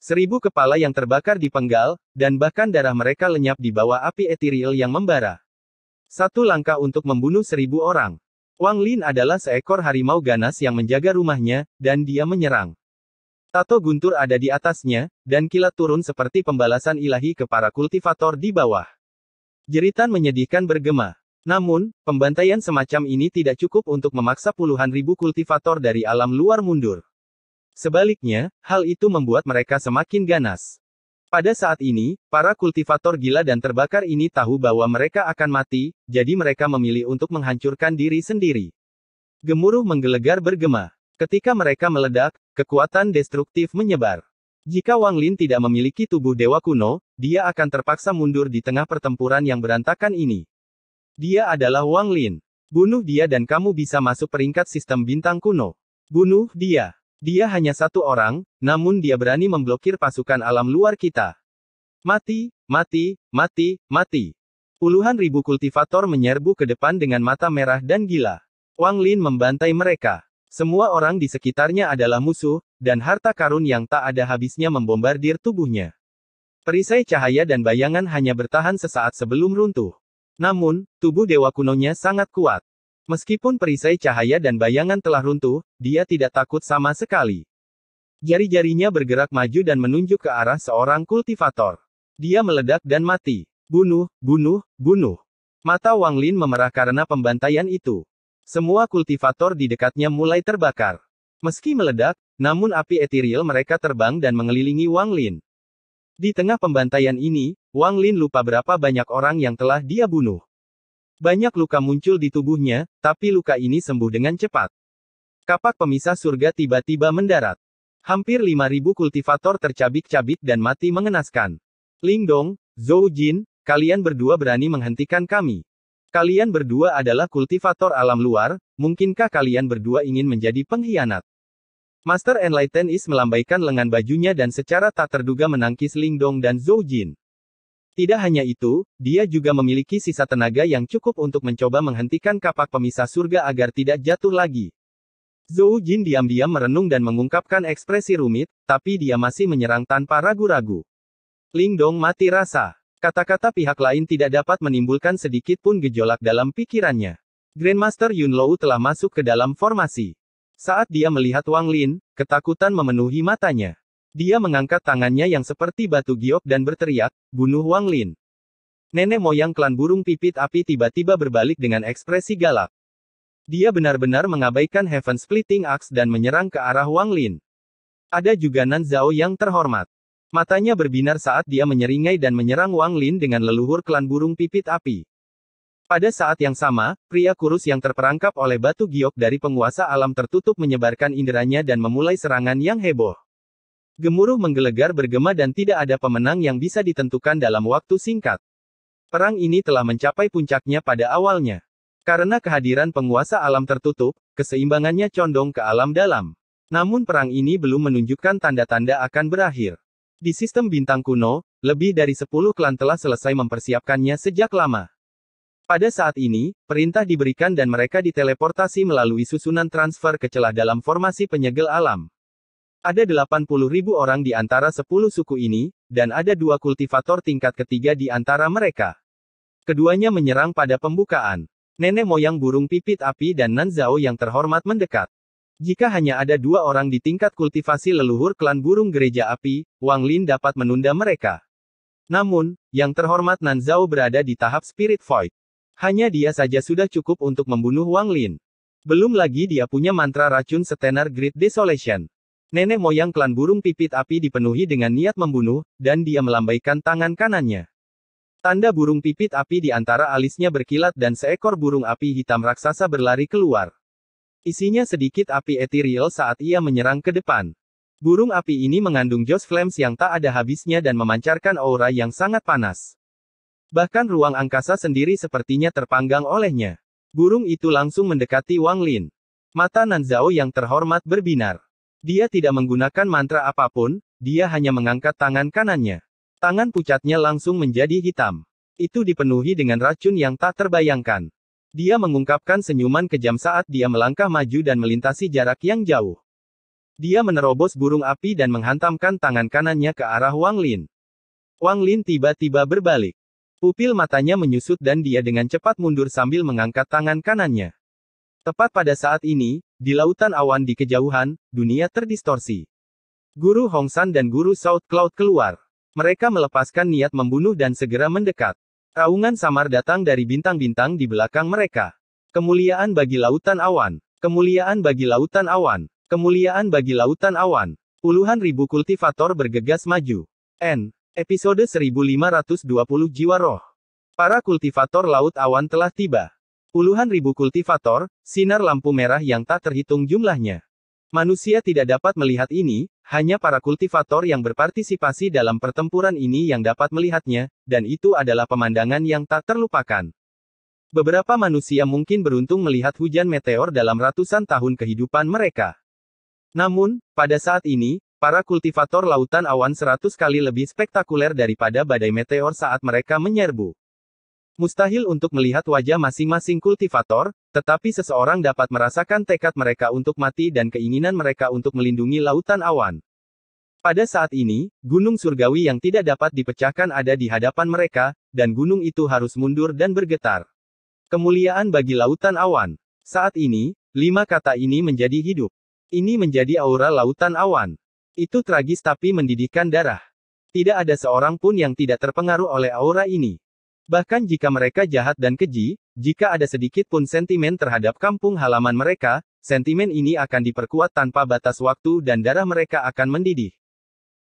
Seribu kepala yang terbakar dipenggal, dan bahkan darah mereka lenyap di bawah api etiril yang membara. Satu langkah untuk membunuh seribu orang. Wang Lin adalah seekor harimau ganas yang menjaga rumahnya, dan dia menyerang. Tato guntur ada di atasnya, dan kilat turun seperti pembalasan ilahi ke para kultivator di bawah. Jeritan menyedihkan bergema. Namun, pembantaian semacam ini tidak cukup untuk memaksa puluhan ribu kultivator dari alam luar mundur. Sebaliknya, hal itu membuat mereka semakin ganas. Pada saat ini, para kultivator gila dan terbakar ini tahu bahwa mereka akan mati, jadi mereka memilih untuk menghancurkan diri sendiri. Gemuruh menggelegar bergema. Ketika mereka meledak, Kekuatan destruktif menyebar. Jika Wang Lin tidak memiliki tubuh dewa kuno, dia akan terpaksa mundur di tengah pertempuran yang berantakan ini. Dia adalah Wang Lin. Bunuh dia dan kamu bisa masuk peringkat sistem bintang kuno. Bunuh dia. Dia hanya satu orang, namun dia berani memblokir pasukan alam luar kita. Mati, mati, mati, mati. Puluhan ribu kultivator menyerbu ke depan dengan mata merah dan gila. Wang Lin membantai mereka. Semua orang di sekitarnya adalah musuh, dan harta karun yang tak ada habisnya membombardir tubuhnya. Perisai cahaya dan bayangan hanya bertahan sesaat sebelum runtuh. Namun, tubuh dewa kunonya sangat kuat. Meskipun perisai cahaya dan bayangan telah runtuh, dia tidak takut sama sekali. Jari-jarinya bergerak maju dan menunjuk ke arah seorang kultivator. Dia meledak dan mati. Bunuh, bunuh, bunuh. Mata Wang Lin memerah karena pembantaian itu. Semua kultivator di dekatnya mulai terbakar. Meski meledak, namun api etiril mereka terbang dan mengelilingi Wang Lin. Di tengah pembantaian ini, Wang Lin lupa berapa banyak orang yang telah dia bunuh. Banyak luka muncul di tubuhnya, tapi luka ini sembuh dengan cepat. Kapak pemisah surga tiba-tiba mendarat. Hampir 5.000 kultivator tercabik-cabik dan mati mengenaskan. Ling Dong, Zhou Jin, kalian berdua berani menghentikan kami. Kalian berdua adalah kultivator alam luar, mungkinkah kalian berdua ingin menjadi pengkhianat? Master Enlighten Is melambaikan lengan bajunya dan secara tak terduga menangkis Ling Dong dan Zhou Jin. Tidak hanya itu, dia juga memiliki sisa tenaga yang cukup untuk mencoba menghentikan kapak pemisah surga agar tidak jatuh lagi. Zhou Jin diam-diam merenung dan mengungkapkan ekspresi rumit, tapi dia masih menyerang tanpa ragu-ragu. Ling Dong mati rasa. Kata-kata pihak lain tidak dapat menimbulkan sedikit pun gejolak dalam pikirannya. Grandmaster Yun Lou telah masuk ke dalam formasi. Saat dia melihat Wang Lin, ketakutan memenuhi matanya. Dia mengangkat tangannya yang seperti batu giok dan berteriak, bunuh Wang Lin. Nenek moyang klan burung pipit api tiba-tiba berbalik dengan ekspresi galak. Dia benar-benar mengabaikan Heaven Splitting Axe dan menyerang ke arah Wang Lin. Ada juga Nan Zhao yang terhormat. Matanya berbinar saat dia menyeringai dan menyerang Wang Lin dengan leluhur klan burung pipit api. Pada saat yang sama, pria kurus yang terperangkap oleh batu giok dari penguasa alam tertutup menyebarkan inderanya dan memulai serangan yang heboh. Gemuruh menggelegar bergema dan tidak ada pemenang yang bisa ditentukan dalam waktu singkat. Perang ini telah mencapai puncaknya pada awalnya. Karena kehadiran penguasa alam tertutup, keseimbangannya condong ke alam dalam. Namun perang ini belum menunjukkan tanda-tanda akan berakhir. Di sistem bintang kuno, lebih dari 10 klan telah selesai mempersiapkannya sejak lama. Pada saat ini, perintah diberikan dan mereka diteleportasi melalui susunan transfer ke celah dalam formasi penyegel alam. Ada 80 ribu orang di antara 10 suku ini, dan ada dua kultivator tingkat ketiga di antara mereka. Keduanya menyerang pada pembukaan. Nenek moyang burung pipit api dan Nan Zhao yang terhormat mendekat. Jika hanya ada dua orang di tingkat kultivasi leluhur klan burung gereja api, Wang Lin dapat menunda mereka. Namun, yang terhormat Nan Zhao berada di tahap spirit void. Hanya dia saja sudah cukup untuk membunuh Wang Lin. Belum lagi dia punya mantra racun setenar Great Desolation. Nenek moyang klan burung pipit api dipenuhi dengan niat membunuh, dan dia melambaikan tangan kanannya. Tanda burung pipit api di antara alisnya berkilat dan seekor burung api hitam raksasa berlari keluar. Isinya sedikit api etiril saat ia menyerang ke depan. Burung api ini mengandung Joss Flames yang tak ada habisnya dan memancarkan aura yang sangat panas. Bahkan ruang angkasa sendiri sepertinya terpanggang olehnya. Burung itu langsung mendekati Wang Lin. Mata Nan Zhao yang terhormat berbinar. Dia tidak menggunakan mantra apapun, dia hanya mengangkat tangan kanannya. Tangan pucatnya langsung menjadi hitam. Itu dipenuhi dengan racun yang tak terbayangkan. Dia mengungkapkan senyuman kejam saat dia melangkah maju dan melintasi jarak yang jauh. Dia menerobos burung api dan menghantamkan tangan kanannya ke arah Wang Lin. Wang Lin tiba-tiba berbalik. Pupil matanya menyusut dan dia dengan cepat mundur sambil mengangkat tangan kanannya. Tepat pada saat ini, di lautan awan di kejauhan, dunia terdistorsi. Guru Hong San dan Guru South Cloud keluar. Mereka melepaskan niat membunuh dan segera mendekat. Raungan samar datang dari bintang-bintang di belakang mereka. Kemuliaan bagi lautan awan. Kemuliaan bagi lautan awan. Kemuliaan bagi lautan awan. Puluhan ribu kultivator bergegas maju. N. Episode 1520 Jiwa Roh. Para kultivator laut awan telah tiba. Puluhan ribu kultivator, sinar lampu merah yang tak terhitung jumlahnya. Manusia tidak dapat melihat ini, hanya para kultivator yang berpartisipasi dalam pertempuran ini yang dapat melihatnya, dan itu adalah pemandangan yang tak terlupakan. Beberapa manusia mungkin beruntung melihat hujan meteor dalam ratusan tahun kehidupan mereka. Namun, pada saat ini, para kultivator lautan awan seratus kali lebih spektakuler daripada badai meteor saat mereka menyerbu. Mustahil untuk melihat wajah masing-masing kultivator, tetapi seseorang dapat merasakan tekad mereka untuk mati dan keinginan mereka untuk melindungi lautan awan. Pada saat ini, gunung surgawi yang tidak dapat dipecahkan ada di hadapan mereka, dan gunung itu harus mundur dan bergetar. Kemuliaan bagi lautan awan. Saat ini, lima kata ini menjadi hidup. Ini menjadi aura lautan awan. Itu tragis tapi mendidihkan darah. Tidak ada seorang pun yang tidak terpengaruh oleh aura ini. Bahkan jika mereka jahat dan keji, jika ada sedikit pun sentimen terhadap kampung halaman mereka, sentimen ini akan diperkuat tanpa batas waktu dan darah mereka akan mendidih.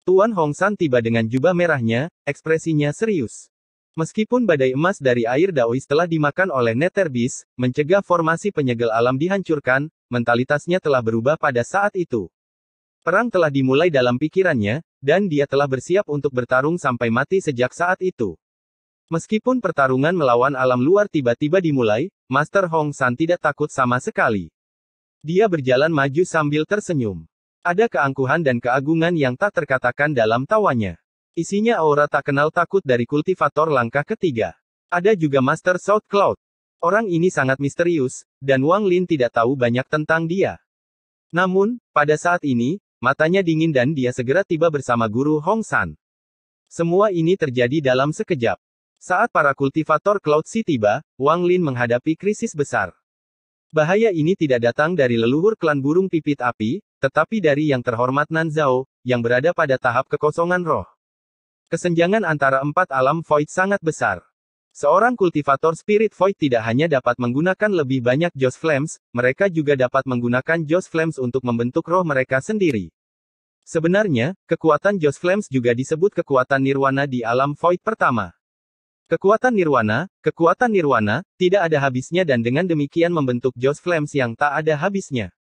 Tuan Hong San tiba dengan jubah merahnya, ekspresinya serius. Meskipun badai emas dari air Daois telah dimakan oleh Neterbis, mencegah formasi penyegel alam dihancurkan, mentalitasnya telah berubah pada saat itu. Perang telah dimulai dalam pikirannya, dan dia telah bersiap untuk bertarung sampai mati sejak saat itu. Meskipun pertarungan melawan alam luar tiba-tiba dimulai, Master Hong San tidak takut sama sekali. Dia berjalan maju sambil tersenyum. Ada keangkuhan dan keagungan yang tak terkatakan dalam tawanya. Isinya aura tak kenal takut dari kultivator langkah ketiga. Ada juga Master South Cloud. Orang ini sangat misterius, dan Wang Lin tidak tahu banyak tentang dia. Namun, pada saat ini, matanya dingin dan dia segera tiba bersama guru Hong San. Semua ini terjadi dalam sekejap. Saat para kultivator Cloud City tiba, Wang Lin menghadapi krisis besar. Bahaya ini tidak datang dari leluhur klan burung pipit api, tetapi dari yang terhormat Nan Zhao, yang berada pada tahap kekosongan roh. Kesenjangan antara empat alam void sangat besar. Seorang kultivator spirit void tidak hanya dapat menggunakan lebih banyak Joss Flames, mereka juga dapat menggunakan Joss Flames untuk membentuk roh mereka sendiri. Sebenarnya, kekuatan Joss Flames juga disebut kekuatan nirwana di alam void pertama. Kekuatan nirwana, kekuatan nirwana, tidak ada habisnya dan dengan demikian membentuk Joss Flames yang tak ada habisnya.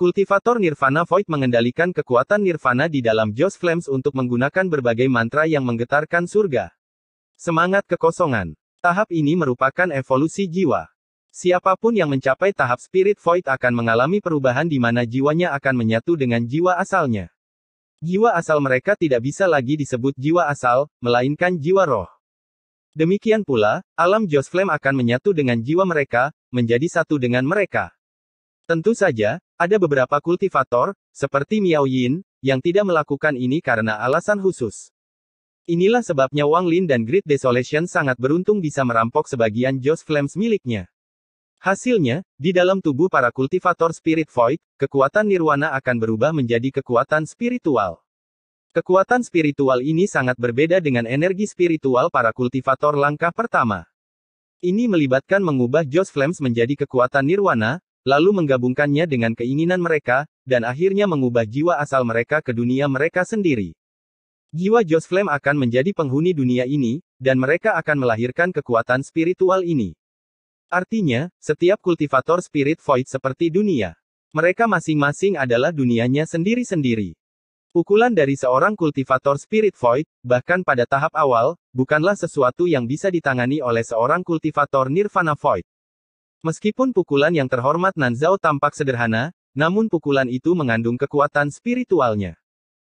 Kultivator Nirvana Void mengendalikan kekuatan nirvana di dalam Joss Flames untuk menggunakan berbagai mantra yang menggetarkan surga. Semangat kekosongan. Tahap ini merupakan evolusi jiwa. Siapapun yang mencapai tahap Spirit Void akan mengalami perubahan di mana jiwanya akan menyatu dengan jiwa asalnya. Jiwa asal mereka tidak bisa lagi disebut jiwa asal, melainkan jiwa roh. Demikian pula, alam Joss Flame akan menyatu dengan jiwa mereka, menjadi satu dengan mereka. Tentu saja, ada beberapa kultivator, seperti Miao Yin, yang tidak melakukan ini karena alasan khusus. Inilah sebabnya Wang Lin dan Great Desolation sangat beruntung bisa merampok sebagian Joss Flames miliknya. Hasilnya, di dalam tubuh para kultivator Spirit Void, kekuatan Nirwana akan berubah menjadi kekuatan spiritual. Kekuatan spiritual ini sangat berbeda dengan energi spiritual para kultivator langkah pertama. Ini melibatkan mengubah Joss Flames menjadi kekuatan nirwana, lalu menggabungkannya dengan keinginan mereka, dan akhirnya mengubah jiwa asal mereka ke dunia mereka sendiri. Jiwa Joss Flame akan menjadi penghuni dunia ini, dan mereka akan melahirkan kekuatan spiritual ini. Artinya, setiap kultivator spirit void seperti dunia. Mereka masing-masing adalah dunianya sendiri-sendiri. Pukulan dari seorang kultivator Spirit Void, bahkan pada tahap awal, bukanlah sesuatu yang bisa ditangani oleh seorang kultivator Nirvana Void. Meskipun pukulan yang terhormat Nan Zhao tampak sederhana, namun pukulan itu mengandung kekuatan spiritualnya.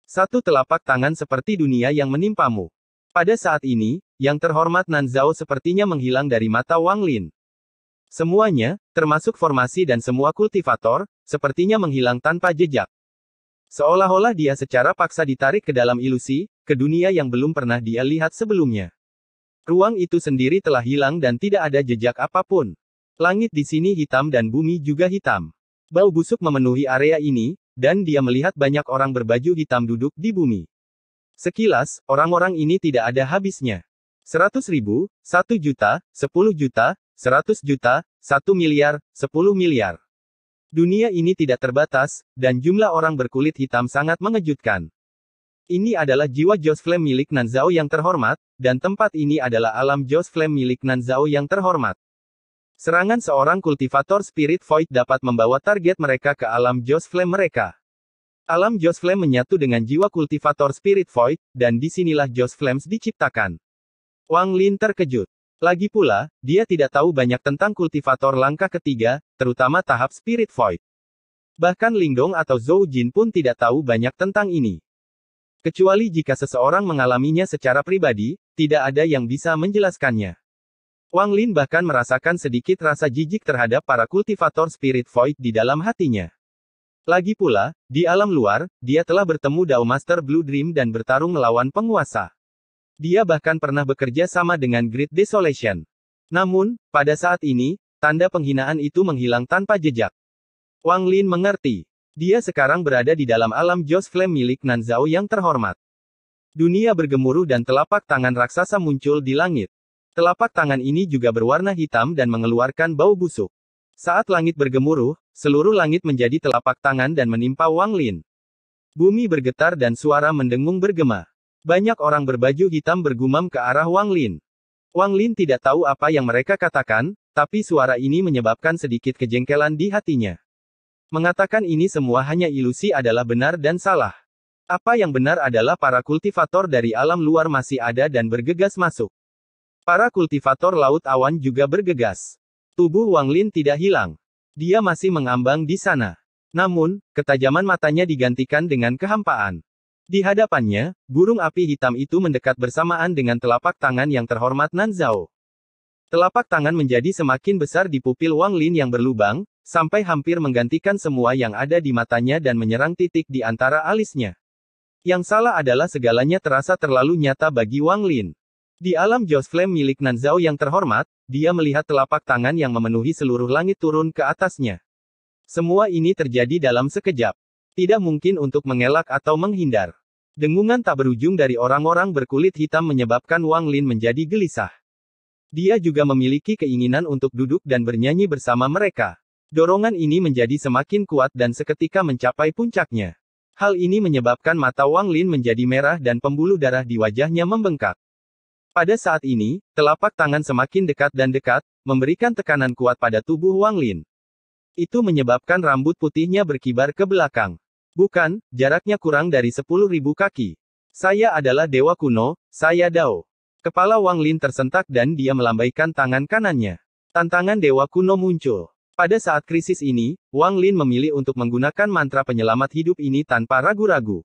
Satu telapak tangan seperti dunia yang menimpamu. Pada saat ini, yang terhormat Nan Zhao sepertinya menghilang dari mata Wang Lin. Semuanya, termasuk formasi dan semua kultivator, sepertinya menghilang tanpa jejak. Seolah-olah dia secara paksa ditarik ke dalam ilusi, ke dunia yang belum pernah dia lihat sebelumnya. Ruang itu sendiri telah hilang dan tidak ada jejak apapun. Langit di sini hitam dan bumi juga hitam. Bau busuk memenuhi area ini, dan dia melihat banyak orang berbaju hitam duduk di bumi. Sekilas, orang-orang ini tidak ada habisnya. 100 ribu, 1 juta, 10 juta, 100 juta, 1 miliar, 10 miliar. Dunia ini tidak terbatas, dan jumlah orang berkulit hitam sangat mengejutkan. Ini adalah jiwa Joss Flame milik Zhao yang terhormat, dan tempat ini adalah alam Joss Flame milik Zhao yang terhormat. Serangan seorang kultivator Spirit Void dapat membawa target mereka ke alam Joss Flame mereka. Alam Joss Flame menyatu dengan jiwa kultivator Spirit Void, dan disinilah Joss Flames diciptakan. Wang Lin terkejut. Lagi pula, dia tidak tahu banyak tentang kultivator langkah ketiga, terutama tahap Spirit Void. Bahkan Lingdong atau Zhou Jin pun tidak tahu banyak tentang ini. Kecuali jika seseorang mengalaminya secara pribadi, tidak ada yang bisa menjelaskannya. Wang Lin bahkan merasakan sedikit rasa jijik terhadap para kultivator Spirit Void di dalam hatinya. Lagi pula, di alam luar, dia telah bertemu Dao Master Blue Dream dan bertarung melawan penguasa. Dia bahkan pernah bekerja sama dengan Great Desolation. Namun, pada saat ini, tanda penghinaan itu menghilang tanpa jejak. Wang Lin mengerti. Dia sekarang berada di dalam alam Joss Flame milik Zhao yang terhormat. Dunia bergemuruh dan telapak tangan raksasa muncul di langit. Telapak tangan ini juga berwarna hitam dan mengeluarkan bau busuk. Saat langit bergemuruh, seluruh langit menjadi telapak tangan dan menimpa Wang Lin. Bumi bergetar dan suara mendengung bergema. Banyak orang berbaju hitam bergumam ke arah Wang Lin. Wang Lin tidak tahu apa yang mereka katakan, tapi suara ini menyebabkan sedikit kejengkelan di hatinya. Mengatakan ini semua hanya ilusi adalah benar dan salah. Apa yang benar adalah para kultivator dari alam luar masih ada dan bergegas masuk. Para kultivator laut awan juga bergegas. Tubuh Wang Lin tidak hilang. Dia masih mengambang di sana. Namun, ketajaman matanya digantikan dengan kehampaan. Di hadapannya, burung api hitam itu mendekat bersamaan dengan telapak tangan yang terhormat Nan Zhao. Telapak tangan menjadi semakin besar di pupil Wang Lin yang berlubang, sampai hampir menggantikan semua yang ada di matanya dan menyerang titik di antara alisnya. Yang salah adalah segalanya terasa terlalu nyata bagi Wang Lin. Di alam Joss Flame milik Nan Zhao yang terhormat, dia melihat telapak tangan yang memenuhi seluruh langit turun ke atasnya. Semua ini terjadi dalam sekejap. Tidak mungkin untuk mengelak atau menghindar. Dengungan tak berujung dari orang-orang berkulit hitam menyebabkan Wang Lin menjadi gelisah. Dia juga memiliki keinginan untuk duduk dan bernyanyi bersama mereka. Dorongan ini menjadi semakin kuat dan seketika mencapai puncaknya. Hal ini menyebabkan mata Wang Lin menjadi merah dan pembuluh darah di wajahnya membengkak. Pada saat ini, telapak tangan semakin dekat dan dekat, memberikan tekanan kuat pada tubuh Wang Lin. Itu menyebabkan rambut putihnya berkibar ke belakang. Bukan, jaraknya kurang dari 10.000 kaki. Saya adalah dewa kuno, saya Dao. Kepala Wang Lin tersentak dan dia melambaikan tangan kanannya. Tantangan dewa kuno muncul. Pada saat krisis ini, Wang Lin memilih untuk menggunakan mantra penyelamat hidup ini tanpa ragu-ragu.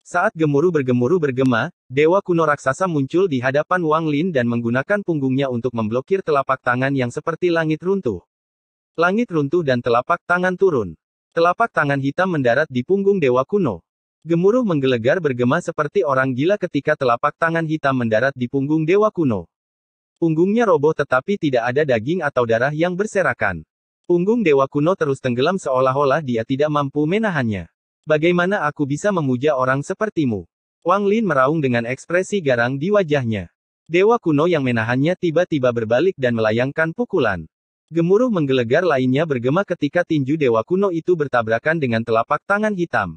Saat gemuruh bergemuruh bergema, dewa kuno raksasa muncul di hadapan Wang Lin dan menggunakan punggungnya untuk memblokir telapak tangan yang seperti langit runtuh. Langit runtuh dan telapak tangan turun. Telapak tangan hitam mendarat di punggung dewa kuno. Gemuruh menggelegar bergema seperti orang gila ketika telapak tangan hitam mendarat di punggung dewa kuno. Punggungnya roboh tetapi tidak ada daging atau darah yang berserakan. Punggung dewa kuno terus tenggelam seolah-olah dia tidak mampu menahannya. Bagaimana aku bisa memuja orang sepertimu? Wang Lin meraung dengan ekspresi garang di wajahnya. Dewa kuno yang menahannya tiba-tiba berbalik dan melayangkan pukulan. Gemuruh menggelegar lainnya bergema ketika tinju dewa kuno itu bertabrakan dengan telapak tangan hitam.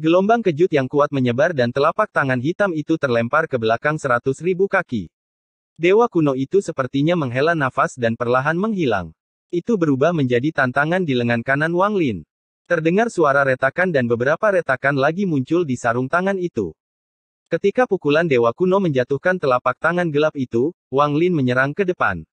Gelombang kejut yang kuat menyebar dan telapak tangan hitam itu terlempar ke belakang seratus ribu kaki. Dewa kuno itu sepertinya menghela nafas dan perlahan menghilang. Itu berubah menjadi tantangan di lengan kanan Wang Lin. Terdengar suara retakan dan beberapa retakan lagi muncul di sarung tangan itu. Ketika pukulan dewa kuno menjatuhkan telapak tangan gelap itu, Wang Lin menyerang ke depan.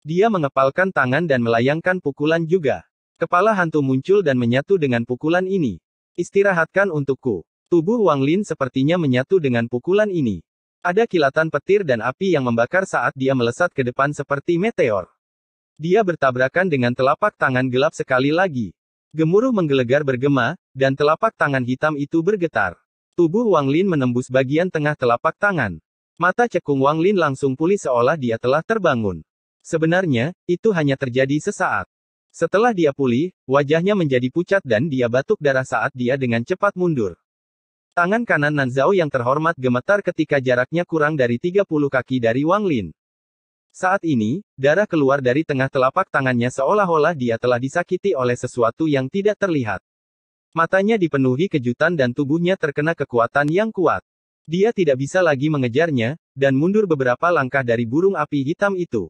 Dia mengepalkan tangan dan melayangkan pukulan juga. Kepala hantu muncul dan menyatu dengan pukulan ini. Istirahatkan untukku. Tubuh Wang Lin sepertinya menyatu dengan pukulan ini. Ada kilatan petir dan api yang membakar saat dia melesat ke depan seperti meteor. Dia bertabrakan dengan telapak tangan gelap sekali lagi. Gemuruh menggelegar bergema, dan telapak tangan hitam itu bergetar. Tubuh Wang Lin menembus bagian tengah telapak tangan. Mata cekung Wang Lin langsung pulih seolah dia telah terbangun. Sebenarnya, itu hanya terjadi sesaat. Setelah dia pulih, wajahnya menjadi pucat dan dia batuk darah saat dia dengan cepat mundur. Tangan kanan Nan Zhao yang terhormat gemetar ketika jaraknya kurang dari 30 kaki dari Wang Lin. Saat ini, darah keluar dari tengah telapak tangannya seolah-olah dia telah disakiti oleh sesuatu yang tidak terlihat. Matanya dipenuhi kejutan dan tubuhnya terkena kekuatan yang kuat. Dia tidak bisa lagi mengejarnya, dan mundur beberapa langkah dari burung api hitam itu.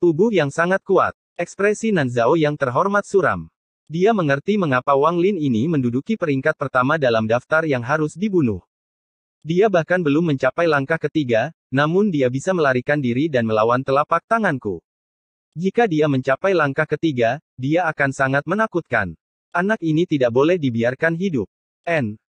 Tubuh yang sangat kuat. Ekspresi Nan Zhao yang terhormat suram. Dia mengerti mengapa Wang Lin ini menduduki peringkat pertama dalam daftar yang harus dibunuh. Dia bahkan belum mencapai langkah ketiga, namun dia bisa melarikan diri dan melawan telapak tanganku. Jika dia mencapai langkah ketiga, dia akan sangat menakutkan. Anak ini tidak boleh dibiarkan hidup. N.